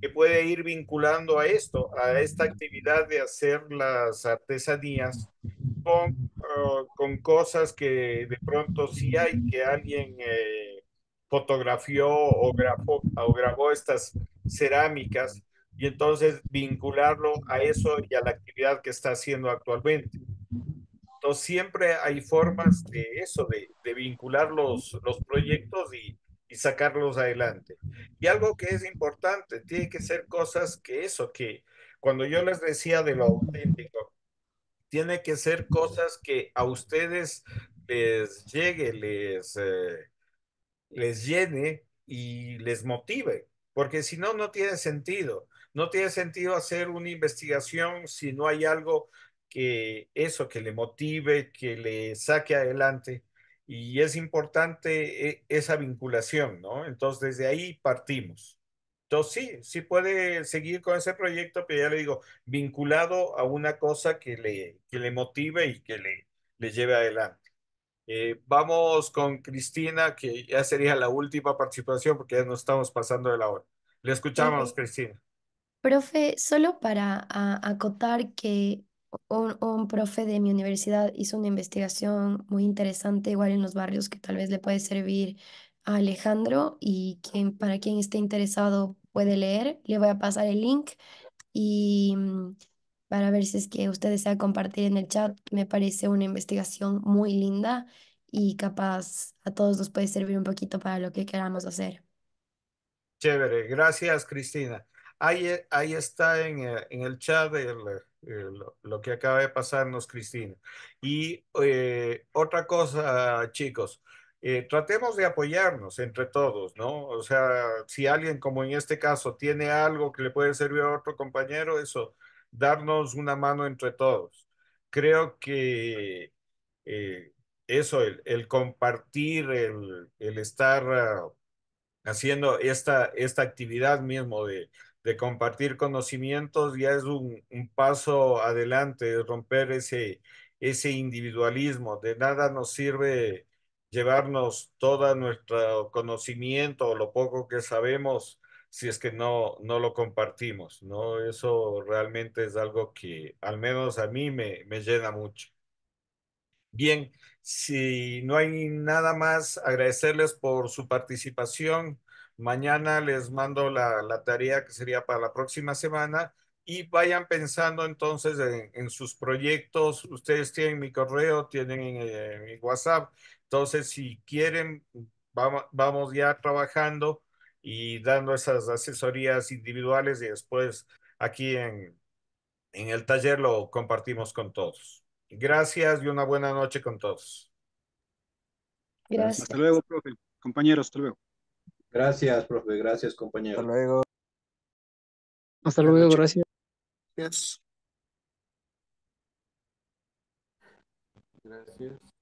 que puede ir vinculando a esto, a esta actividad de hacer las artesanías con cosas que de pronto sí hay, que alguien eh, fotografió o, grabó estas cerámicas y entonces vincularlo a eso y a la actividad que está haciendo actualmente. Entonces siempre hay formas de eso, de, de vincular los, proyectos y, y sacarlos adelante. Y algo que es importante, tiene que ser cosas que eso, que cuando yo les decía de lo auténtico, tiene que ser cosas que a ustedes les llegue, les, eh, les llene y les motive, porque si no, no tiene sentido. No tiene sentido hacer una investigación si no hay algo que eso, que le motive, que le saque adelante. Y es importante eh, esa vinculación, ¿no? Entonces, desde ahí partimos. Entonces sí, sí puede seguir con ese proyecto, pero ya le digo, vinculado a una cosa que le, que le motive y que le, le lleve adelante. Eh, vamos con Cristina, que ya sería la última participación porque ya nos estamos pasando de la hora. Le escuchamos, Cristina. Profe, solo para acotar que un, un, profe de mi universidad hizo una investigación muy interesante, igual en los barrios, que tal vez le puede servir Alejandro y quien, para quien esté interesado puede leer. Le voy a pasar el link y mm, para ver si es que usted desea compartir en el chat. Me parece una investigación muy linda y capaz a todos nos puede servir un poquito para lo que queramos hacer. Chévere, gracias Cristina. Ahí, eh, está eh, en, el chat lo que acaba de pasarnos Cristina. Y eh, otra cosa, chicos, eh, tratemos de apoyarnos entre todos, ¿no? O sea, si alguien como en este caso tiene algo que le puede servir a otro compañero, eso, darnos una mano entre todos. Creo que eh, eso, el, compartir, el, estar ah, haciendo esta, esta actividad mismo de, de compartir conocimientos ya es un, un paso adelante, romper ese, ese individualismo. De nada nos sirve llevarnos todo nuestro conocimiento o lo poco que sabemos si es que no, no lo compartimos, ¿no? Eso realmente es algo que al menos a mí me, me llena mucho. Bien, si no hay nada más, agradecerles por su participación. Mañana les mando la, tarea que sería para la próxima semana y vayan pensando entonces en, sus proyectos. Ustedes tienen mi correo, tienen eh, mi WhatsApp. Entonces, si quieren, vamos, vamos ya trabajando y dando esas asesorías individuales y después aquí en, en el taller lo compartimos con todos. Gracias y una buena noche con todos. Gracias. Hasta luego, profe. Compañeros, hasta luego. Gracias, profe. Gracias, compañeros. Hasta luego. Hasta luego, gracias. Gracias. Gracias.